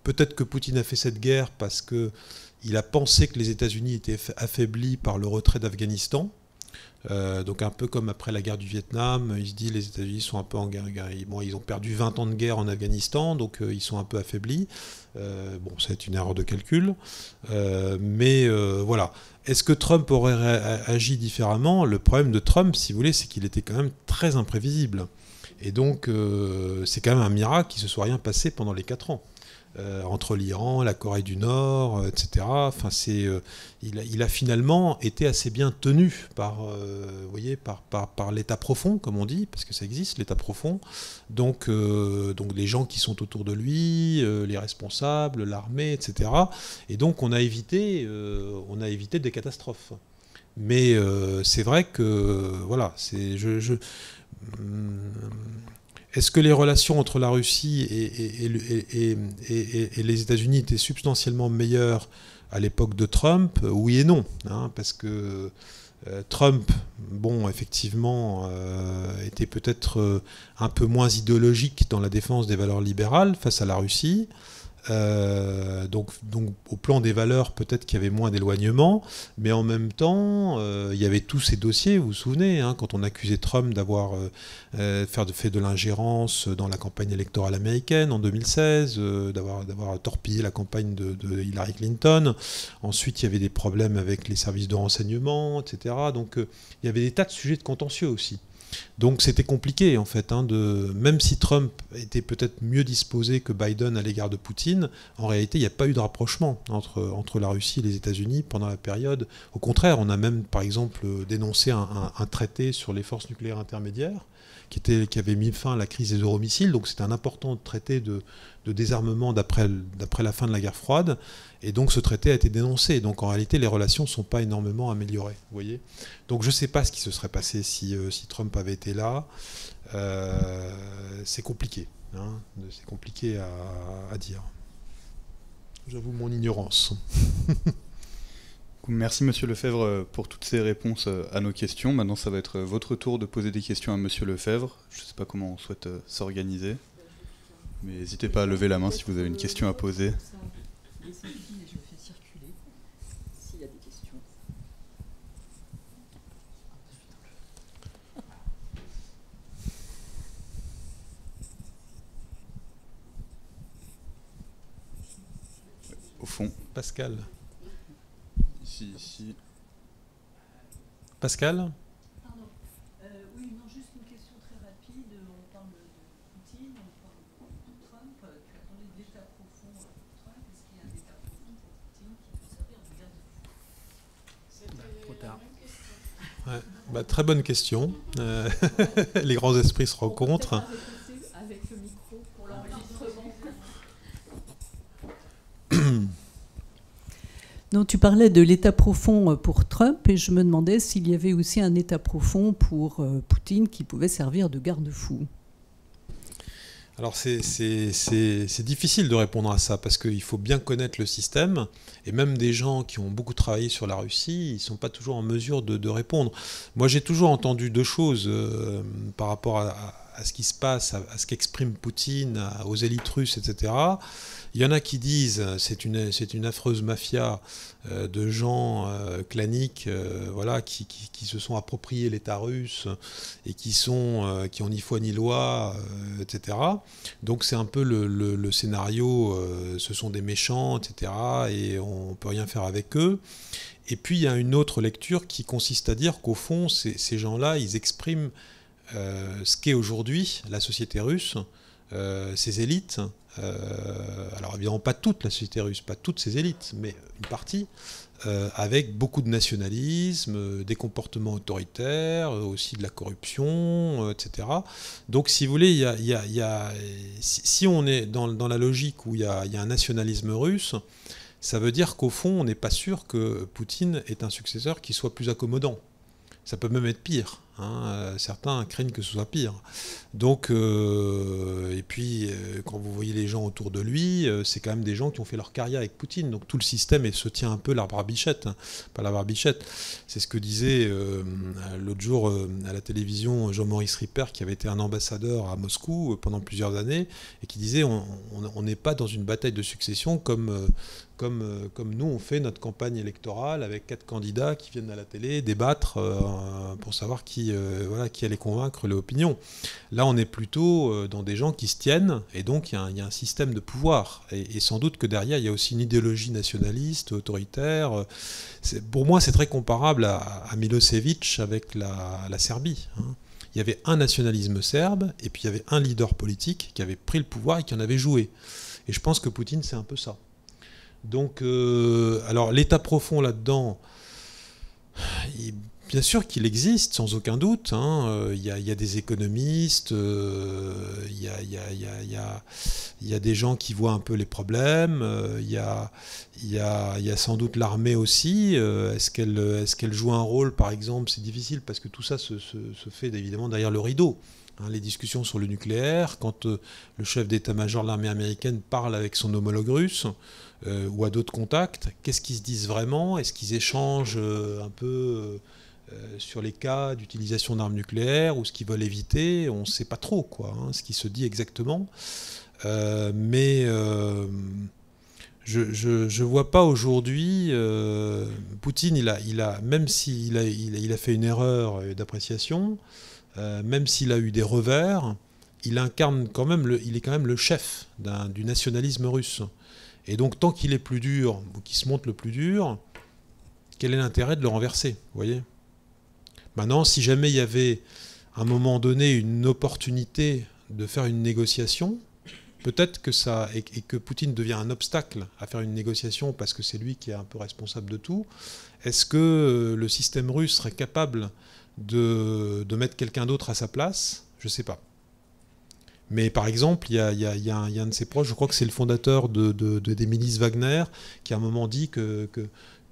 peut-être que Poutine a fait cette guerre parce que il a pensé que les États-Unis étaient affaiblis par le retrait d'Afghanistan. donc un peu comme après la guerre du Vietnam, il se dit les États-Unis sont un peu en guerre, ils ont perdu 20 ans de guerre en Afghanistan, donc ils sont un peu affaiblis ça euh, bon, c'est une erreur de calcul, euh, mais euh, voilà. Est-ce que Trump aurait agi différemment Le problème de Trump, si vous voulez, c'est qu'il était quand même très imprévisible. Et donc, c'est quand même un miracle qu'il ne se soit rien passé pendant les 4 ans. Euh, entre l'Iran, la Corée du Nord, euh, etc. Enfin, c'est, euh, il, a finalement été assez bien tenu par, voyez, par, par, l'état profond, comme on dit, parce que ça existe, l'état profond. Donc, donc les gens qui sont autour de lui, les responsables, l'armée, etc. Et donc on a évité, on a évité des catastrophes. Mais c'est vrai que, voilà, c'est, je, je hmm, est-ce que les relations entre la Russie et, les États-Unis étaient substantiellement meilleures à l'époque de Trump Oui et non, hein, parce que euh, Trump, bon, effectivement, euh, était peut-être euh, un peu moins idéologique dans la défense des valeurs libérales face à la Russie. Euh, donc, donc, au plan des valeurs, peut-être qu'il y avait moins d'éloignement, mais en même temps, euh, il y avait tous ces dossiers, vous vous souvenez, hein, quand on accusait Trump d'avoir euh, fait de, l'ingérence dans la campagne électorale américaine en 2016, d'avoir torpillé la campagne de, Hillary Clinton. Ensuite, il y avait des problèmes avec les services de renseignement, etc. Donc, il y avait des tas de sujets de contentieux aussi. Donc c'était compliqué en fait, hein, de, même si Trump était peut-être mieux disposé que Biden à l'égard de Poutine, en réalité il n'y a pas eu de rapprochement entre, la Russie et les États-Unis pendant la période. Au contraire, on a même par exemple dénoncé un, traité sur les forces nucléaires intermédiaires qui, qui avait mis fin à la crise des euromissiles, donc c'est un important traité de, de désarmement d'après la fin de la guerre froide. Et donc ce traité a été dénoncé. Donc en réalité, les relations ne sont pas énormément améliorées. Vous voyez donc je ne sais pas ce qui se serait passé si, euh, si Trump avait été là. Euh, c'est compliqué. Hein. c'est compliqué à, dire. J'avoue mon ignorance. Merci Monsieur Lefebvre pour toutes ces réponses euh, à nos questions. Maintenant, ça va être votre tour de poser des questions à Monsieur Lefebvre. Je ne sais pas comment on souhaite s'organiser. Mais n'hésitez pas à lever la main si vous avez une question à poser. Au fond. Pascal. Ici, ici. Pascal Bah, très bonne question. Euh, les grands esprits se rencontrent. Non, tu parlais de l'état profond euh, pour Trump et je me demandais s'il y avait aussi un état profond pour euh, Poutine qui pouvait servir de garde-fou. Alors c'est difficile de répondre à ça parce qu'il faut bien connaître le système et même des gens qui ont beaucoup travaillé sur la Russie, ils ne sont pas toujours en mesure de, répondre. Moi j'ai toujours entendu deux choses euh, par rapport à, ce qui se passe, à, ce qu'exprime Poutine, aux élites russes, etc. Il y en a qui disent euh, c'est une, c'est une affreuse mafia euh, de gens euh, claniques voilà, qui, qui, se sont appropriés l'État russe et qui sont qui ont ni foi ni loi, etc. Donc c'est un peu le, le, scénario, ce sont des méchants, etc. Et on peut rien faire avec eux. Et puis il y a une autre lecture qui consiste à dire qu'au fond, ces, ces gens-là, ils expriment ce qu'est aujourd'hui la société russe, ces élites, euh, alors évidemment pas toute la société russe, pas toutes ses élites, mais une partie, euh, avec beaucoup de nationalisme, euh, des comportements autoritaires, aussi de la corruption, etc. Donc, si vous voulez, si, on est dans, dans, la logique où il y, a, un nationalisme russe, ça veut dire qu'au fond, on n'est pas sûr que Poutine est un successeur qui soit plus accommodant. Ça peut même être pire. Hein, euh, certains craignent que ce soit pire. Donc, euh, et puis, euh, quand vous voyez les gens autour de lui, c'est quand même des gens qui ont fait leur carrière avec Poutine. Donc, tout le système se tient un peu l'arbre à bichette hein, pas à barbichette. C'est ce que disait l'autre jour à la télévision Jean-Maurice Ripper, qui avait été un ambassadeur à Moscou pendant plusieurs années, et qui disait on n'est pas dans une bataille de succession comme. Comme, comme, nous, on fait notre campagne électorale avec quatre candidats qui viennent à la télé débattre pour savoir qui qui, euh, voilà, qui allait convaincre l'opinion. Là, on est plutôt euh, dans des gens qui se tiennent, et donc il y, a un système de pouvoir. Et, sans doute que derrière, il y a aussi une idéologie nationaliste, autoritaire. Pour moi, c'est très comparable à, Milosevic avec la, Serbie. Hein. il y avait un nationalisme serbe, et puis il y avait un leader politique qui avait pris le pouvoir et qui en avait joué. Et je pense que Poutine, c'est un peu ça. Donc, euh, alors l'état profond là-dedans, Bien sûr qu'il existe, sans aucun doute. Il y, a des économistes, il y, a, des gens qui voient un peu les problèmes, il y, a, sans doute l'armée aussi. Est-ce qu'elle joue un rôle, par exemple C'est difficile parce que tout ça se, fait évidemment derrière le rideau. les discussions sur le nucléaire, quand le chef d'état-major de l'armée américaine parle avec son homologue russe, ou à d'autres contacts, qu'est-ce qu'ils se disent vraiment Est-ce qu'ils échangent un peu euh, sur les cas d'utilisation d'armes nucléaires ou ce qu'ils veulent éviter, on ne sait pas trop quoi, hein, ce qui se dit exactement. Euh, mais euh, je ne vois pas aujourd'hui, Poutine, il a, il a, même s'il a, il a, fait une erreur d'appréciation, même s'il a eu des revers, il incarne quand même, le, il est quand même le chef du nationalisme russe. Et donc tant qu'il est plus dur, ou qu'il se montre le plus dur, quel est l'intérêt de le renverser, voyez Maintenant, bah si jamais il y avait à un moment donné une opportunité de faire une négociation, peut-être que ça et, que Poutine devient un obstacle à faire une négociation parce que c'est lui qui est un peu responsable de tout. Est-ce que euh, le système russe serait capable de, mettre quelqu'un d'autre à sa place Je ne sais pas. Mais par exemple, il y, a, un, de ses proches, je crois que c'est le fondateur de, des milices Wagner, qui à un moment dit que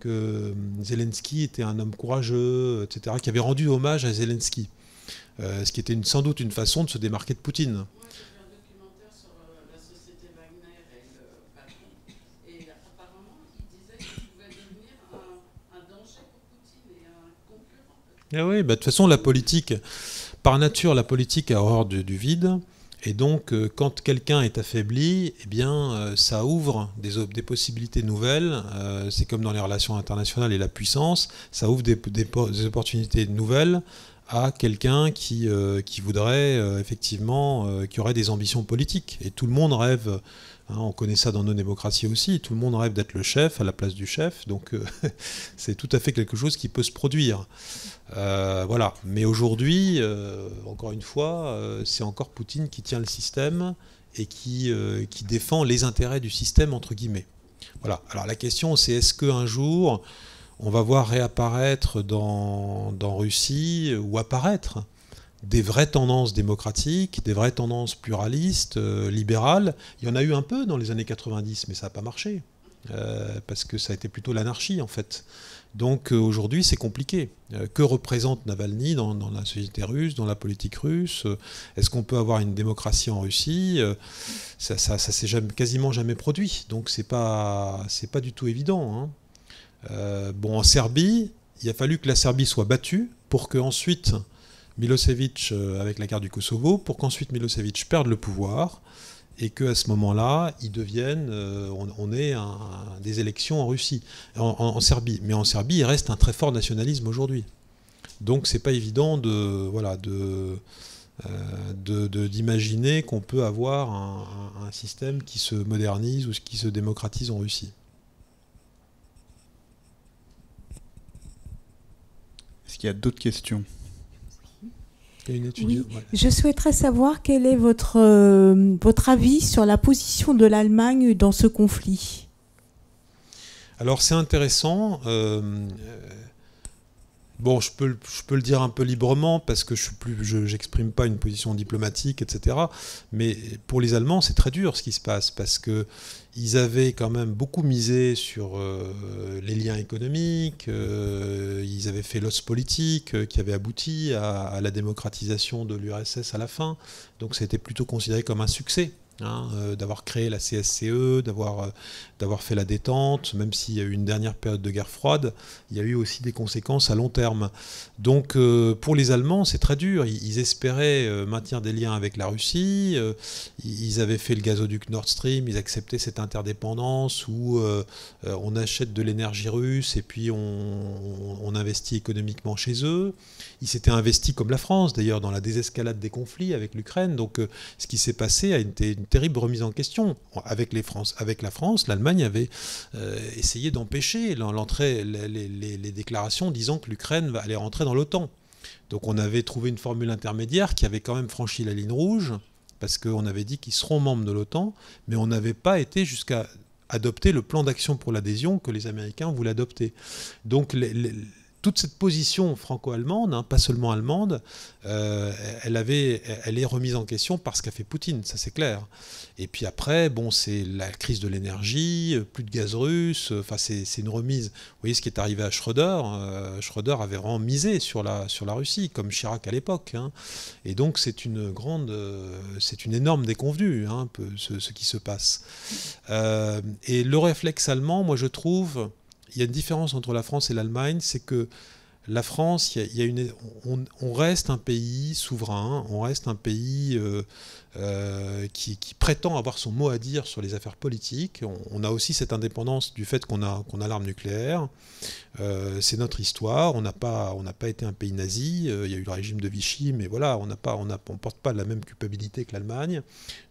que euh, Zelensky était un homme courageux, etc., qui avait rendu hommage à Zelensky. Euh, ce qui était une, sans doute une façon de se démarquer de Poutine. Ah oui, bah, de toute façon, la politique, par nature, la politique a horreur du, du vide. Et donc, euh, quand quelqu'un est affaibli, eh bien, euh, ça ouvre des, possibilités nouvelles. Euh, c'est comme dans les relations internationales et la puissance, ça ouvre des opportunités nouvelles à quelqu'un qui, euh, qui voudrait euh, effectivement, euh, qui aurait des ambitions politiques. Et tout le monde rêve, hein, on connaît ça dans nos démocraties aussi, tout le monde rêve d'être le chef à la place du chef, donc c'est tout à fait quelque chose qui peut se produire. voilà, mais aujourd'hui, encore une fois, c'est encore Poutine qui tient le système et qui, qui défend les intérêts du système, entre guillemets. Voilà, alors la question c'est est-ce qu'un jour on va voir réapparaître dans, Russie ou apparaître des vraies tendances démocratiques, des vraies tendances pluralistes, euh, libérales. Il y en a eu un peu dans les années 90, mais ça n'a pas marché, euh, parce que ça a été plutôt l'anarchie en fait. Donc euh, aujourd'hui, c'est compliqué. que représente Navalny dans, dans, la société russe, dans la politique russe Est-ce qu'on peut avoir une démocratie en Russie Ça, ça, s'est quasiment jamais produit, donc c'est pas, pas du tout évident. Hein. Euh, bon, en Serbie, il a fallu que la Serbie soit battue pour que ensuite Milosevic, euh, avec la guerre du Kosovo, pour qu'ensuite Milosevic perde le pouvoir et qu'à ce moment-là, ils deviennent, euh, on, on, est des élections en Russie, en, Serbie. Mais en Serbie, il reste un très fort nationalisme aujourd'hui. Donc, c'est pas évident de, voilà, de, d'imaginer qu'on peut avoir un, un, système qui se modernise ou qui se démocratise en Russie. qu'il y a d'autres questions Je souhaiterais savoir quel est votre, euh, votre avis sur la position de l'Allemagne dans ce conflit. Alors c'est intéressant. Euh, euh, bon, je peux, je peux le dire un peu librement parce que je suis plus, pas une position diplomatique, etc. Mais pour les Allemands, c'est très dur ce qui se passe parce que ils avaient quand même beaucoup misé sur euh, les liens économiques, euh, ils avaient fait l'os politique euh, qui avait abouti à, la démocratisation de l'URSS à la fin, donc c'était plutôt considéré comme un succès. Hein, d'avoir créé la CSCE, d'avoir d'avoir fait la détente, même s'il y a eu une dernière période de guerre froide, il y a eu aussi des conséquences à long terme. Donc euh, pour les Allemands, c'est très dur. Ils, espéraient euh, maintenir des liens avec la Russie, euh, ils avaient fait le gazoduc Nord Stream, ils acceptaient cette interdépendance où on achète de l'énergie russe et puis on, on, investit économiquement chez eux. Ils s'étaient investis comme la France d'ailleurs dans la désescalade des conflits avec l'Ukraine. Donc ce qui s'est passé a été une terrible remise en question avec, les France, avec la France, l'Allemagne, avait euh, essayé d'empêcher l'entrée, les, déclarations disant que l'Ukraine allait rentrer dans l'OTAN. Donc on avait trouvé une formule intermédiaire qui avait quand même franchi la ligne rouge, parce qu'on avait dit qu'ils seront membres de l'OTAN, mais on n'avait pas été jusqu'à adopter le plan d'action pour l'adhésion que les Américains voulaient adopter. Donc les, toute cette position franco-allemande, hein, pas seulement allemande, euh, elle, avait, elle est remise en question par ce qu'a fait Poutine, ça c'est clair. Et puis après, bon, c'est la crise de l'énergie, euh, plus de gaz russe, euh, enfin c'est une remise. Vous voyez ce qui est arrivé à Schröder euh, Schröder avait vraiment misé sur la, sur la Russie, comme Chirac à l'époque. Hein. Et donc c'est une grande, c'est une énorme déconvenue, hein, ce, qui se passe. et le réflexe allemand, moi je trouve il y a une différence entre la France et l'Allemagne, c'est que la France, il une, on, reste un pays souverain, on reste un pays euh, euh, qui, prétend avoir son mot à dire sur les affaires politiques. On, a aussi cette indépendance du fait qu'on a, a l'arme nucléaire. Euh, c'est notre histoire. On n'a pas, pas été un pays nazi. Euh, il y a eu le régime de Vichy, mais voilà, on n'a pas, on, porte pas la même culpabilité que l'Allemagne.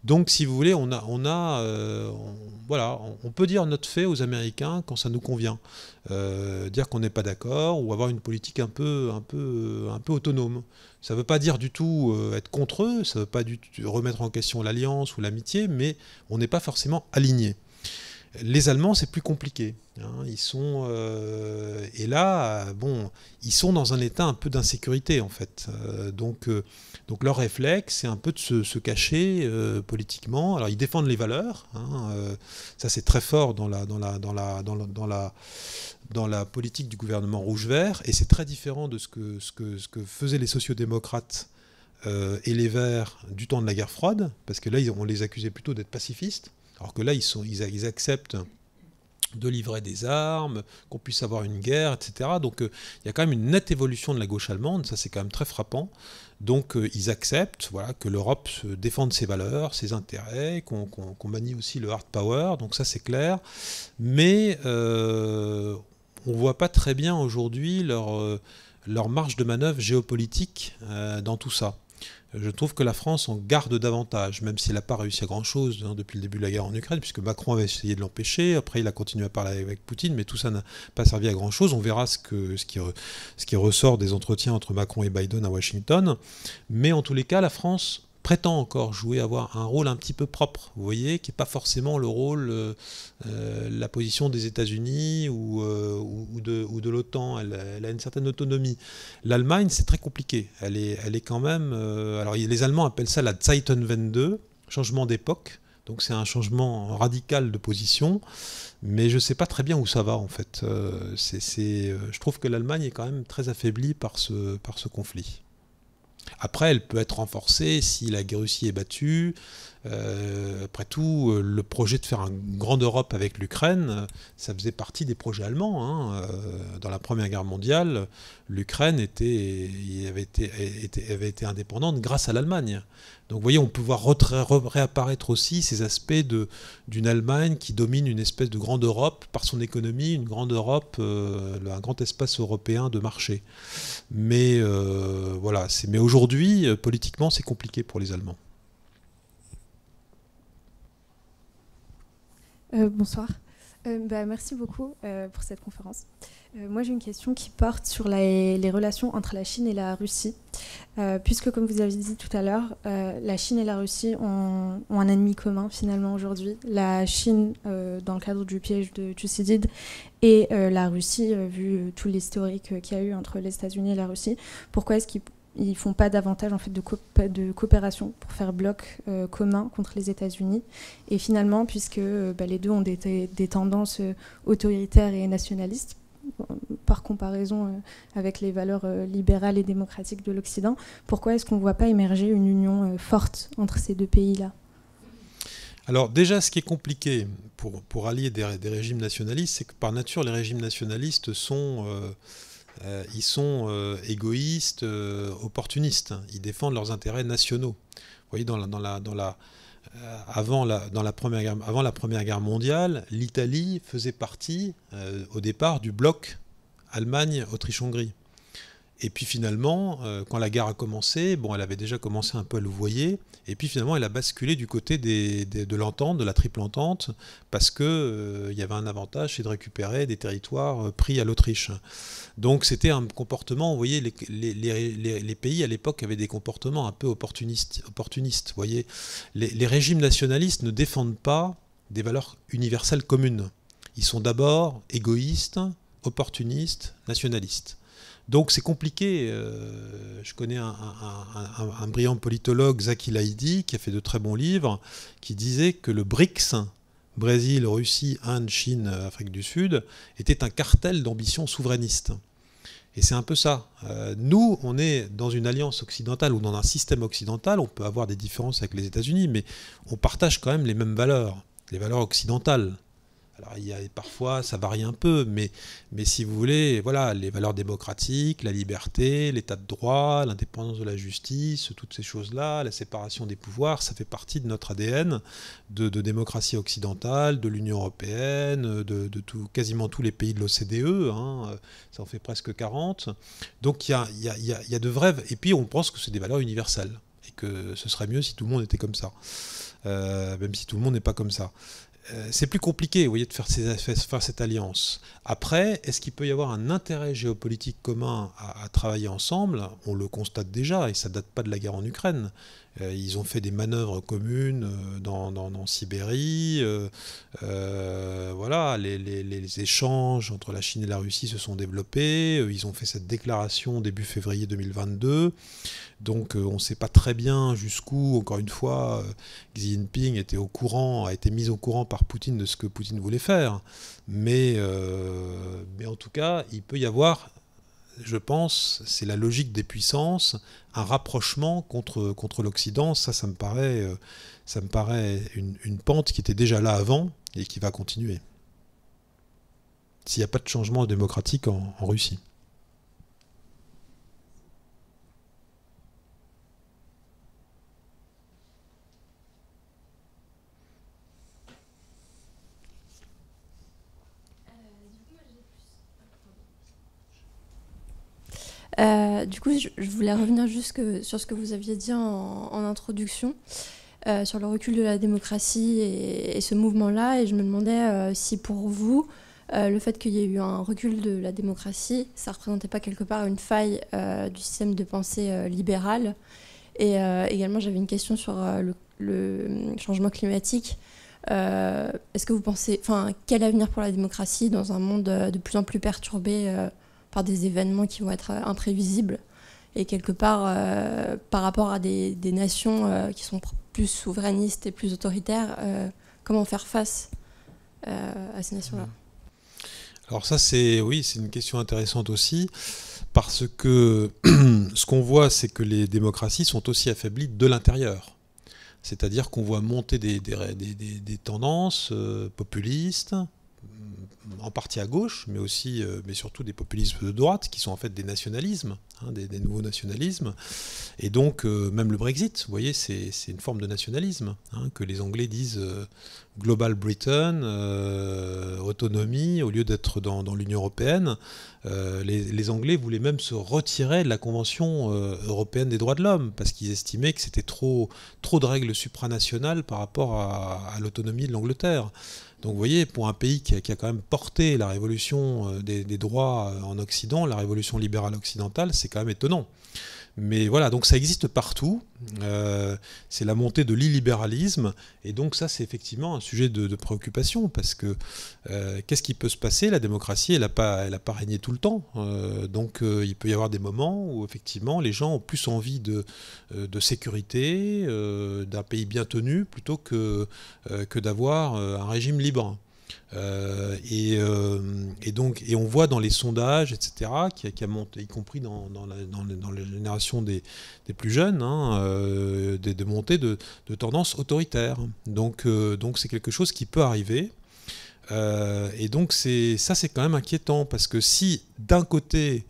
Donc, si vous voulez, on a, on a, voilà, on, peut dire notre fait aux Américains quand ça nous convient. dire qu'on n'est pas d'accord ou avoir une politique un peu, un peu, un peu autonome. Ça ne veut pas dire du tout euh, être contre eux, ça ne veut pas du tout remettre en question l'alliance ou l'amitié, mais on n'est pas forcément aligné. Les Allemands, c'est plus compliqué. Hein. Ils sont euh, et là, bon, ils sont dans un état un peu d'insécurité en fait. Euh, donc, euh, donc leur réflexe, c'est un peu de se, cacher politiquement. Alors ils défendent les valeurs. Hein, ça, c'est très fort dans la dans la politique du gouvernement rouge-vert. Et c'est très différent de ce que ce que ce que faisaient les sociodémocrates et les Verts du temps de la guerre froide, parce que là, on les accusait plutôt d'être pacifistes. Alors que là, ils, acceptent de livrer des armes, qu'on puisse avoir une guerre, etc. Donc euh, il y a quand même une nette évolution de la gauche allemande, ça c'est quand même très frappant. Donc euh, ils acceptent que l'Europe se défende ses valeurs, ses intérêts, qu'on manie aussi le hard power, donc ça c'est clair. Mais euh, on ne voit pas très bien aujourd'hui leur, leur marge de manœuvre géopolitique dans tout ça je trouve que la France en garde davantage, même elle n'a pas réussi à grand-chose hein, depuis le début de la guerre en Ukraine, puisque Macron avait essayé de l'empêcher, après il a continué à parler avec Poutine, mais tout ça n'a pas servi à grand-chose. On verra ce, qui ce qui ressort des entretiens entre Macron et Biden à Washington. Mais en tous les cas, la France prétend encore jouer, avoir un rôle un petit peu propre, vous voyez, qui n'est pas forcément le rôle, euh, euh, la position des États-Unis ou, euh, de, l'OTAN. Elle, a une certaine autonomie. L'Allemagne, c'est très compliqué. Elle est, elle est quand même. alors, les Allemands appellent ça la Zeitenwende, 22, changement d'époque. Donc c'est un changement radical de position, mais je ne sais pas très bien où ça va en fait. je trouve que l'Allemagne est quand même très affaiblie par ce conflit. Après, elle peut être renforcée si la Russie est battue, euh, après tout, euh, le projet de faire une grande Europe avec l'Ukraine, euh, ça faisait partie des projets allemands. Hein, dans la Première Guerre mondiale, l'Ukraine était, avait, été, avait été indépendante grâce à l'Allemagne. Donc vous voyez, on peut voir réapparaître aussi ces aspects d'une Allemagne qui domine une espèce de grande Europe par son économie, une grande Europe, un grand espace européen de marché. Mais voilà, mais aujourd'hui, politiquement, c'est compliqué pour les Allemands. Euh, bonsoir. Euh, bah, merci beaucoup euh, pour cette conférence. moi, j'ai une question qui porte sur les relations entre la Chine et la Russie, puisque, comme vous avez dit tout à l'heure, la Chine et la Russie ont, un ennemi commun finalement aujourd'hui. La Chine, dans le cadre du piège de Thucydide, et la Russie, vu tout l'historique qu'il y a eu entre les États-Unis et la Russie. Pourquoi est-ce qu'ils ils font pas davantage en fait de, coopération pour faire bloc euh, commun contre les États-Unis. Et finalement, puisque euh, bah, les deux ont des, tendances euh, autoritaires et nationalistes, par comparaison avec les valeurs libérales et démocratiques de l'Occident, pourquoi est-ce qu'on ne voit pas émerger une union forte entre ces deux pays-là alors déjà, ce qui est compliqué pour, allier des régimes nationalistes, c'est que par nature, les régimes nationalistes sont euh, ils sont euh, égoïstes, euh, opportunistes. Ils défendent leurs intérêts nationaux. Vous voyez, dans dans la, dans la, avant, la, dans la première guerre, avant la Première Guerre mondiale, l'Italie faisait partie au départ du bloc Allemagne-Autriche-Hongrie. Et puis finalement, quand la guerre a commencé, bon, elle avait déjà commencé un peu à le et puis finalement, elle a basculé du côté de l'entente, de la triple entente, parce que euh, il y avait un avantage, c'est de récupérer des territoires euh, pris à l'Autriche. Donc c'était un comportement, vous voyez, les, pays à l'époque avaient des comportements un peu opportunistes. opportunistes vous voyez. les régimes nationalistes ne défendent pas des valeurs universelles communes. Ils sont d'abord égoïstes, opportunistes, nationalistes. Donc c'est compliqué. Euh, je connais un, brillant politologue, Zaki Laidi, qui a fait de très bons livres, qui disait que le BRICS, Brésil, Russie, Inde, Chine, Afrique du Sud, était un cartel d'ambition souverainiste. Et c'est un peu ça. Euh, nous, on est dans une alliance occidentale ou dans un système occidental. On peut avoir des différences avec les États-Unis, mais on partage quand même les mêmes valeurs, les valeurs occidentales il parfois, ça varie un peu, mais, mais si vous voulez, voilà, les valeurs démocratiques, la liberté, l'état de droit, l'indépendance de la justice, toutes ces choses-là, la séparation des pouvoirs, ça fait partie de notre ADN de, démocratie occidentale, de l'Union européenne, de, tout, quasiment tous les pays de l'OCDE. Hein, ça en fait presque 40. Donc il y a, de vrais. Et puis on pense que c'est des valeurs universelles et que ce serait mieux si tout le monde était comme ça. Euh, même si tout le monde n'est pas comme ça. Euh, c'est plus compliqué, vous voyez, de faire, ces, cette alliance. Après, est-ce qu'il peut y avoir un intérêt géopolitique commun à, à travailler ensemble On le constate déjà, et ça date pas de la guerre en Ukraine. Euh, ils ont fait des manœuvres communes euh, dans, Sibérie. Euh, voilà, les, échanges entre la Chine et la Russie se sont développés. Ils ont fait cette déclaration début février 2022. Donc on ne sait pas très bien jusqu'où, encore une fois, Xi Jinping était au courant, a été mis au courant par Poutine de ce que Poutine voulait faire. Mais, mais en tout cas, il peut y avoir je pense, c'est la logique des puissances, un rapprochement contre, contre l'Occident. Ça, ça me paraît, euh, ça me paraît une, pente qui était déjà là avant et qui va continuer. S'il n'y a pas de changement démocratique en, en Russie. du coup, je, voulais revenir juste sur ce que vous aviez dit en, introduction, euh, sur le recul de la démocratie et, ce mouvement-là. Et je me demandais euh, si pour vous, euh, le fait qu'il y ait eu un recul de la démocratie, ça ne représentait pas quelque part une faille du système de pensée libéral. Et également, j'avais une question sur le, le, changement climatique. Est-ce que vous pensez, enfin, quel avenir pour la démocratie dans un monde de plus en plus perturbé par des événements qui vont être euh, imprévisibles. Et quelque part, euh, par rapport à des, nations euh, qui sont plus souverainistes et plus autoritaires, comment faire face à ces nations-là mmh. Alors ça, c'est oui, c'est une question intéressante aussi, parce que ce qu'on voit, c'est que les démocraties sont aussi affaiblies de l'intérieur. C'est-à-dire qu'on voit monter des tendances populistes, en partie à gauche, mais aussi, euh, mais surtout des populismes de droite, qui sont en fait des nationalismes, hein, des, nouveaux nationalismes. Et donc, euh, même le Brexit, vous voyez, c'est une forme de nationalisme, hein, que les Anglais disent euh, Global Britain, autonomie, au lieu d'être dans, l'Union européenne. Les, Anglais voulaient même se retirer de la Convention européenne des droits de l'homme, parce qu'ils estimaient que c'était trop, trop de règles supranationales par rapport à l'autonomie de l'Angleterre. Donc vous voyez, pour un pays qui a, quand même porté la révolution euh, des, droits euh, en Occident, la révolution libérale occidentale, c'est quand même étonnant. Mais voilà, donc ça existe partout. Euh, c'est la montée de l'illibéralisme. Et donc ça, c'est effectivement un sujet de, préoccupation, parce que euh, qu'est-ce qui peut se passer La démocratie, elle n'a pas, a pas régné tout le temps. Euh, donc il peut y avoir des moments où effectivement les gens ont plus envie de, de sécurité, d'un pays bien tenu, plutôt que, que d'avoir un régime libre. Euh, euh, et, donc, et on voit dans les sondages, etc., qui, a monté, y compris dans, dans, la, génération des, plus jeunes, hein, euh, des, montées de, tendances autoritaires. Donc, donc c'est quelque chose qui peut arriver. et donc, ça, c'est quand même inquiétant parce que si d'un côté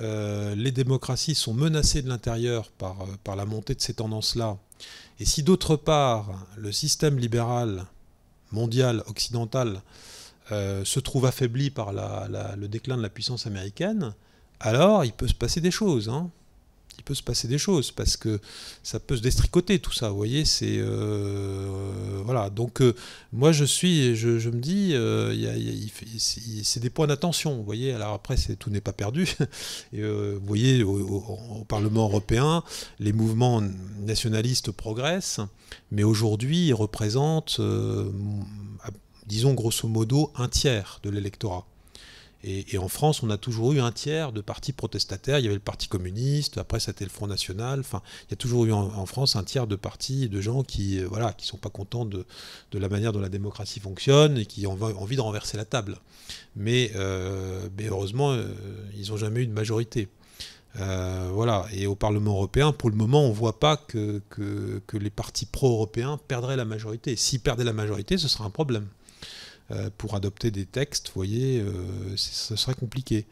les démocraties sont menacées de l'intérieur par, par la montée de ces tendances-là, et si d'autre part le système libéral mondial occidental euh, se trouve affaibli par le déclin de la puissance américaine, alors il peut se passer des choses. Hein peut se passer des choses parce que ça peut se destricoter tout ça. Vous voyez, c'est euh, voilà. Donc euh, moi je suis, je, me dis, c'est des points d'attention. Vous voyez, alors après c'est tout n'est pas perdu. Euh, vous voyez, au, au, Parlement européen, les mouvements nationalistes progressent, mais aujourd'hui ils représentent, disons grosso modo, un tiers de l'électorat. Et, en France, on a toujours eu un tiers de partis protestataires. Il y avait le Parti communiste, après c'était le Front national. Enfin, il y a toujours eu en, France un tiers de partis, de gens qui ne euh, voilà, qui sont pas contents de, la manière dont la démocratie fonctionne et qui ont envie de renverser la table. Mais, euh, heureusement, euh, ils n'ont jamais eu de majorité. voilà. Et au Parlement européen, pour le moment, on ne voit pas que, que, que les partis pro-européens perdraient la majorité. S'ils perdaient la majorité, ce serait un problème. Euh, pour adopter des textes, vous voyez, euh, ce serait compliqué.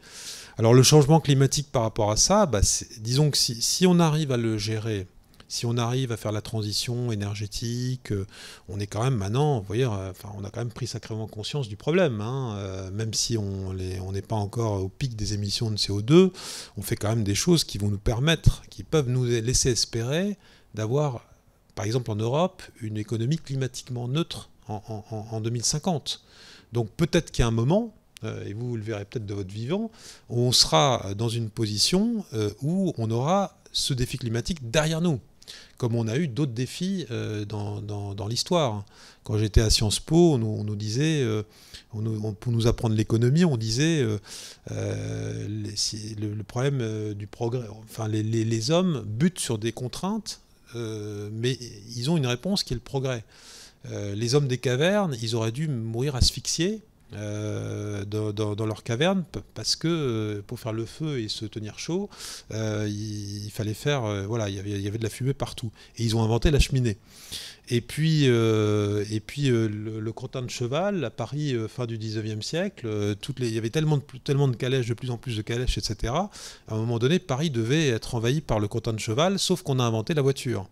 Alors le changement climatique par rapport à ça, bah, disons que si, on arrive à le gérer, si on arrive à faire la transition énergétique, euh, on est quand même maintenant, vous voyez, on a quand même pris sacrément conscience du problème. Hein, même si on n'est pas encore au pic des émissions de CO2, on fait quand même des choses qui vont nous permettre, qui peuvent nous laisser espérer d'avoir, par exemple en Europe, une économie climatiquement neutre en 2050. Donc peut-être qu'à un moment, euh, et vous, le verrez peut-être de votre vivant, on sera euh, dans une position euh, où on aura ce défi climatique derrière nous comme on a eu d'autres défis dans, l'histoire. Quand j'étais à Sciences Po, on nous, disait, pour nous apprendre l'économie, on disait les, le, problème du progrès, enfin les, hommes butent sur des contraintes, mais ils ont une réponse qui est le progrès. Euh, les hommes des cavernes, ils auraient dû mourir asphyxiés euh, dans, leur caverne parce que euh, pour faire le feu et se tenir chaud, il, fallait faire voilà, il y, avait, de la fumée partout et ils ont inventé la cheminée. Et puis le, le, de cheval à Paris fin du 19e siècle, toutes il y avait tellement de tellement de calèches, de plus en plus de calèches, etc. À un moment donné, Paris devait être envahi par le comptin de cheval, sauf qu'on a inventé la voiture.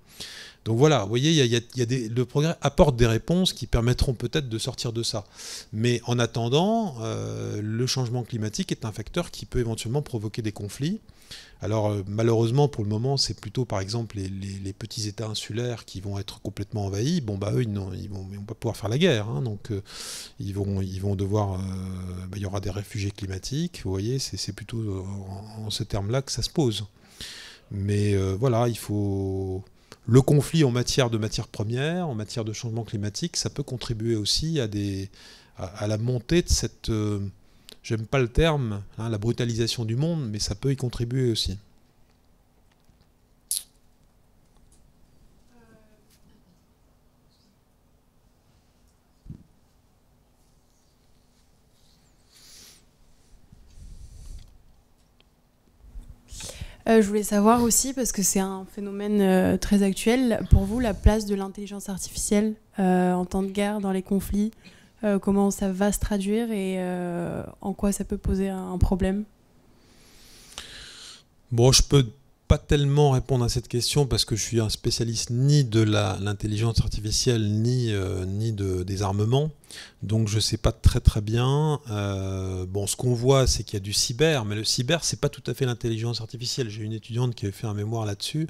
Donc voilà, vous voyez, il y a, le progrès apporte des réponses qui permettront peut-être de sortir de ça. Mais en attendant, euh, le changement climatique est un facteur qui peut éventuellement provoquer des conflits. Alors euh, malheureusement, pour le moment, c'est plutôt par exemple les, petits États insulaires qui vont être complètement envahis. Bon bah eux, ils, vont, pas pouvoir faire la guerre, hein. donc euh, ils vont, ils vont devoir. Bah, il y aura des réfugiés climatiques. Vous voyez, c'est, plutôt en, en, ce terme-là que ça se pose. Mais voilà, il faut le conflit en matière de matières premières, en matière de changement climatique, ça peut contribuer aussi à, des, à, la montée de cette, euh, j'aime pas le terme, hein, la brutalisation du monde, mais ça peut y contribuer aussi. Euh, je voulais savoir aussi, parce que c'est un phénomène euh, très actuel, pour vous, la place de l'intelligence artificielle euh, en temps de guerre, dans les conflits, comment ça va se traduire et en quoi ça peut poser un problème Bon, je peux pas tellement répondre à cette question parce que je suis un spécialiste ni de l'intelligence artificielle ni, euh, ni de, des armements. Donc je sais pas très très bien. Euh, bon, ce qu'on voit, c'est qu'il y a du cyber, mais le cyber, c'est pas tout à fait l'intelligence artificielle. J'ai une étudiante qui avait fait un mémoire là-dessus,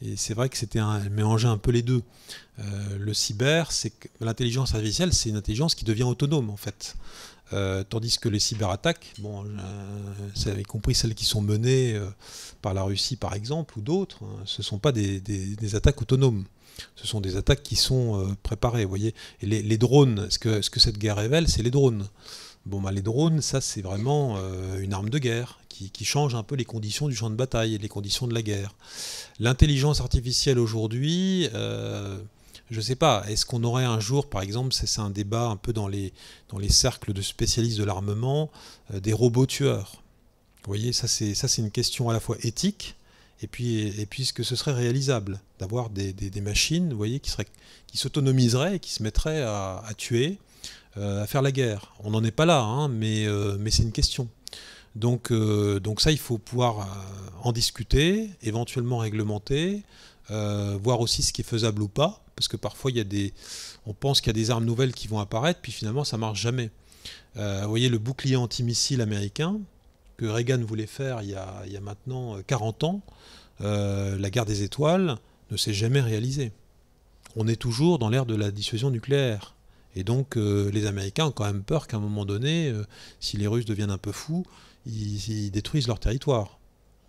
et c'est vrai que c'était un mélangeait un peu les deux. Euh, le cyber, c'est l'intelligence artificielle, c'est une intelligence qui devient autonome en fait. Euh, tandis que les cyberattaques, bon, euh, compris celles qui sont menées euh, par la Russie par exemple ou d'autres, hein, ce ne sont pas des, attaques autonomes. Ce sont des attaques qui sont préparées, voyez. Et les, drones, ce que, ce que cette guerre révèle, c'est les drones. Bon, bah, les drones, ça c'est vraiment une arme de guerre qui, qui, change un peu les conditions du champ de bataille et les conditions de la guerre. L'intelligence artificielle aujourd'hui, je sais pas, est-ce qu'on aurait un jour, par exemple, c'est un débat un peu dans les, dans les cercles de spécialistes de l'armement, euh, des robots tueurs Vous voyez, ça c'est, une question à la fois éthique et puis, et ce que ce serait réalisable d'avoir des, machines, voyez, qui, qui s'autonomiseraient et qui se mettraient à, tuer, euh, à faire la guerre. On n'en est pas là, hein, mais, euh, mais c'est une question. Donc, donc ça, il faut pouvoir en discuter, éventuellement réglementer, voir aussi ce qui est faisable ou pas parce que parfois il des, on pense qu'il y a des armes nouvelles qui vont apparaître, puis finalement ça marche jamais. Euh, vous voyez le bouclier antimissile américain que Reagan voulait faire il y a, maintenant 40 euh, ans, euh, la guerre des étoiles ne s'est jamais réalisée. On est toujours dans l'ère de la dissuasion nucléaire. Et donc les Américains ont quand même peur qu'à un moment donné, si les Russes deviennent un peu fous, ils, ils détruisent leur territoire.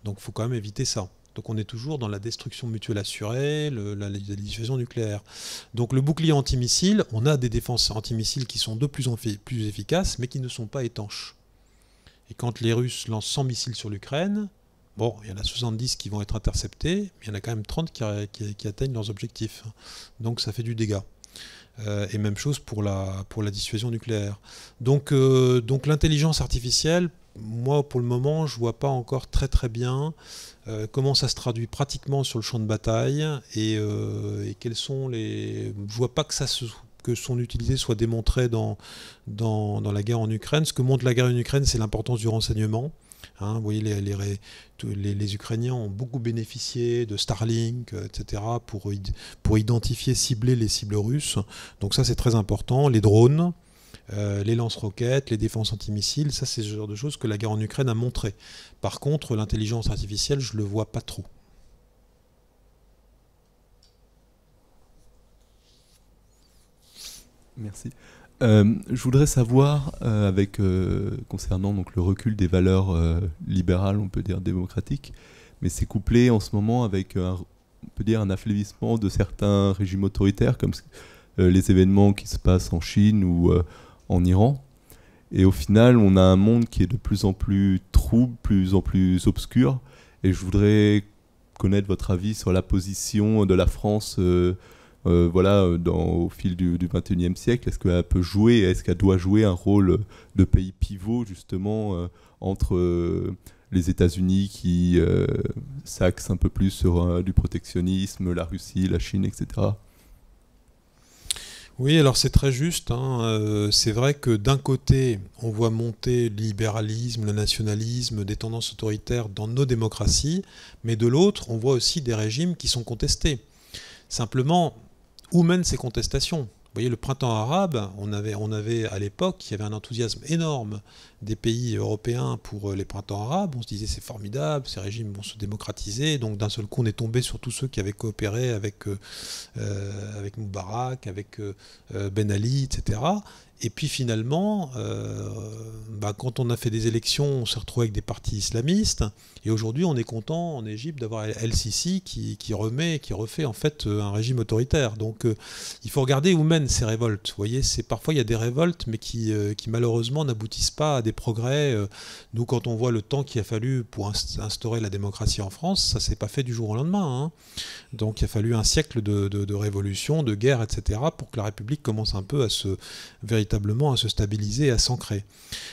Donc il faut quand même éviter ça. Donc on est toujours dans la destruction mutuelle assurée, la, dissuasion nucléaire. Donc le bouclier antimissile, on a des défenses antimissiles qui sont de plus en plus efficaces, mais qui ne sont pas étanches. Et quand les Russes lancent 100 missiles sur l'Ukraine, bon, il y en a 70 qui vont être interceptés, mais il y en a quand même 30 qui, atteignent leurs objectifs. Donc ça fait du dégât. Euh, et même chose pour la, dissuasion nucléaire. Donc, euh, donc l'intelligence artificielle, moi pour le moment, je ne vois pas encore très très bien euh, comment ça se traduit pratiquement sur le champ de bataille et, euh, et, quels sont les. Je vois pas que ça que son utilité soit démontrée dans, la guerre en Ukraine. Ce que montre la guerre en Ukraine, c'est l'importance du renseignement. Hein. vous voyez, les, Ukrainiens ont beaucoup bénéficié de Starlink, euh, etc., pour identifier, cibler les cibles russes. Donc ça, c'est très important. Les drones, euh, les lance-roquettes, les défenses antimissiles, ça c'est ce genre de choses que la guerre en Ukraine a montré. Par contre, l'intelligence artificielle, je ne le vois pas trop. Merci. Euh, je voudrais savoir, euh, avec, concernant donc, le recul des valeurs libérales, on peut dire démocratiques, mais c'est couplé en ce moment avec un, on peut dire un de certains régimes autoritaires, comme les événements qui se passent en Chine ou en Iran. Et au final, on a un monde qui est de plus en plus trouble, plus en plus obscur. Et je voudrais connaître votre avis sur la position de la France euh, euh, voilà, dans, au fil du, XXIe 21e siècle. Est-ce qu'elle peut jouer, est-ce qu'elle doit jouer un rôle de pays pivot, justement, euh, entre les États-Unis qui s'axent un peu plus sur du protectionnisme, la Russie, la Chine, etc. Oui, alors c'est très juste. Hein. Euh, c'est vrai que d'un côté, on voit monter le libéralisme, le nationalisme, des tendances autoritaires dans nos démocraties, mais de l'autre, on voit aussi des régimes qui sont contestés. Simplement, où mènent ces contestations vous voyez, le printemps arabe, on avait, on avait à l'époque, il y avait un enthousiasme énorme des pays européens pour euh, les printemps arabes. On se disait c'est formidable, ces régimes vont se démocratiser. Donc d'un seul coup, on est tombé sur tous ceux qui avaient coopéré avec, euh, euh, avec Moubarak, avec Ben Ali, etc. Et puis finalement, euh, bah, quand on a fait des élections, on se retrouve avec des partis islamistes. Et aujourd'hui, on est content en Égypte d'avoir El-Sisi qui, remet, qui refait en fait euh, un régime autoritaire. Donc euh, il faut regarder où mènent ces révoltes. Vous voyez, c'est parfois il y a des révoltes, mais qui, malheureusement n'aboutissent pas à des progrès. Nous, quand on voit le temps qu'il a fallu pour instaurer la démocratie en France, ça s'est pas fait du jour au lendemain. Hein. Donc il a fallu un siècle de, révolutions, de guerres, de etc., pour que la République commence un peu à se véritablement à se stabiliser et à s'ancrer.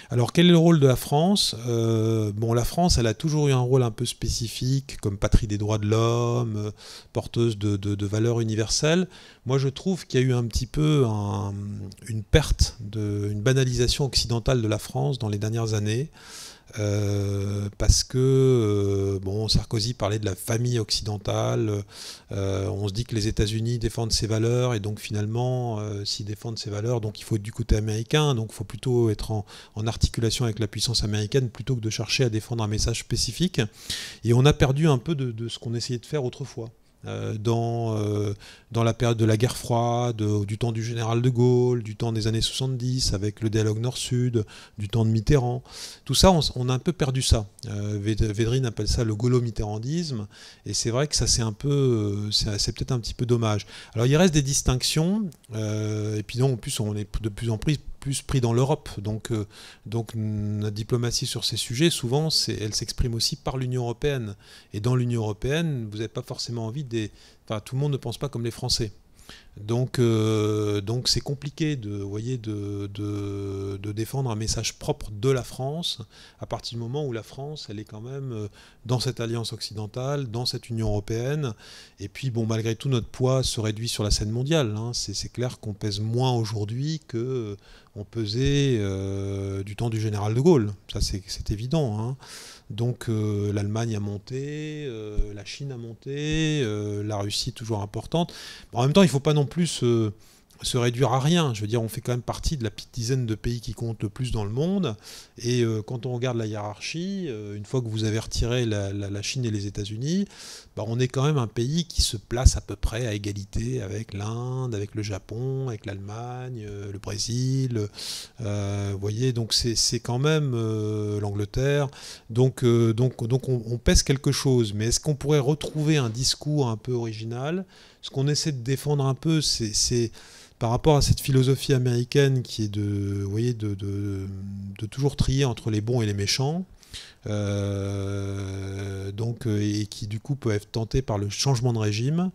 Alors quel est le rôle de la France euh, Bon, la France, elle a toujours eu un rôle un peu spécifique, comme patrie des droits de l'homme, euh, porteuse de, valeurs universelles. Moi, je trouve qu'il y a eu un petit peu une perte, une banalisation occidentale de la France dans les dernières années. Euh, parce que euh, bon, Sarkozy parlait de la famille occidentale. Euh, on se dit que les États-Unis défendent ses valeurs et donc finalement, s'ils défendent ses valeurs, donc il faut être du côté américain. Donc il faut plutôt être en, articulation avec la puissance américaine plutôt que de chercher à défendre un message spécifique. Et on a perdu un peu de ce qu'on essayait de faire autrefois. Euh, dans, euh, dans la période de la guerre froide, euh, du temps du général de Gaulle, du temps des années 70, avec le dialogue nord-sud, du temps de Mitterrand. Tout ça, on, on a un peu perdu ça. Védrine appelle ça le gaulo-mitterrandisme, et c'est vrai que ça, c'est un peu, c'est peut-être un petit peu dommage. Alors, il reste des distinctions, et puis non, en plus, on est de plus en plus plus pris dans l'Europe. Donc, euh, donc notre diplomatie sur ces sujets, souvent, elle s'exprime aussi par l'Union européenne. Et dans l'Union européenne, vous n'avez pas forcément envie des. Enfin, tout le monde ne pense pas comme les Français. Donc, euh, donc c'est compliqué de, voyez, de, défendre un message propre de la France à partir du moment où la France, elle est quand même euh, dans cette alliance occidentale, dans cette Union européenne. Et puis, bon, malgré tout, notre poids se réduit sur la scène mondiale. Hein. C'est clair qu'on pèse moins aujourd'hui que on euh, du temps du général de Gaulle, ça c'est évident. Hein. Donc euh, l'Allemagne a monté, euh, la Chine a monté, la Russie toujours importante. En même temps, il ne faut pas non plus se, réduire à rien. Je veux dire, on fait quand même partie de la petite dizaine de pays qui comptent le plus dans le monde. Et quand on regarde la hiérarchie, une fois que vous avez retiré la Chine et les États-Unis, bah, on est quand même un pays qui se place à peu près à égalité avec l'Inde, avec le Japon, avec l'Allemagne, euh, le Brésil. Euh, vous voyez, donc c'est quand même euh, l'Angleterre. Donc, on, pèse quelque chose. Mais est-ce qu'on pourrait retrouver un discours un peu original Ce qu'on essaie de défendre un peu, c'est par rapport à cette philosophie américaine qui est de, de toujours trier entre les bons et les méchants. Euh, donc, euh, et qui du coup peuvent être tentés par le changement de régime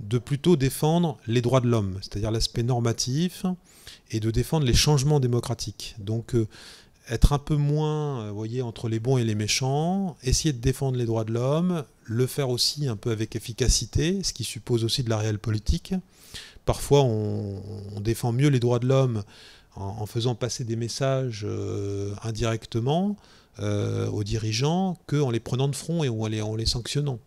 de plutôt défendre les droits de l'homme, c'est-à-dire l'aspect normatif, et de défendre les changements démocratiques. Donc euh, être un peu moins, voyez, entre les bons et les méchants, essayer de défendre les droits de l'homme, le faire aussi un peu avec efficacité, ce qui suppose aussi de la réelle politique. Parfois, on, défend mieux les droits de l'homme en, faisant passer des messages indirectement euh, aux dirigeants qu'en les prenant de front et en les, en les sanctionnant.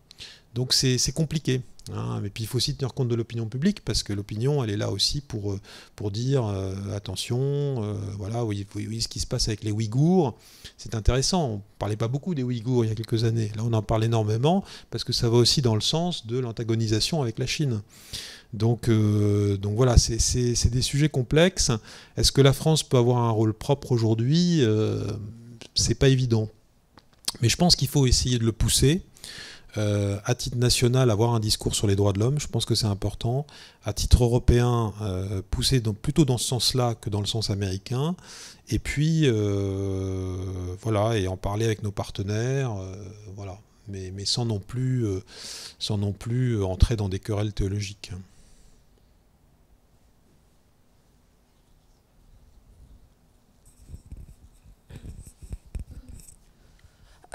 Donc c'est compliqué. Mais hein. puis il faut aussi tenir compte de l'opinion publique parce que l'opinion elle est là aussi pour, euh, pour dire euh, attention, voilà, oui, ce qui se passe avec les Ouïghours, c'est intéressant. On ne parlait pas beaucoup des Ouïghours il y a quelques années. Là on en parle énormément parce que ça va aussi dans le sens de l'antagonisation avec la Chine. Donc, donc voilà, c'est des sujets complexes. Est-ce que la France peut avoir un rôle propre aujourd'hui c'est pas évident. Mais je pense qu'il faut essayer de le pousser. Euh, à titre national, avoir un discours sur les droits de l'homme, je pense que c'est important. À titre européen, euh, pousser plutôt dans ce sens-là que dans le sens américain. Et puis, euh, voilà, et en parler avec nos partenaires, voilà. Mais, sans non plus, sans non plus entrer dans des querelles théologiques.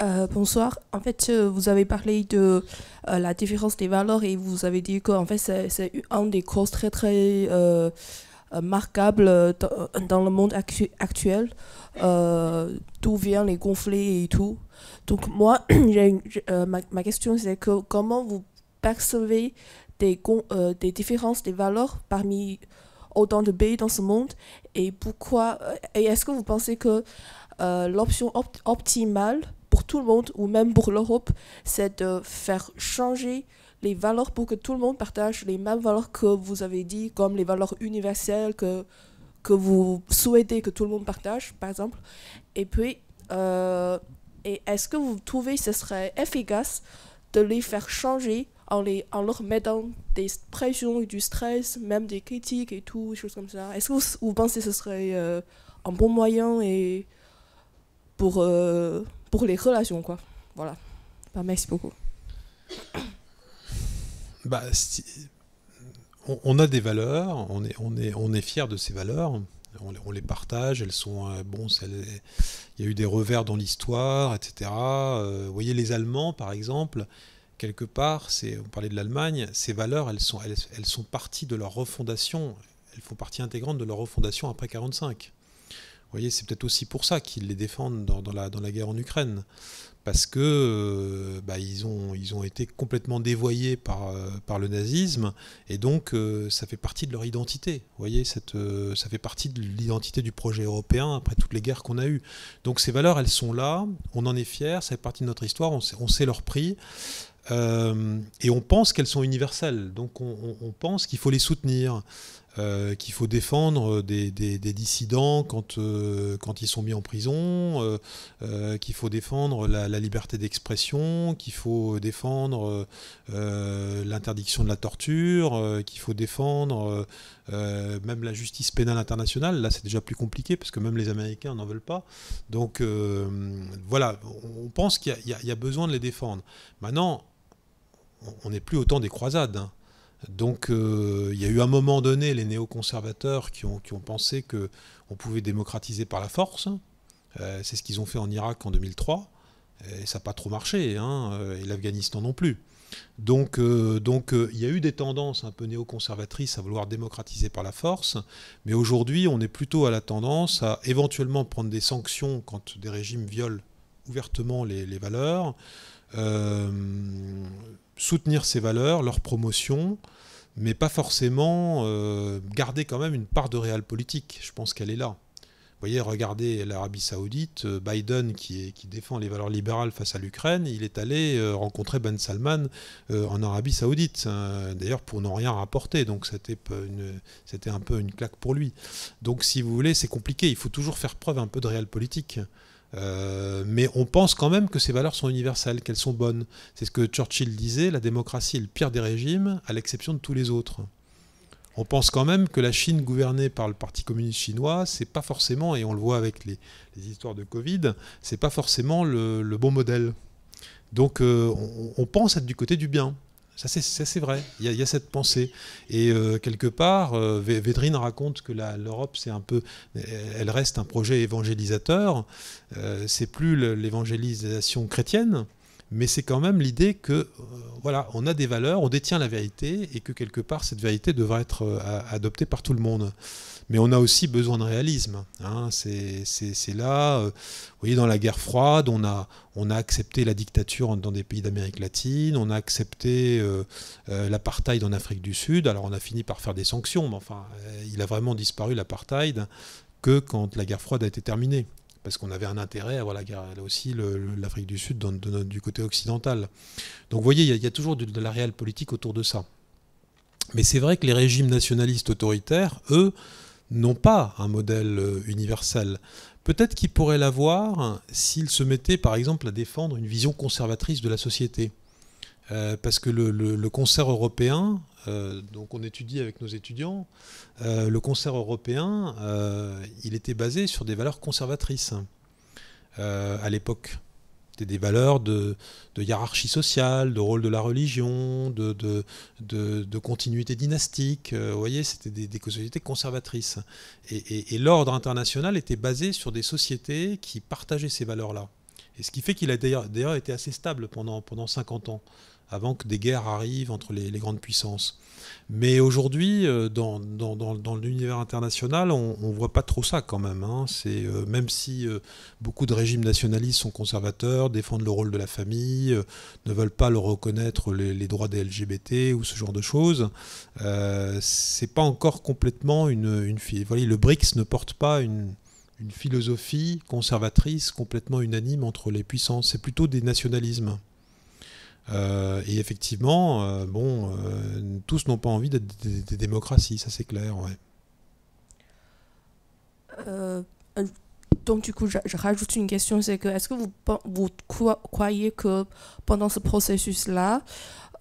Euh, bonsoir. En fait, euh, vous avez parlé de euh, la différence des valeurs et vous avez dit que fait, c'est un des causes très très marquables dans, le monde actuel, d'où viennent les conflits et tout. Donc moi, ma, question c'est que comment vous percevez des, des différences des valeurs parmi autant de pays dans ce monde et pourquoi et est-ce que vous pensez que l'option optimale tout le monde, ou même pour l'Europe, c'est de faire changer les valeurs pour que tout le monde partage les mêmes valeurs que vous avez dit, comme les valeurs universelles que, que vous souhaitez que tout le monde partage, par exemple. Et puis, euh, et est-ce que vous trouvez que ce serait efficace de les faire changer en, les, en leur mettant des pressions, du stress, même des critiques et tout, des choses comme ça Est-ce que vous, pensez que ce serait euh, un bon moyen et pour... Euh, pour les relations, quoi. Voilà. Bah, merci beaucoup. Bah, on, a des valeurs, on est, on est, on est fier de ces valeurs. On les, on les partage, elles sont euh, bon. il y a eu des revers dans l'histoire, etc. Euh, vous voyez les Allemands, par exemple, quelque part, c'est, on parlait de l'Allemagne, ces valeurs, elles sont, elles, elles sont parties de leur refondation, elles font partie intégrante de leur refondation après 45 voyez, c'est peut-être aussi pour ça qu'ils les défendent dans, la, dans la guerre en Ukraine parce que euh, bah, ils, ont, ils ont été complètement dévoyés par, euh, par le nazisme, et donc euh, ça fait partie de leur identité. Vous voyez, cette, ça fait partie de l'identité du projet européen après toutes les guerres qu'on a eues. Donc ces valeurs, elles sont là, on en est fiers, ça fait partie de notre histoire, on sait, on sait leur prix. et on pense qu'elles sont universelles, donc on, on pense qu'il faut les soutenir. Euh, qu'il faut défendre des, dissidents euh, quand, ils sont mis en prison, euh, qu'il faut défendre la, liberté d'expression, qu'il faut défendre l'interdiction de la torture, qu'il faut défendre même la justice pénale internationale. Là, c'est déjà plus compliqué parce que même les Américains n'en veulent pas. Donc voilà, on pense qu'il y, a besoin de les défendre. Maintenant, on n'est plus autant des croisades. Hein. Donc euh, il y a eu un moment donné les néoconservateurs qui ont, qui ont pensé qu'on pouvait démocratiser par la force. Euh, c'est ce qu'ils ont fait en Irak en 2003. Et ça n'a pas trop marché, hein, euh, et l'Afghanistan non plus. Donc, il y a eu des tendances un peu néoconservatrices à vouloir démocratiser par la force, mais aujourd'hui, on est plutôt à la tendance à éventuellement prendre des sanctions quand des régimes violent ouvertement les, valeurs, soutenir ces valeurs, leur promotion, mais pas forcément euh, garder quand même une part de réel politique. Je pense qu'elle est là. Vous voyez, regardez l'Arabie Saoudite, euh, Biden qui, qui, défend les valeurs libérales face à l'Ukraine, il est allé euh, rencontrer Ben Salman en Arabie Saoudite, hein, d'ailleurs pour n'en rien rapporter, donc c'était un peu une claque pour lui. Donc si vous voulez, c'est compliqué, il faut toujours faire preuve un peu de réel politique. Euh, mais on pense quand même que ces valeurs sont universelles, qu'elles sont bonnes. C'est ce que Churchill disait, la démocratie est le pire des régimes, à l'exception de tous les autres. On pense quand même que la Chine gouvernée par le Parti communiste chinois, c'est pas forcément, et on le voit avec les, histoires de Covid, c'est pas forcément le, bon modèle. Donc euh, on pense être du côté du bien. Ça c'est vrai, il y, a, cette pensée. Et euh, quelque part, euh, Védrine raconte que l'Europe, c'est un peu, elle reste un projet évangélisateur. Euh, c'est plus l'évangélisation chrétienne, mais c'est quand même l'idée que, voilà, on a des valeurs, on détient la vérité, et que quelque part, cette vérité devrait être adoptée par tout le monde mais on a aussi besoin de réalisme. Hein. C'est là, euh, vous voyez, dans la guerre froide, on a, on a accepté la dictature dans des pays d'Amérique latine, on a accepté euh, euh, l'apartheid en Afrique du Sud, alors on a fini par faire des sanctions, mais enfin, il a vraiment disparu l'apartheid que quand la guerre froide a été terminée parce qu'on avait un intérêt à avoir la guerre, aussi l'Afrique du Sud du côté occidental. Donc vous voyez, il y, a, toujours de, de, la réelle politique autour de ça. Mais c'est vrai que les régimes nationalistes autoritaires, eux, n'ont pas un modèle euh, universel. Peut-être qu'ils pourraient l'avoir s'ils se mettaient par exemple à défendre une vision conservatrice de la société. Euh, parce que le, concert européen, euh, donc on étudie avec nos étudiants, le concert européen, il était basé sur des valeurs conservatrices à l'époque. C'était des valeurs de, hiérarchie sociale, de rôle de la religion, de, de, continuité dynastique. Euh, vous voyez, c'était des, sociétés conservatrices. Et, l'ordre international était basé sur des sociétés qui partageaient ces valeurs-là. Et ce qui fait qu'il a d'ailleurs été assez stable pendant, pendant 50 ans avant que des guerres arrivent entre les, grandes puissances. Mais aujourd'hui, euh, dans, l'univers international, on ne voit pas trop ça quand même. Hein. C'est, euh, même si euh, beaucoup de régimes nationalistes sont conservateurs, défendent le rôle de la famille, ne veulent pas le reconnaître les, droits des LGBT ou ce genre de choses, c'est pas encore complètement une, une voyez le BRICS ne porte pas une philosophie conservatrice complètement unanime entre les puissances. C'est plutôt des nationalismes. Euh, et effectivement, euh, bon, euh, tous n'ont pas envie d'être des, démocraties, ça c'est clair. donc du coup, je, rajoute une question, c'est que est-ce que vous, vous croyez que pendant ce processus-là,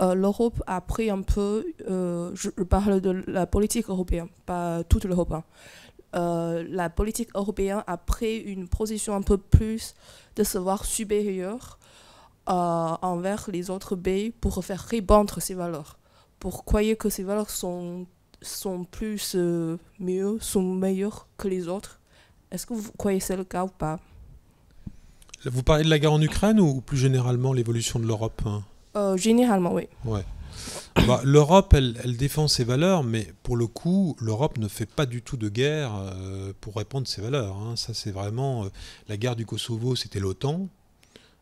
l'Europe a pris un peu, je, parle de la politique européenne, pas toute l'Europe, hein. la politique européenne a pris une position un peu plus de se voir supérieure envers les autres pays pour faire répandre ces valeurs, pour croire que ces valeurs sont, sont plus euh, mieux, sont meilleures que les autres. Est-ce que vous croyez c'est le cas ou pas Vous parlez de la guerre en Ukraine ou plus généralement l'évolution de l'Europe hein? euh, Généralement, oui. Bah, L'Europe, elle, défend ses valeurs, mais pour le coup, l'Europe ne fait pas du tout de guerre euh, pour pour à ses valeurs. Hein. Ça, c'est vraiment la guerre du Kosovo, c'était l'OTAN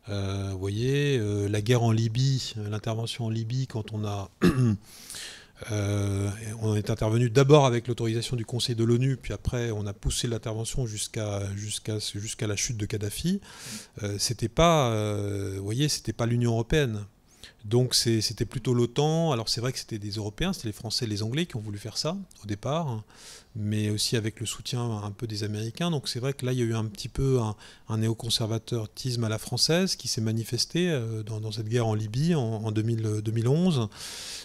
vous euh, voyez, euh, la guerre en Libye, l'intervention en Libye, quand on a euh, on est intervenu d'abord avec l'autorisation du Conseil de l'ONU, puis après on a poussé l'intervention jusqu'à jusqu'à jusqu'à la chute de Kadhafi. c'était pas, voyez, c'était pas l'Union européenne. Donc c'était plutôt l'OTAN. Alors c'est vrai que c'était des Européens, c'était les Français, les Anglais qui ont voulu faire ça au départ mais aussi avec le soutien un peu des Américains. Donc c'est vrai que là, il y a eu un petit peu un, un néoconservatisme à la française qui s'est manifesté euh, dans, cette guerre en Libye en, 2011.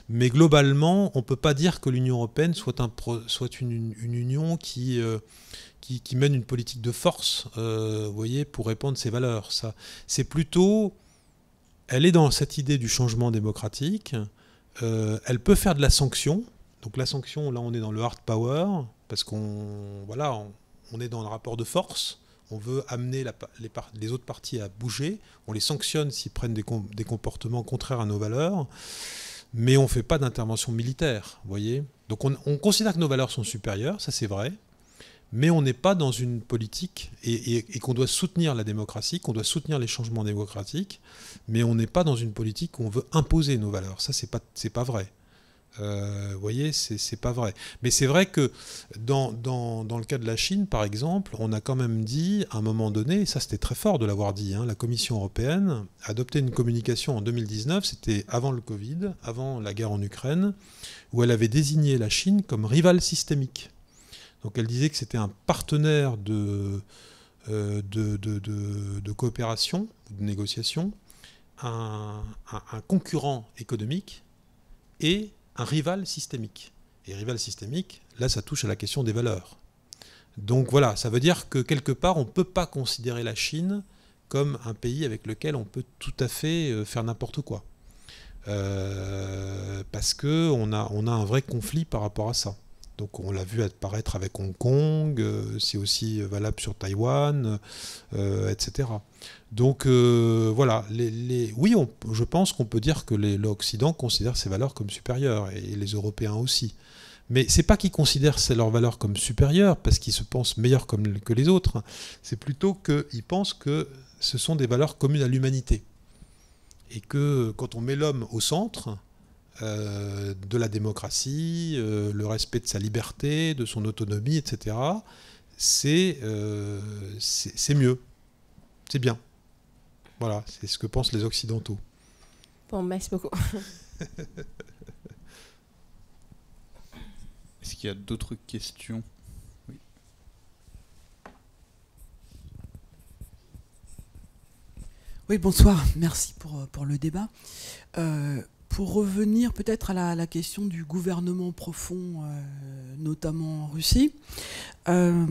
Mais globalement, on ne peut pas dire que l'Union européenne soit, soit une, une, union euh, qui, qui, mène une politique de force, euh, vous voyez, pour répandre ses valeurs. Ça, c'est plutôt, elle est dans cette idée du changement démocratique. elle peut faire de la sanction. Donc la sanction, là, on est dans le hard power parce qu'on voilà, on, est dans le rapport de force, on veut amener les, autres parties à bouger, on les sanctionne s'ils prennent des, comportements contraires à nos valeurs, mais on ne fait pas d'intervention militaire, voyez. Donc on, considère que nos valeurs sont supérieures, ça c'est vrai, mais on n'est pas dans une politique et, qu'on doit soutenir la démocratie, qu'on doit soutenir les changements démocratiques, mais on n'est pas dans une politique où on veut imposer nos valeurs. Ça, c'est pas, c'est pas vrai. Euh, vous voyez, c'est pas vrai. Mais c'est vrai que dans, dans, dans, le cas de la Chine, par exemple, on a quand même dit à un moment donné, et ça c'était très fort de l'avoir dit, hein, la Commission européenne a adopté une communication en 2019, c'était avant le Covid, avant la guerre en Ukraine, où elle avait désigné la Chine comme rivale systémique. Donc elle disait que c'était un partenaire de, euh, de, de, coopération, de négociation, un concurrent économique et un rival systémique. Et rival systémique, là, ça touche à la question des valeurs. Donc voilà, ça veut dire que quelque part, on ne peut pas considérer la Chine comme un pays avec lequel on peut tout à fait euh, faire n'importe quoi. Euh, parce qu'on a, on a un vrai conflit par rapport à ça. Donc on l'a vu apparaître avec Hong Kong, euh, c'est aussi valable sur Taïwan, euh, etc. Donc euh, voilà, oui, je pense qu'on peut dire que l'Occident considère ces valeurs comme supérieures, et, les Européens aussi. Mais c'est pas qu'ils considèrent leurs valeurs comme supérieures parce qu'ils se pensent meilleurs que les autres, c'est plutôt qu'ils pensent que ce sont des valeurs communes à l'humanité. Et que quand on met l'homme au centre, euh, de la démocratie, euh, le respect de sa liberté, de son autonomie, etc., euh, c'est mieux. C'est bien. Voilà, c'est ce que pensent les Occidentaux. Bon, merci beaucoup. Est-ce qu'il y a d'autres questions Oui. Oui, bonsoir. Merci pour, pour le débat pour revenir peut-être à la, question du gouvernement profond, euh, notamment en Russie, euh,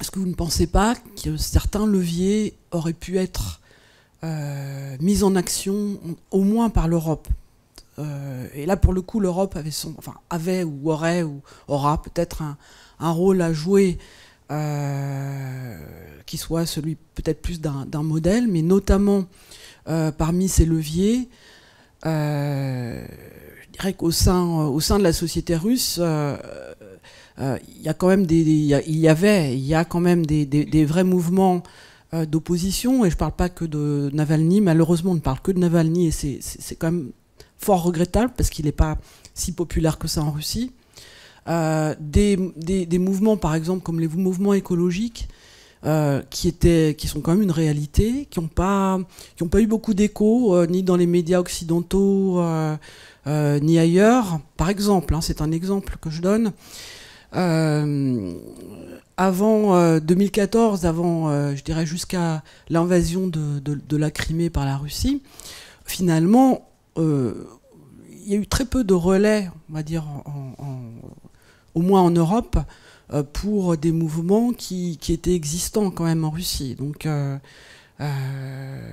est-ce que vous ne pensez pas que certains leviers auraient pu être euh, mis en action, au moins par l'Europe Et là, pour le coup, l'Europe avait, son, enfin, avait ou aurait ou aura peut-être un, rôle à jouer. qui soit celui peut-être plus d'un modèle, mais notamment parmi ces leviers, euh, je dirais qu'au sein, euh, au sein de la société russe, euh, il y a quand même des, il y, avait, il y a quand même des, vrais mouvements d'opposition, et je ne parle pas que de Navalny, malheureusement on ne parle que de Navalny, et c'est quand même fort regrettable parce qu'il n'est pas si populaire que ça en Russie. des, mouvements, par exemple, comme les mouvements écologiques, euh, qui, étaient, qui sont quand même une réalité, qui n'ont pas, pas eu beaucoup d'écho, euh, ni dans les médias occidentaux, euh, ni ailleurs. Par exemple, hein, c'est un exemple que je donne. avant 2014, avant, je dirais jusqu'à l'invasion de, la Crimée par la Russie, finalement, il y a eu très peu de relais, on va dire, au moins en Europe, euh, pour des mouvements qui, étaient existants quand même en Russie. Donc euh, euh,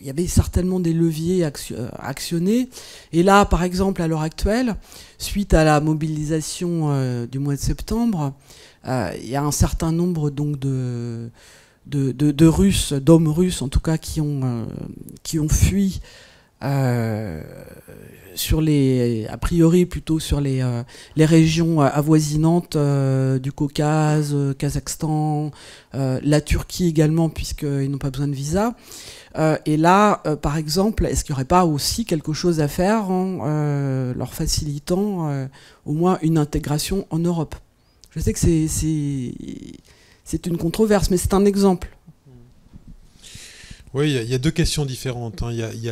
il y avait certainement des leviers actionnés. Et là, par exemple, à l'heure actuelle, suite à la mobilisation du mois de septembre, il y a un certain nombre donc de, de, Russes, d'hommes russes en tout cas, qui ont, qui ont fui sur les, a priori plutôt sur les, euh, les régions euh, avoisinantes euh, du Caucase, Kazakhstan, la Turquie également, puisqu'ils n'ont pas besoin de visa. et là, par exemple, est-ce qu'il n'y aurait pas aussi quelque chose à faire en leur facilitant au moins une intégration en Europe Je sais que c'est c'est une controverse, mais c'est un exemple. Oui, il y, a deux questions différentes. Il y,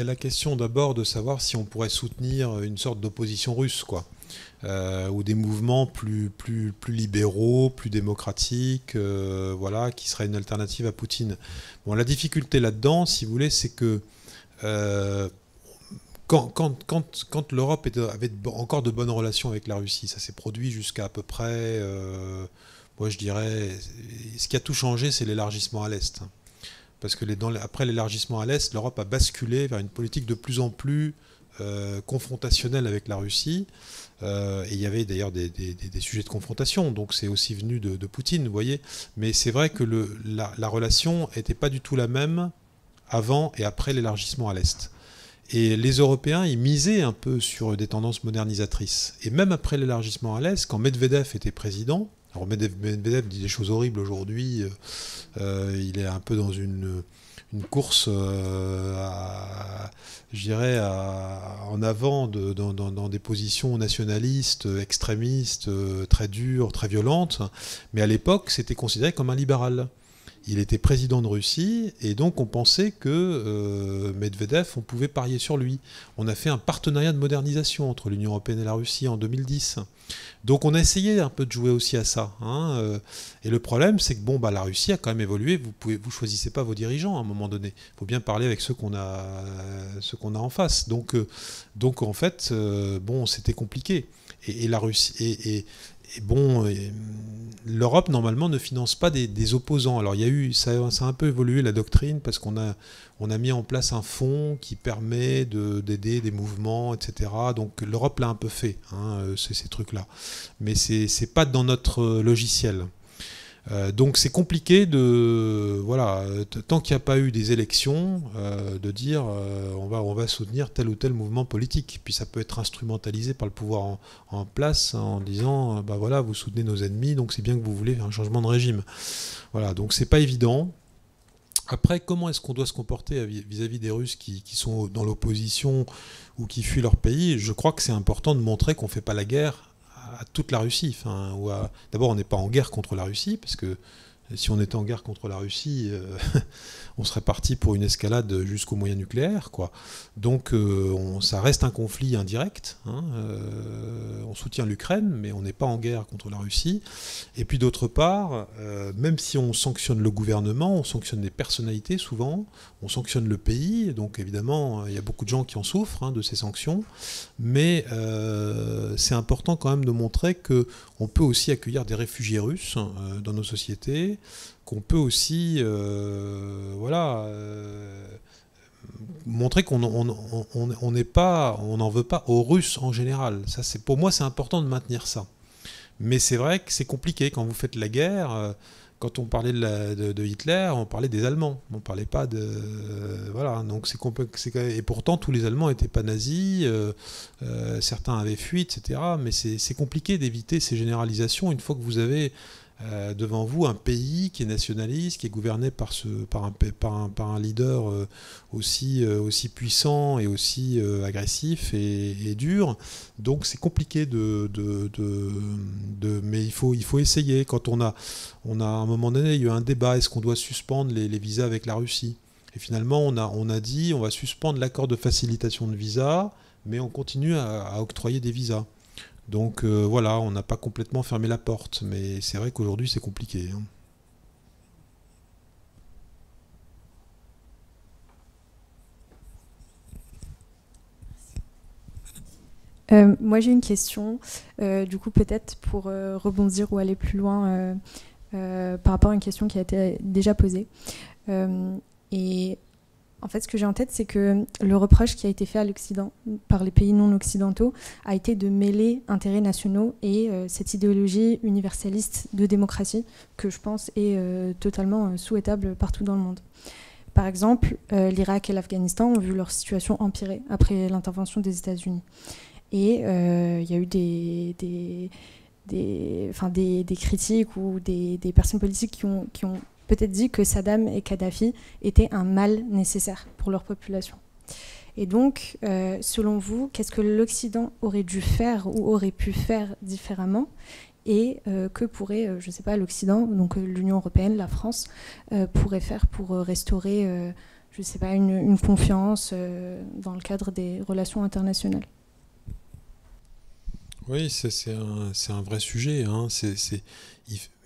a, la question d'abord de savoir si on pourrait soutenir une sorte d'opposition russe, quoi. Euh, ou des mouvements plus, plus, libéraux, plus démocratiques, euh, voilà, qui seraient une alternative à Poutine. Bon, la difficulté là-dedans, si vous voulez, c'est que euh, quand l'Europe avait encore de bonnes relations avec la Russie, ça s'est produit jusqu'à à peu près, moi je dirais, ce qui a tout changé, c'est l'élargissement à l'Est. Hein. Parce que après l'élargissement à l'Est, l'Europe a basculé vers une politique de plus en plus euh, confrontationnelle avec la Russie. Euh, et il y avait d'ailleurs des, sujets de confrontation, donc c'est aussi venu de, Poutine, vous voyez. Mais c'est vrai que la, la, relation n'était pas du tout la même avant et après l'élargissement à l'Est. Et les Européens, ils misaient un peu sur des tendances modernisatrices. Et même après l'élargissement à l'Est, quand Medvedev était président, alors Medvedev dit des choses horribles aujourd'hui. Euh, euh, il est un peu dans une, course, euh, je dirais, en avant dans, dans, des positions nationalistes, extrémistes, très dures, très violentes. Mais à l'époque, c'était considéré comme un libéral il était président de Russie, et donc on pensait que euh, Medvedev, on pouvait parier sur lui. On a fait un partenariat de modernisation entre l'Union européenne et la Russie en 2010. Donc on a essayé un peu de jouer aussi à ça. Hein, euh. et le problème, c'est que bon, bah, la Russie a quand même évolué, vous ne vous choisissez pas vos dirigeants à un moment donné. Il faut bien parler avec ceux qu'on a, qu'on a en face. Donc, euh, donc en fait, bon, c'était compliqué. Et, la Russie, et, et, et bon, euh, l'Europe normalement ne finance pas des, opposants. Alors il y a eu, ça, a un peu évolué la doctrine parce qu'on a, on a mis en place un fonds qui permet d'aider des mouvements, etc. Donc l'Europe l'a un peu fait, hein, euh, ces, trucs-là. Mais ce c'est pas dans notre euh, logiciel. Euh, donc c'est compliqué de voilà tant qu'il n'y a pas eu des élections euh, de dire euh, on va on va soutenir tel ou tel mouvement politique puis ça peut être instrumentalisé par le pouvoir en, place hein, en disant bah voilà vous soutenez nos ennemis donc c'est bien que vous voulez un changement de régime voilà donc c'est pas évident après, comment est-ce qu'on doit se comporter vis-à-vis des Russes qui, qui sont dans l'opposition ou qui fuient leur pays Je crois que c'est important de montrer qu'on ne fait pas la guerre à toute la Russie. Enfin, ou D'abord, on n'est pas en guerre contre la Russie, parce que si on était en guerre contre la Russie, euh, on serait parti pour une escalade jusqu'au moyen nucléaire. Quoi. Donc euh, ça reste un conflit indirect. Hein, euh, on soutient l'Ukraine, mais on n'est pas en guerre contre la Russie. Et puis d'autre part, euh, même si on sanctionne le gouvernement, on sanctionne des personnalités souvent, on sanctionne le pays. Donc évidemment, il y a beaucoup de gens qui en souffrent hein, de ces sanctions. Mais c'est important quand même de montrer qu'on peut aussi accueillir des réfugiés russes dans nos sociétés qu'on peut aussi euh, voilà, euh, montrer qu'on on, n'est pas, on n'en veut pas aux Russes en général. Ça, c'est pour moi, c'est important de maintenir ça. Mais c'est vrai que c'est compliqué quand vous faites la guerre. Euh, quand on parlait de, de, Hitler, on parlait des Allemands. On parlait pas de voilà. Donc c'est Et pourtant, tous les Allemands n'étaient pas nazis. certains avaient fui, etc. Mais c'est compliqué d'éviter ces généralisations une fois que vous avez euh, devant vous un pays qui est nationaliste, qui est gouverné par, ce, par, un, par, un, leader euh, aussi, euh, aussi puissant et aussi agressif et, dur. Donc c'est compliqué de, de, de, Mais il faut, il faut essayer. Quand on a, on a, à un moment donné, il y a eu un débat, est-ce qu'on doit suspendre les, visas avec la Russie et finalement, on a, on a dit, on va suspendre l'accord de facilitation de visa, mais on continue à octroyer des visas. Donc euh, voilà, on n'a pas complètement fermé la porte, mais c'est vrai qu'aujourd'hui c'est compliqué. Hein. Euh, moi j'ai une question, euh, du coup peut-être pour rebondir ou aller plus loin par rapport à une question qui a été déjà posée. et en fait, ce que j'ai en tête, c'est que le reproche qui a été fait à l'Occident par les pays non occidentaux a été de mêler intérêts nationaux et euh, cette idéologie universaliste de démocratie que je pense est euh, totalement euh, souhaitable partout dans le monde. Par exemple, l'Irak et l'Afghanistan ont vu leur situation empirer après l'intervention des États-Unis. Et il y a eu des, des critiques ou des, personnes politiques qui ont, qui ont peut-être dit que Saddam et Kadhafi étaient un mal nécessaire pour leur population. Et donc, euh, selon vous, qu'est-ce que l'Occident aurait dû faire ou aurait pu faire différemment et euh, que pourrait, euh, je ne sais pas, l'Occident, donc l'Union européenne, la France, pourrait faire pour restaurer, je ne sais pas, une, confiance dans le cadre des relations internationales Oui, c'est un, vrai sujet. Hein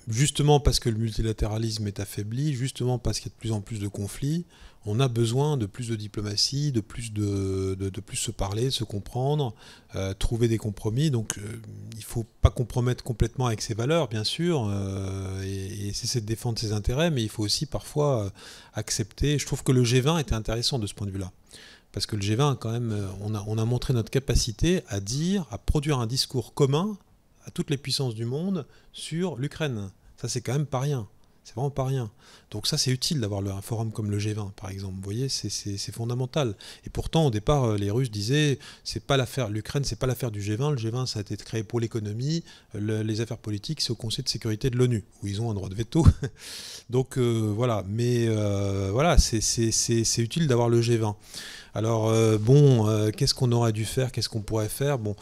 justement parce que le multilatéralisme est affaibli, justement parce qu'il y a de plus en plus de conflits, on a besoin de plus de diplomatie, de plus, de, plus se parler, se comprendre, euh, trouver des compromis. Donc euh, il ne faut pas compromettre complètement avec ses valeurs, bien sûr, euh, et, et cesser de défendre ses intérêts, mais il faut aussi parfois accepter. Je trouve que le G20 était intéressant de ce point de vue-là. Parce que le G20, quand même, on a montré notre capacité à dire, à produire un discours commun à toutes les puissances du monde sur l'Ukraine. Ça, c'est quand même pas rien. C'est vraiment pas rien. Donc ça, c'est utile d'avoir un forum comme le G20, par exemple. Vous voyez, c'est fondamental. Et pourtant, au départ, euh, les Russes disaient, c'est pas l'affaire, l'Ukraine, c'est pas l'affaire du G20. Le G20, ça a été créé pour l'économie. les affaires politiques, c'est au Conseil de sécurité de l'ONU, où ils ont un droit de veto. Donc euh, voilà. Mais euh, voilà, c'est utile d'avoir le G20. Alors bon, qu'est-ce qu'on aurait dû faire Qu'est-ce qu'on pourrait faire Bon.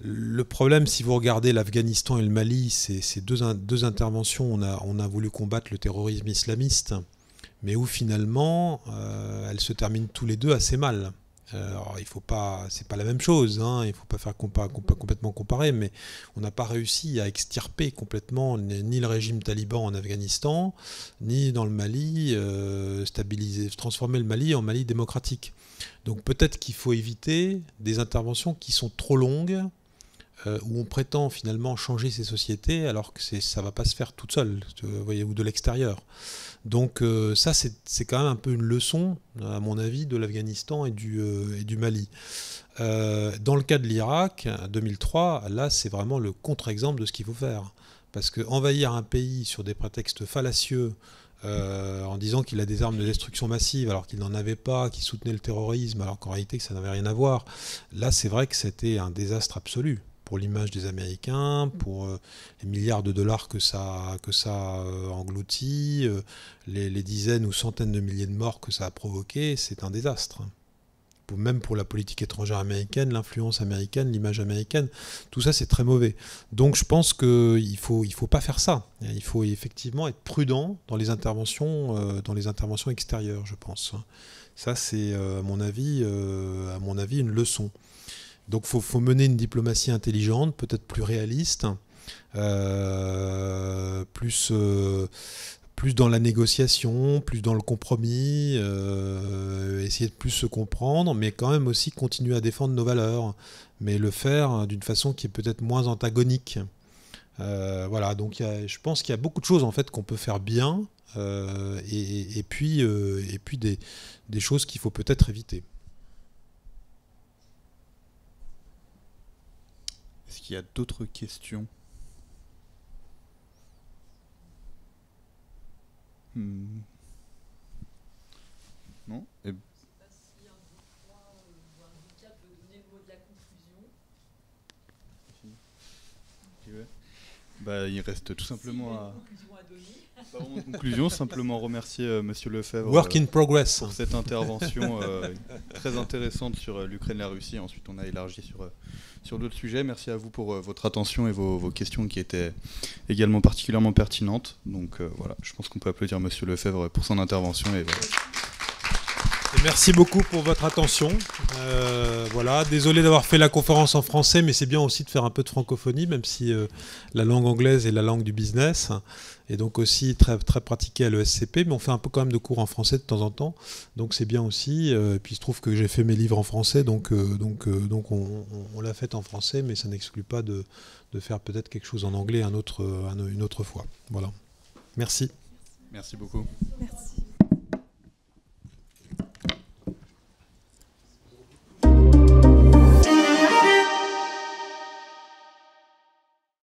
Le problème, si vous regardez l'Afghanistan et le Mali, c'est ces deux, interventions, on a, on a voulu combattre le terrorisme islamiste, mais où finalement, euh, elles se terminent tous les deux assez mal. Alors, il faut pas, c'est pas la même chose, hein. il ne faut pas faire complètement comparer, mais on n'a pas réussi à extirper complètement ni le régime taliban en Afghanistan, ni dans le Mali, euh, stabiliser, transformer le Mali en Mali démocratique. Donc peut-être qu'il faut éviter des interventions qui sont trop longues, euh, où on prétend finalement changer ces sociétés alors que ça ne va pas se faire toute seule, voyez, ou de l'extérieur. Donc euh, ça, c'est quand même un peu une leçon, à mon avis, de l'Afghanistan et, du euh, Mali. dans le cas de l'Irak, 2003, là, c'est vraiment le contre-exemple de ce qu'il faut faire. Parce qu'envahir un pays sur des prétextes fallacieux, en disant qu'il a des armes de destruction massive alors qu'il n'en avait pas, qu'il soutenait le terrorisme alors qu'en réalité ça n'avait rien à voir. Là, c'est vrai que c'était un désastre absolu pour l'image des Américains, mm. pour euh, les milliards de dollars que ça, que ça euh, engloutit, euh, les, dizaines ou centaines de milliers de morts que ça a provoqué, c'est un désastre. même pour la politique étrangère américaine, l'influence américaine, l'image américaine, tout ça c'est très mauvais. Donc je pense qu'il ne faut, il faut pas faire ça. Il faut effectivement être prudent dans les interventions, dans les interventions extérieures, je pense. Ça c'est à à mon avis une leçon. Donc il faut, mener une diplomatie intelligente, peut-être plus réaliste, euh, euh, plus, dans la négociation, plus dans le compromis, euh, essayer de plus se comprendre, mais quand même aussi continuer à défendre nos valeurs, mais le faire d'une façon qui est peut-être moins antagonique. voilà, donc je pense qu'il y a beaucoup de choses en fait qu'on peut faire bien, et, puis, des choses qu'il faut peut-être éviter. Il y a d'autres questions hmm. Non Et... Eh. Bah, il reste tout simplement à... En conclusion, simplement remercier euh, Monsieur Lefebvre euh, pour cette intervention euh, très intéressante sur l'Ukraine et la Russie. Ensuite, on a élargi sur, sur d'autres sujets. Merci à vous pour votre attention et vos, questions qui étaient également particulièrement pertinentes. Donc voilà, je pense qu'on peut applaudir Monsieur Lefebvre pour son intervention. Et, merci beaucoup pour votre attention. Euh, voilà, désolé d'avoir fait la conférence en français, mais c'est bien aussi de faire un peu de francophonie, même si euh, la langue anglaise est la langue du business, et donc aussi très, très pratiquée à l'ESCP, mais on fait un peu quand même de cours en français de temps en temps, donc c'est bien aussi. Euh, et puis il se trouve que j'ai fait mes livres en français, donc, donc, donc on, l'a fait en français, mais ça n'exclut pas de, de faire peut-être quelque chose en anglais un autre, une autre fois. Voilà. Merci. Merci beaucoup. Merci. you